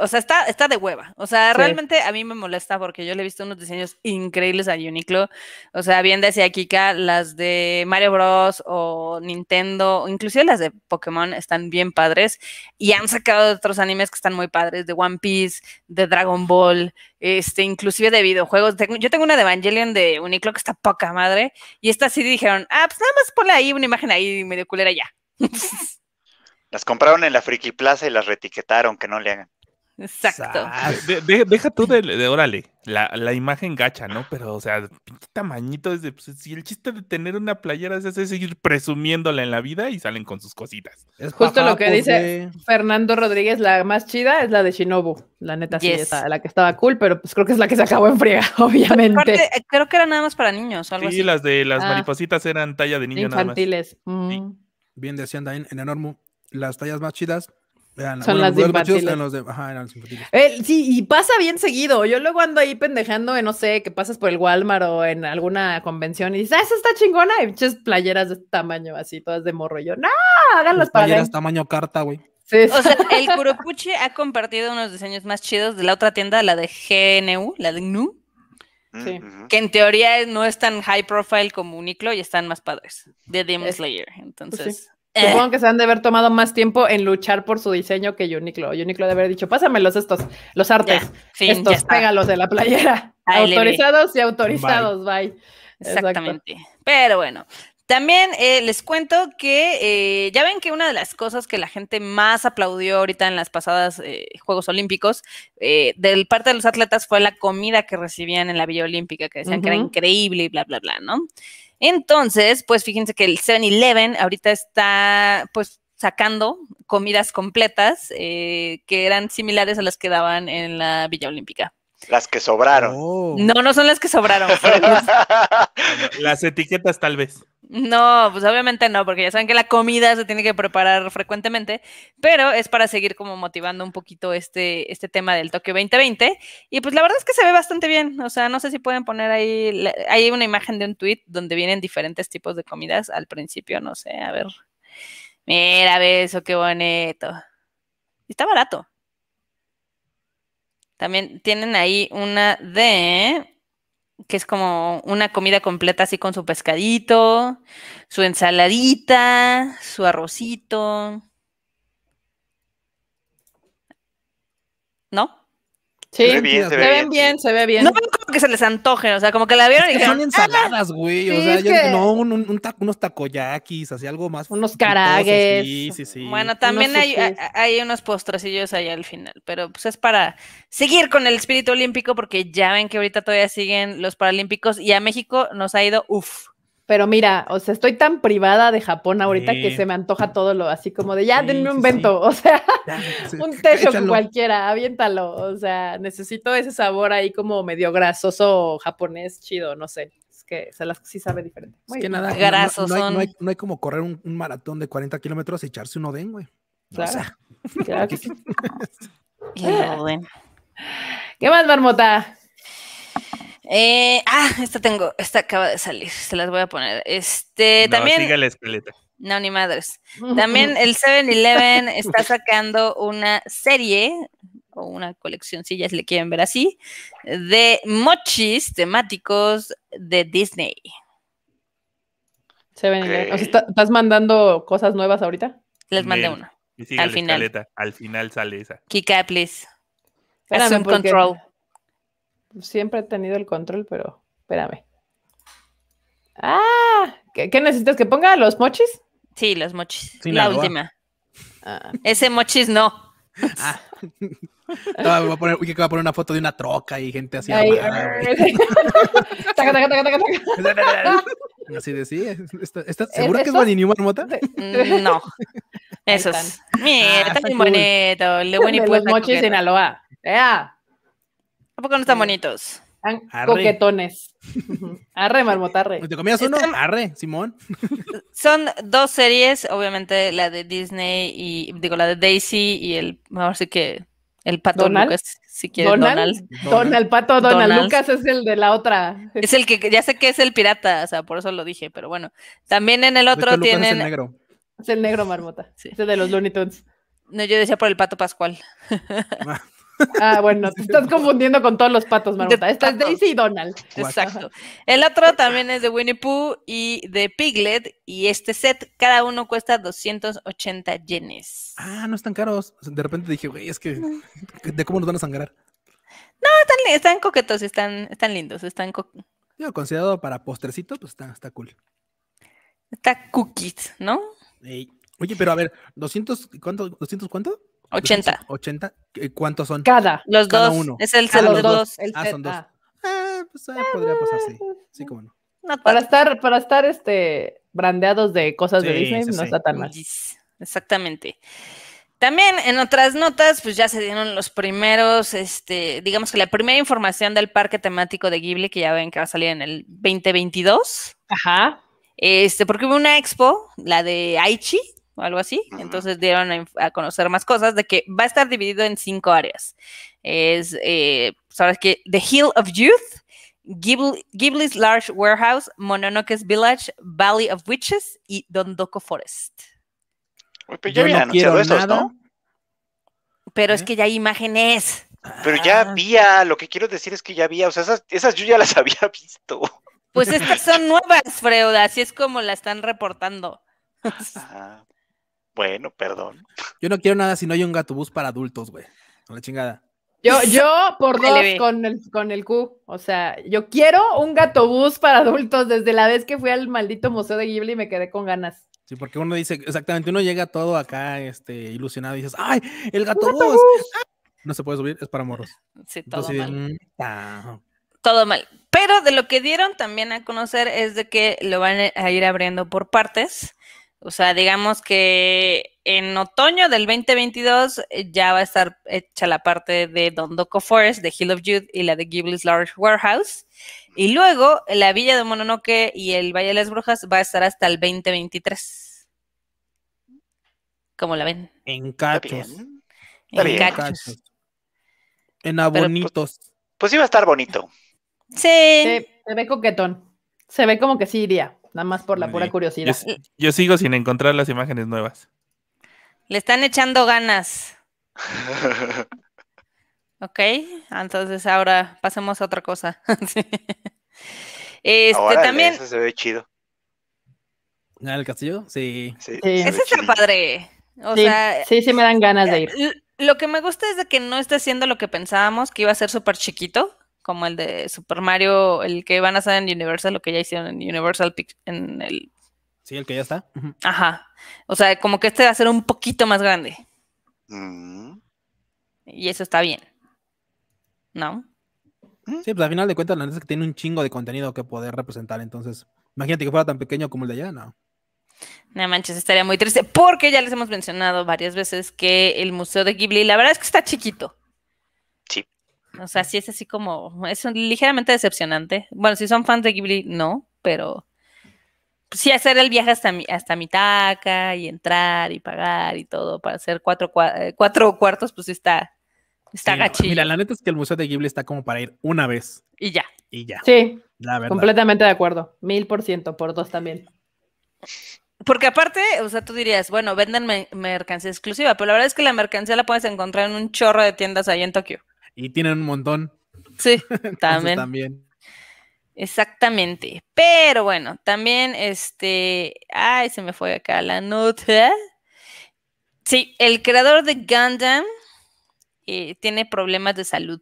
o sea, está, está de hueva. O sea, realmente a mí me molesta porque yo le he visto unos diseños increíbles a Uniqlo. O sea, bien decía Kika, las de Mario Bros. o Nintendo, inclusive las de Pokémon están bien padres. Y han sacado otros animes que están muy padres, de One Piece, de Dragon Ball, este, inclusive de videojuegos. Yo tengo una de Evangelion de Uniqlo que está poca madre. Y esta sí dijeron, ah, pues nada más ponle ahí una imagen ahí medio culera ya. Las compraron en la Friki Plaza y las retiquetaron, que no le hagan. Exacto. deja tú de, órale, la, imagen gacha, ¿no? Pero, o sea, pinche tamañito. Pues, si el chiste de tener una playera es, es seguir presumiéndola en la vida y salen con sus cositas. Es Justo lo que pues, dice Fernando Rodríguez, la más chida es la de Shinobu. La neta, sí, la que estaba cool, pero pues creo que es la que se acabó en friega, obviamente. Eh, creo que era nada más para niños, sí, las de las ah. maripositas eran talla de niño nada más. Mm. Bien decían en Enormo, las tallas más chidas son las de, eh, sí, y pasa bien seguido. Yo luego ando ahí pendejando no sé, que pasas por el Walmart o en alguna convención y dices, ah, esa está chingona. Hay muchas playeras de este tamaño, así, todas de morro. Y yo, no, háganlas para. Playeras tamaño carta, güey. O sea, el curupuche ha compartido unos diseños más chidos de la otra tienda, la de GNU, la de GNU. Mm, sí. Que en teoría no es tan high profile como Uniqlo y están más padres. De Demon Slayer. Pues entonces. Eh. Supongo que se han de haber tomado más tiempo en luchar por su diseño que Uniqlo. Uniqlo de haber dicho, pásamelos estos, los artes, estos, pégalos de la playera. autorizados y autorizados, bye. Exactamente. Pero bueno, también eh, les cuento que eh, ya ven que una de las cosas que la gente más aplaudió ahorita en las pasadas Juegos Olímpicos del parte de los atletas fue la comida que recibían en la Villa Olímpica, que decían que era increíble y bla, bla, bla, ¿no? Entonces, pues fíjense que el 7-Eleven ahorita está pues sacando comidas completas eh, que eran similares a las que daban en la Villa Olímpica. Las que sobraron. Oh. No, no son las que sobraron. las etiquetas tal vez. No, pues obviamente no, porque ya saben que la comida se tiene que preparar frecuentemente, pero es para seguir como motivando un poquito este, este tema del Tokio 2020. Y pues la verdad es que se ve bastante bien. O sea, no sé si pueden poner ahí, hay una imagen de un tweet donde vienen diferentes tipos de comidas al principio, no sé, a ver. Mira, beso, qué bonito. está barato. También tienen ahí una de que es como una comida completa así con su pescadito, su ensaladita, su arrocito. ¿No? Sí, se, ve bien, se ve bien, que se les antoje, o sea, como que la vieron y que son ah, ensaladas, güey, o sea, yo no, un, unos tacoyakis así algo más. Unos caragues. Sí, sí, sí. Bueno, también hay, unos postrecillos allá al final, pero pues es para seguir con el espíritu olímpico porque ya ven que ahorita todavía siguen los paralímpicos y a México nos ha ido, uff, pero mira, o sea, estoy tan privada de Japón ahorita que se me antoja todo lo así como de ya, denme un vento, o sea, un techo cualquiera, aviéntalo, o sea, necesito ese sabor ahí como medio grasoso japonés chido, no sé es que se las sí sabe diferente. Es que nada, grasos no, hay, como correr un, maratón de 40 kilómetros y echarse un odén, güey. Claro. claro que ¿Qué más, Marmota? Eh, ah, esta tengo, esta acaba de salir, se las voy a poner. Este, no, también. Siga la No, ni madres. También el 7-Eleven está sacando una serie o una colección, si ya se le quieren ver así, de mochis temáticos de Disney. 7-Eleven. ¿estás mandando cosas nuevas ahorita? Les mandé una. al final. Al final sale esa. Kika, please. Espérame, control. Siempre he tenido el control, pero espérame. Ah, ¿qué, necesitas que ponga? ¿Los mochis? Sí, los mochis. la, última. Ah. Ese mochis no. Ah. voy a poner, a poner una foto de una troca y gente así. Así de sí. ¿Estás segura que es Vanini mota? Mm, no. Eso Mira, ah, está, muy bonito. Le Winnie mochis Mochis Sinaloa. Yeah. ¿A poco no están bonitos? arre. coquetones. arre, ¿Te comías uno? Arre, Simón. Son dos series, obviamente la de Disney y, digo, la de Daisy y el, ver si que el pato Lucas, si quieres. Donald. Donald. pato Donald. Lucas es el de la otra. Es el que, ya sé que es el pirata, o sea, por eso lo dije, pero bueno. También en el otro tiene tienen. Es el negro. Es el negro marmota. Sí. de los Looney Tunes. No, yo decía por el pato Pascual. Ah. Ah, bueno, te estás confundiendo con todos los patos, Maruta Esta es Daisy y Donald. Exacto. El otro también es de Winnie Pooh y de Piglet. Y este set, cada uno cuesta 280 yenes. Ah, no están caros. De repente dije, güey, es que, mm. ¿de cómo nos van a sangrar? No, están, coquetos, están, están lindos, están considerado para postrecito, pues está, está cool. Está cookies, ¿no? Oye, pero a ver, ¿200 cuánto? ¿200 cuánto? 80. ¿80? ¿Cuántos son? Cada. Los Uno. Es el ah, los dos. ah, son dos. Ah, ah pues ah, podría pasar, sí. Sí, como no. para estar, para estar este, brandeados de cosas de Disney no está tan mal. Exactamente. También en otras notas, pues ya se dieron los primeros, este, digamos que la primera información del parque temático de Ghibli, que ya ven que va a salir en el 2022. Ajá. Este, porque hubo una expo, la de Aichi, algo así. Entonces dieron a, conocer más cosas de que va a estar dividido en cinco áreas. Es, ¿sabes eh, pues qué? The Hill of Youth, Ghibli's Large Warehouse, Mononoke's Village, Valley of Witches y Dondoko Forest. pero ya habían no ¿no? Pero es ¿Eh? que ya hay imágenes. Pero ya ah. había, lo que quiero decir es que ya había, o sea, esas, esas yo ya las había visto. Pues estas son nuevas, Freuda, así es como la están reportando. Bueno, perdón. Yo no quiero nada si no hay un gatobús para adultos, güey. Con la chingada. Yo, yo por dos con el, con el Q. O sea, yo quiero un gatobús para adultos desde la vez que fui al maldito Museo de Ghibli y me quedé con ganas. Sí, porque uno dice, exactamente, uno llega todo acá este, ilusionado y dices, ¡ay, el gatobús! Ah, no se puede subir, es para morros. Sí, todo mal. Mm, ah. Todo mal. Pero de lo que dieron también a conocer es de que lo van a ir abriendo por partes o sea, digamos que en otoño del 2022 eh, ya va a estar hecha la parte de Don Doco Forest, de Hill of Youth y la de Ghibli's Large Warehouse. Y luego la Villa de Mononoke y el Valle de las Brujas va a estar hasta el 2023. ¿Cómo la ven? En cachos. En cachos. En pues, abonitos. Pues, iba a estar bonito. Sí. se ve coquetón. Se ve como que sí iría. Nada más por la pura curiosidad. Yo, sigo sin encontrar las imágenes nuevas. Le están echando ganas. ok, entonces ahora pasemos a otra cosa. este también. Ese se ve chido. ¿El castillo? Sí. sí, Ese está padre. O sí, sí me dan ganas de eh, ir. Lo que me gusta es de que no está haciendo lo que pensábamos, que iba a ser súper chiquito como el de Super Mario, el que van a hacer en Universal, lo que ya hicieron en Universal en el... Sí, el que ya está. Ajá. O sea, como que este va a ser un poquito más grande. Mm. Y eso está bien. ¿No? Mm. Sí, pues al final de cuentas, la neta es que tiene un chingo de contenido que poder representar. Entonces, imagínate que fuera tan pequeño como el de allá, ¿no? No manches, estaría muy triste. Porque ya les hemos mencionado varias veces que el Museo de Ghibli, la verdad es que está chiquito. O sea, si es así como, es ligeramente decepcionante. Bueno, si son fans de Ghibli, no, pero sí hacer el viaje hasta, hasta Mitaka y entrar y pagar y todo para hacer cuatro, eh, cuatro cuartos, pues está, está gachito. Mira, la neta es que el Museo de Ghibli está como para ir una vez. Y ya. Y ya. Sí, completamente de acuerdo. Mil por ciento, por dos también. Porque aparte, o sea, tú dirías, bueno, venden mercancía exclusiva, pero la verdad es que la mercancía la puedes encontrar en un chorro de tiendas ahí en Tokio. Y tienen un montón. Sí, también. Exactamente. Pero bueno, también este. Ay, se me fue acá la nota. Sí, el creador de Gundam eh, tiene problemas de salud.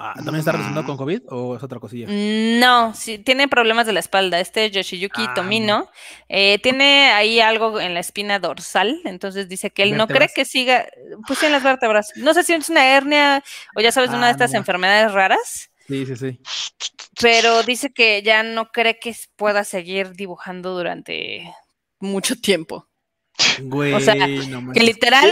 Ah, ¿También está relacionado con mm. COVID o es otra cosilla? No, sí, tiene problemas de la espalda. Este Yoshiyuki ah, Tomino eh, tiene ahí algo en la espina dorsal, entonces dice que él no cree que siga, pues en las vértebras. No sé si es una hernia o ya sabes, una de ah, estas enfermedades raras. Sí, sí, sí. Pero dice que ya no cree que pueda seguir dibujando durante mucho tiempo. Güey, o sea, que literal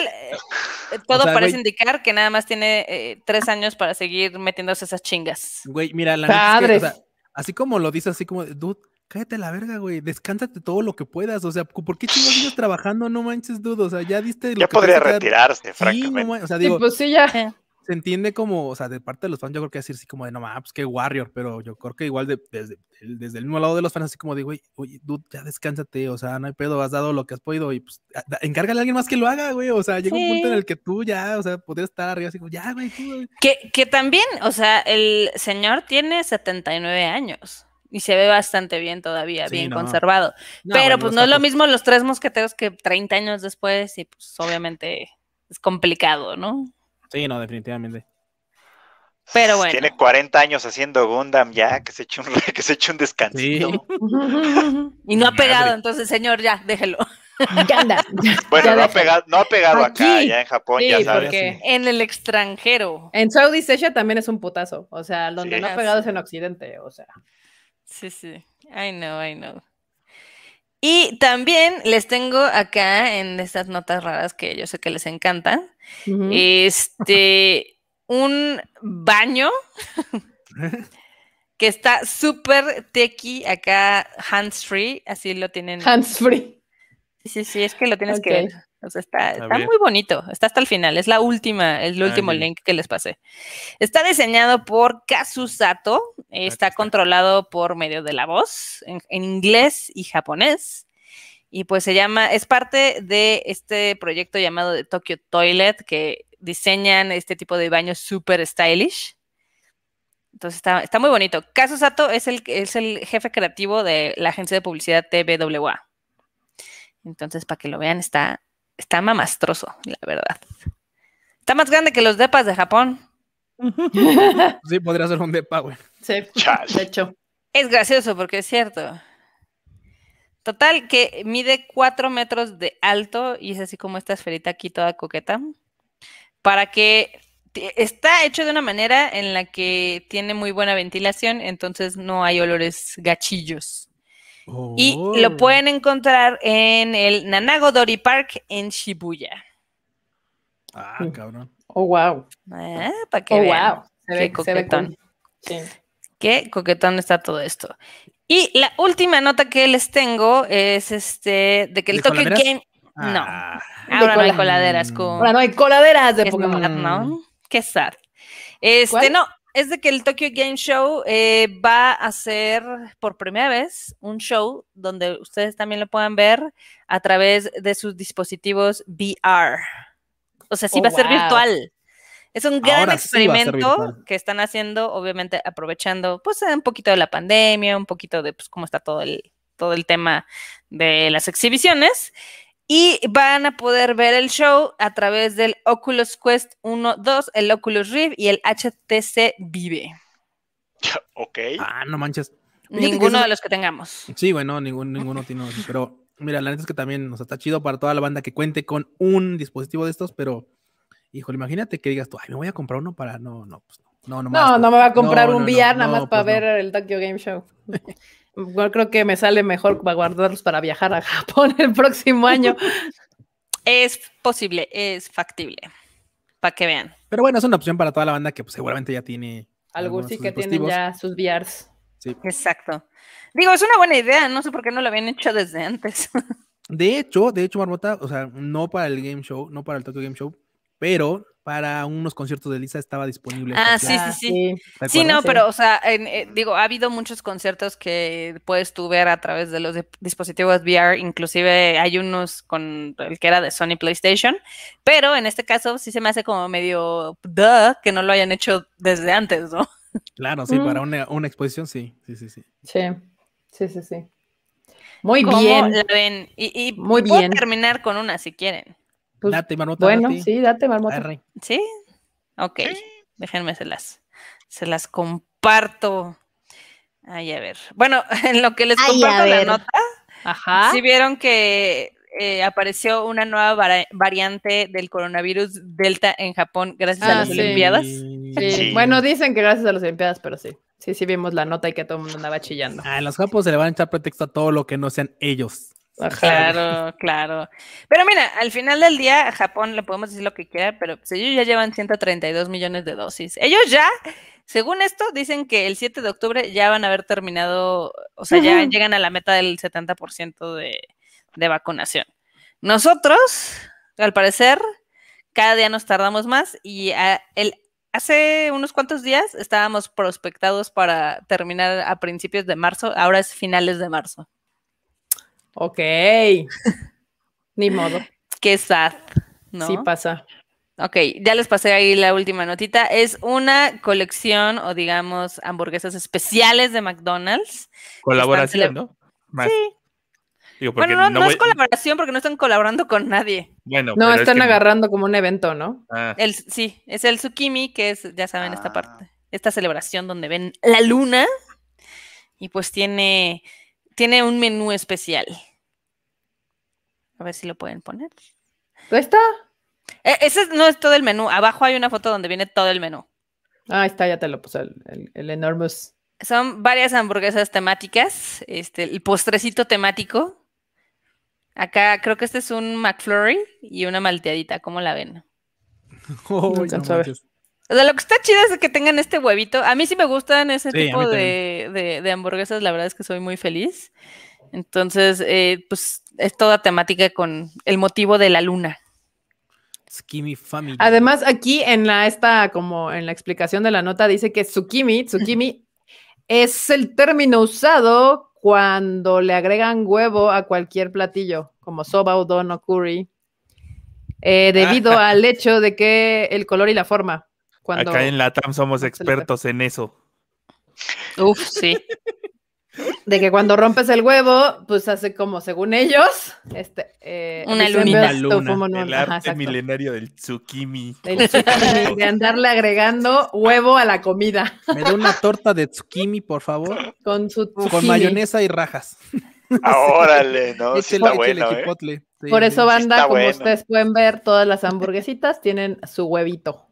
eh, todo parece indicar que nada más tiene eh, tres años para seguir metiéndose esas chingas. Güey, mira, la o sea, así como lo dice, así como, dude, cállate la verga, güey, descántate todo lo que puedas, o sea, ¿por qué sigues trabajando? No manches, dude, o sea, ya diste lo Ya podría retirarse, francamente. no o sea, digo, pues sí, ya. Eh se entiende como, o sea, de parte de los fans, yo creo que decir así como de no mames, pues qué Warrior, pero yo creo que igual de, desde, desde el mismo lado de los fans, así como digo, oye, dude, ya descánsate, o sea, no hay pedo, has dado lo que has podido y pues encárgale a alguien más que lo haga, güey, o sea, llega un punto en el que tú ya, o sea, podrías estar arriba así como, ya, güey, Que, que también, o sea, el señor tiene 79 años y se ve bastante bien todavía, bien conservado. Pero pues no es lo mismo los tres mosqueteros que 30 años después y pues obviamente es complicado, ¿no? Sí, no, definitivamente. Pero bueno. Tiene 40 años haciendo Gundam ya, que se eche un, que se un descansito. y no ha pegado, entonces, señor, ya, déjelo. Ya anda. Bueno, no, ha pegado, no, ha pegado, acá, ya en Japón, ya sabes. En el extranjero. En Saudi Asia también es un putazo. O sea, donde no ha ah, pegado es en Occidente, o sea. Sí, sí. I know, I know. Y también les tengo acá en estas notas raras que yo sé que les encantan, este, un baño que está súper tequi acá, hands free, así lo tienen. Hands free. Sí, sí, es que lo tienes que ver está, muy bonito, está hasta el final, es la última, el último link que les pasé. Está diseñado por Kazu Sato, ah, está controlado por medio de la voz, en, inglés y japonés. Y pues se llama, es parte de este proyecto llamado Tokyo Toilet, que diseñan este tipo de baños super stylish. Entonces está, está muy bonito. Kazu Sato es el, es el jefe creativo de la agencia de publicidad TBWA. Entonces, para que lo vean, está está mamastroso, la verdad. Está más grande que los depas de Japón. sí, podría ser un depa, güey. Sí, de hecho. Es gracioso porque es cierto. Total, que mide 4 metros de alto y es así como esta esferita aquí toda coqueta. Para que está hecho de una manera en la que tiene muy buena ventilación, entonces no hay olores gachillos. Y lo oh. pueden encontrar en el Nanagodori Park en Shibuya. Ah, mm. cabrón. Oh, wow. Ah, para que oh, Wow. Se Qué coquetón. Qué coquetón está todo esto. Y la última nota que les tengo es este de que el Tokyo ah. No. Ahora no hay coladeras. Con... Ahora no hay coladeras de Pokémon. No. Qué sad. Este, no, es de que el Tokyo Game Show eh, va a ser por primera vez un show donde ustedes también lo puedan ver a través de sus dispositivos VR. O sea, oh, sí va a ser virtual. Es un gran experimento que están haciendo, obviamente aprovechando pues un poquito de la pandemia, un poquito de pues, cómo está todo el, todo el tema de las exhibiciones. Y van a poder ver el show a través del Oculus Quest 1, 2, el Oculus Rift y el HTC Vive. Ok. Ah, no manches. ninguno de los que tengamos. Sí, bueno, ninguno, ninguno tiene. Pero mira, la neta es que también nos está chido para toda la banda que cuente con un dispositivo de estos, pero, híjole, imagínate que digas tú, ay, me voy a comprar uno para. No, no, pues no. No, no, no, no me va a comprar un VR nada más para pues, ver el Tokyo Game Show. creo que me sale mejor guardarlos para viajar a Japón el próximo año. es posible, es factible, para que vean. Pero bueno, es una opción para toda la banda que pues, seguramente ya tiene. Algunos sí que tienen ya sus VRs. Sí. Exacto. Digo, es una buena idea, no sé por qué no lo habían hecho desde antes. De hecho, de hecho, Marmota, o sea, no para el game show, no para el Tokyo Game Show, pero para unos conciertos de Lisa estaba disponible. Ah, sí, sí, sí. Ah, sí, no, pero, o sea, eh, digo, ha habido muchos conciertos que puedes tú ver a través de los dispositivos VR, inclusive hay unos con el que era de Sony PlayStation, pero en este caso sí se me hace como medio duh que no lo hayan hecho desde antes, ¿no? Claro, sí, para mm. una, exposición, sí, sí, sí, sí. Sí, sí, sí, sí. Muy bien. Y, Muy puedo bien. terminar con una si quieren. Pues, bueno, sí, date, marmota. Sí, ok. Déjenme se las, se las comparto. Ay, a ver. Bueno, en lo que les comparto la nota, Ajá. sí vieron que eh, apareció una nueva variante del coronavirus Delta en Japón gracias a ah, las Olimpiadas. Sí. Bueno, dicen que gracias a las Olimpiadas, pero sí. Sí, sí vimos la nota y que todo el mundo andaba chillando. A ah, los japoneses se le van a echar pretexto a todo lo que no sean ellos. Claro, claro. Pero mira, al final del día, a Japón le podemos decir lo que quiera, pero pues ellos ya llevan 132 millones de dosis. Ellos ya, según esto, dicen que el 7 de octubre ya van a haber terminado, o sea, ya llegan a la meta del 70% de, de vacunación. Nosotros, al parecer, cada día nos tardamos más y el, hace unos cuantos días estábamos prospectados para terminar a principios de marzo, ahora es finales de marzo. Ok. Ni modo. Qué sad, ¿no? Sí pasa. Ok, ya les pasé ahí la última notita. Es una colección o digamos hamburguesas especiales de McDonald's. Colaboración, ¿no? Sí. bueno, no, es colaboración porque no están colaborando con nadie. Bueno, no, están agarrando como un evento, ¿no? Ah. El, sí, es el Tsukimi, que es, ya saben, esta ah. parte, esta celebración donde ven la luna y pues tiene, tiene un menú especial. A ver si lo pueden poner. ¿Dónde está? E, ese no es todo el menú. Abajo hay una foto donde viene todo el menú. Ah, está, ya te lo puse, el, el, enormous. Son varias hamburguesas temáticas, este, el postrecito temático. Acá creo que este es un McFlurry y una malteadita, ¿cómo la ven? o sea, lo que está chido es que tengan este huevito. A mí sí me gustan ese tipo de, hamburguesas, la verdad es que soy muy feliz. Entonces, eh, pues es toda temática con el motivo de la luna. Tsukimi Family. Además, aquí en la esta, como en la explicación de la nota, dice que Tsukimi, Tsukimi es el término usado cuando le agregan huevo a cualquier platillo, como soba, don o curry, eh, debido al hecho de que el color y la forma. Cuando Acá en la TAM somos expertos en eso. Uf, sí. de que cuando rompes el huevo, pues hace como según ellos, este, eh, una luna, el arte milenario del tsukimi. de andarle agregando huevo a la comida. Me da una torta de tsukimi, por favor. Con su con mayonesa y rajas. Ah, no, ¿eh? Por eso, banda, como ustedes pueden ver, todas las hamburguesitas tienen su huevito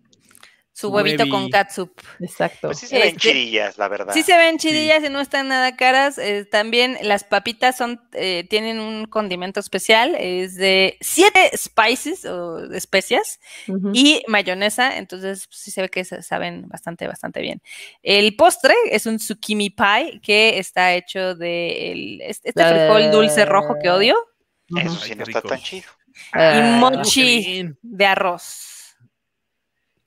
su huevito con catsup Exacto. Pues sí se ven este, chirillas chidillas, la verdad. Sí se ven chidillas y no están nada caras. Eh, también las papitas son, eh, tienen un condimento especial, es de siete spices o especias y mayonesa, entonces pues, sí se ve que saben bastante, bastante bien. El postre es un zucchini pie que está hecho de el, este, este frijol dulce rojo que odio. Eso sí no está tan chido. y ah. mochi de arroz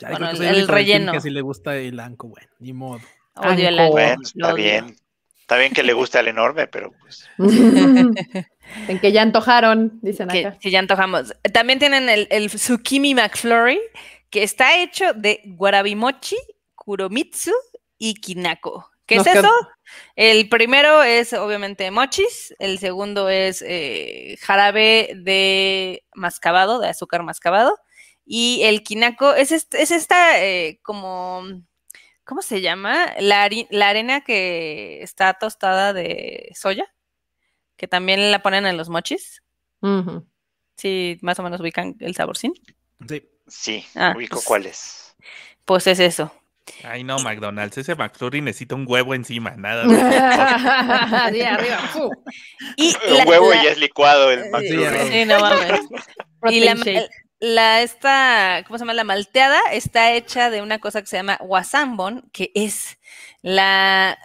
bueno, el, relleno. Que si le gusta el anco, bueno, ni modo. Odio el anco. está bien. Está bien que le guste al enorme, pero pues. en que ya antojaron, dicen que, acá. Sí, ya antojamos. También tienen el, el Tsukimi McFlurry, que está hecho de guarabimochi, kuromitsu y kinako. ¿Qué es eso? El primero es obviamente mochis, el segundo es eh, jarabe de mascabado, de azúcar mascabado, y el quinaco es, es esta eh, como, ¿cómo se llama? La, la, arena que está tostada de soya, que también la ponen en los mochis. Sí, más o menos ubican el saborcín. Sí. Sí, ah. ubico cuál es. Pues es eso. Ay, no, McDonald's, ese McFlurry necesita un huevo encima, nada. De... arriba. y un huevo ya es licuado el McFlurry. Sí, no mames. y la, la esta, ¿cómo se llama? La malteada está hecha de una cosa que se llama wasambon, que es la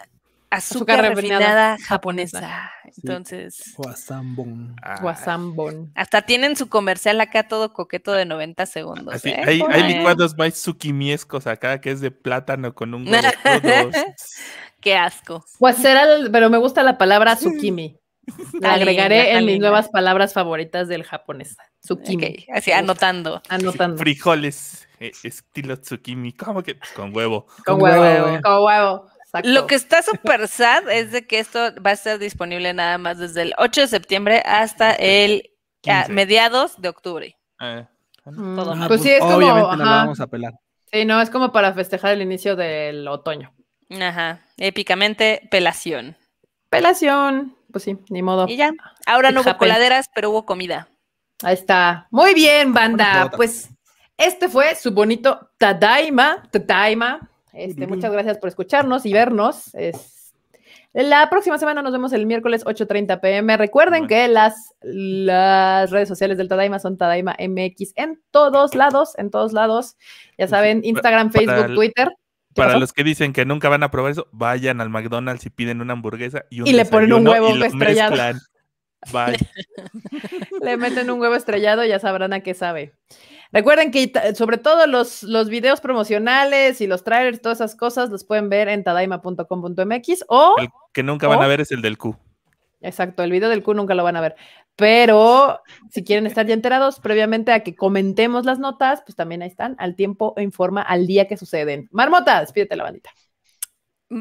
azúcar, refinada, japonesa. Entonces. Wasambon. Ah. Hasta tienen su comercial acá todo coqueto de 90 segundos. Hay, ¿eh? licuados eh. más sukimiescos acá, que es de plátano con un huevo. Qué asco. Pues pero me gusta la palabra sukimi, La agregaré en mis nuevas palabras favoritas del japonés así anotando. Anotando. Frijoles, eh, estilo tsukimi. ¿Cómo que? Pues con huevo. Con, huevo, Con huevo. Lo que está súper sad es de que esto va a estar disponible nada más desde el 8 de septiembre hasta el ah, mediados de octubre. Ah, mm. ah, pues, sí, es pues, como. no Sí, no, es como para festejar el inicio del otoño. Ajá. Épicamente, pelación. Pelación. Pues sí, ni modo. Y ya. Ahora no hubo coladeras, pero hubo comida. Ahí está. Muy bien, banda. Pues este fue su bonito Tadaima, Tadaima. Este, muchas gracias por escucharnos y vernos. Es... La próxima semana nos vemos el miércoles 8.30 pm. Recuerden que las, las redes sociales del Tadaima son Tadaima MX en todos lados, en todos lados. Ya saben, Instagram, Facebook, Twitter. Para los que dicen que nunca van a probar eso, vayan al McDonald's y piden una hamburguesa y, un y le ponen un huevo y estrellado. Le meten un huevo estrellado, ya sabrán a qué sabe. Recuerden que sobre todo los, los videos promocionales y los trailers, todas esas cosas, los pueden ver en tadaima.com.mx o... El que nunca van a ver es el del Q. Exacto, el video del Q nunca lo van a ver. Pero si quieren estar ya enterados previamente a que comentemos las notas, pues también ahí están, al tiempo e informa al día que suceden. Marmota despídete la bandita.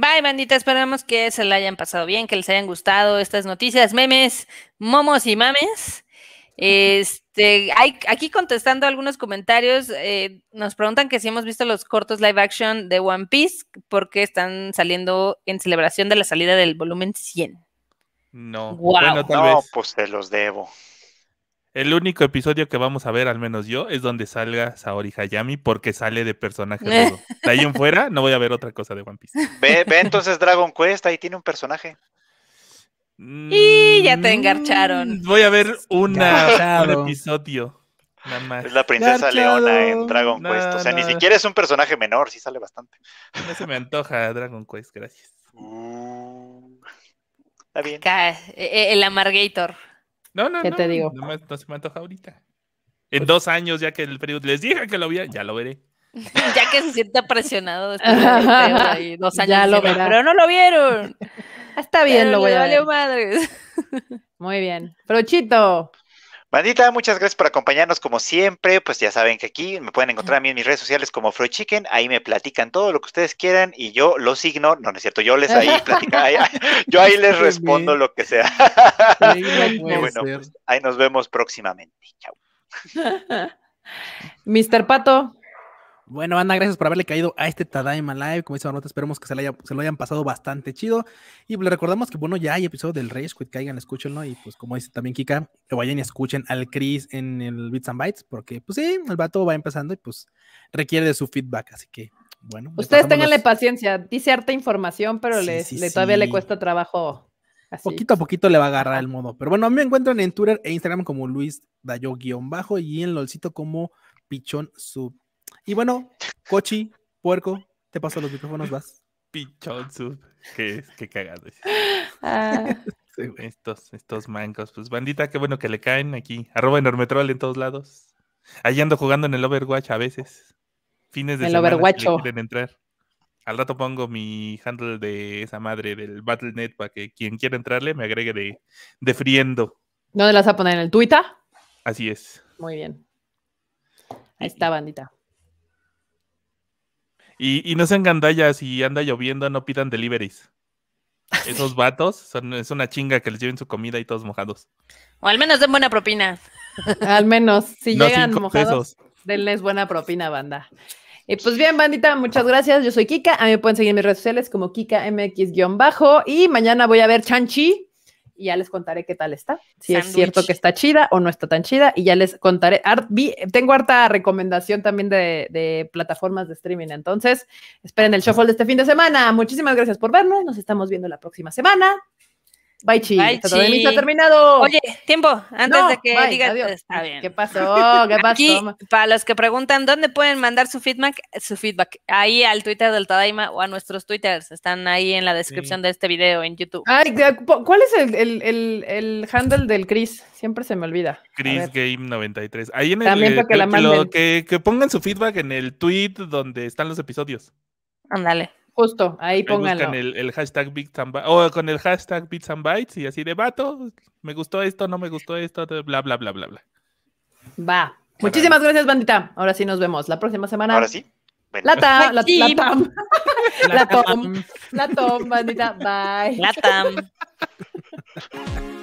Bye, bandita. Esperamos que se la hayan pasado bien, que les hayan gustado estas noticias, memes, momos y mames. Este, hay, aquí contestando algunos comentarios, eh, nos preguntan que si hemos visto los cortos live action de One Piece, porque están saliendo en celebración de la salida del volumen 100. No, no pues se los debo. El único episodio que vamos a ver, al menos yo, es donde salga Saori Hayami porque sale de personaje nuevo. De ahí en fuera no voy a ver otra cosa de One Piece. Ve, entonces Dragon Quest, ahí tiene un personaje. Mm, y ya te engarcharon. Voy a ver un episodio. Es la princesa Leona en Dragon Quest. O sea, ni siquiera es un personaje menor, sí sale bastante. No se me antoja Dragon Quest, gracias. Mm, está bien. E, e, el Amargator. No, no, no, No, se me antoja ahorita. En pues dos años, ya que el periodo les dije que lo vi, ya lo veré. ya que se sienta presionado dos años. Ya lo verá. Pero no lo vieron. Está bien, lo voy a ver. Muy bien. Prochito. Mandita, muchas gracias por acompañarnos como siempre. Pues ya saben que aquí me pueden encontrar a mí en mis redes sociales como Fro Chicken. Ahí me platican todo lo que ustedes quieran y yo los signo. No, no es cierto, yo les ahí platico, yo ahí les respondo lo que sea. bueno, pues, ahí nos vemos próximamente. Chao. Mr. Pato. Bueno, banda, gracias por haberle caído a este Tadaima Live. Como dice Barbota, esperemos que se, lo hayan pasado bastante chido. Y le recordamos que, bueno, ya hay episodio del Rage que caigan, escúchenlo. Y pues, como dice también Kika, que vayan y escuchen al Chris en el Bits and Bytes, porque, pues sí, el vato va empezando y pues requiere de su feedback. Así que, bueno. Ustedes tenganle paciencia, dice harta información, pero le, todavía le cuesta trabajo. Así. Poquito a poquito le va a agarrar el modo. Pero bueno, a mí me encuentran en Twitter e Instagram como Luis Dayo-bajo y en Lolcito como Pichón Sub. Y bueno, Cochi, puerco, te paso los micrófonos, vas. Pichón qué, qué cagado. Ah. estos, estos mancos, pues bandita, qué bueno que le caen aquí. Arroba enormetrol en todos lados. Ahí ando jugando en el Overwatch a veces. Fines de el semana Overwatch. pueden entrar. Al rato pongo mi handle de esa madre del Battle.net para que quien quiera entrarle me agregue de, de friendo. ¿Dónde las vas a poner? ¿En el Twitter? Así es. Muy bien. Ahí está, bandita. Y, no sean gandallas, y anda lloviendo, no pidan deliveries. Esos vatos es una chinga que les lleven su comida y todos mojados. O al menos den buena propina. al menos, si llegan mojados, denles buena propina, banda. Y eh, pues bien, bandita, muchas gracias. Yo soy Kika. A mí me pueden seguir en mis redes sociales como KikaMX-bajo. Y mañana voy a ver Chanchi y ya les contaré qué tal está. Si es cierto que está chida o no está tan chida. Y ya les contaré. tengo harta recomendación también de, de, plataformas de streaming. Entonces, esperen el shuffle de este fin de semana. Muchísimas gracias por vernos. Nos estamos viendo la próxima semana. Bye, Chi. Bye, terminado. Oye, tiempo, antes de que diga Adiós. Está bien. ¿Qué pasó? ¿Qué pasó? para los que preguntan dónde pueden mandar su feedback, su feedback, ahí al Twitter del Tadaima o a nuestros Twitters. Están ahí en la descripción de este video en YouTube. ¿cuál es el, handle del Chris? Siempre se me olvida. Chris Game 93. Ahí en el eh, que, que pongan su feedback en el tweet donde están los episodios. Ándale. Justo, ahí pónganlo. Con el, el, hashtag Bits and Bytes, o con el hashtag Bits and Bytes y así de vato, me gustó esto, no me gustó esto, bla, bla, bla, bla, bla. Va. Muchísimas gracias, bandita. Ahora sí nos vemos la próxima semana. Ahora sí. La, tam, la, tam. la, tom. bandita. Bye. La tam.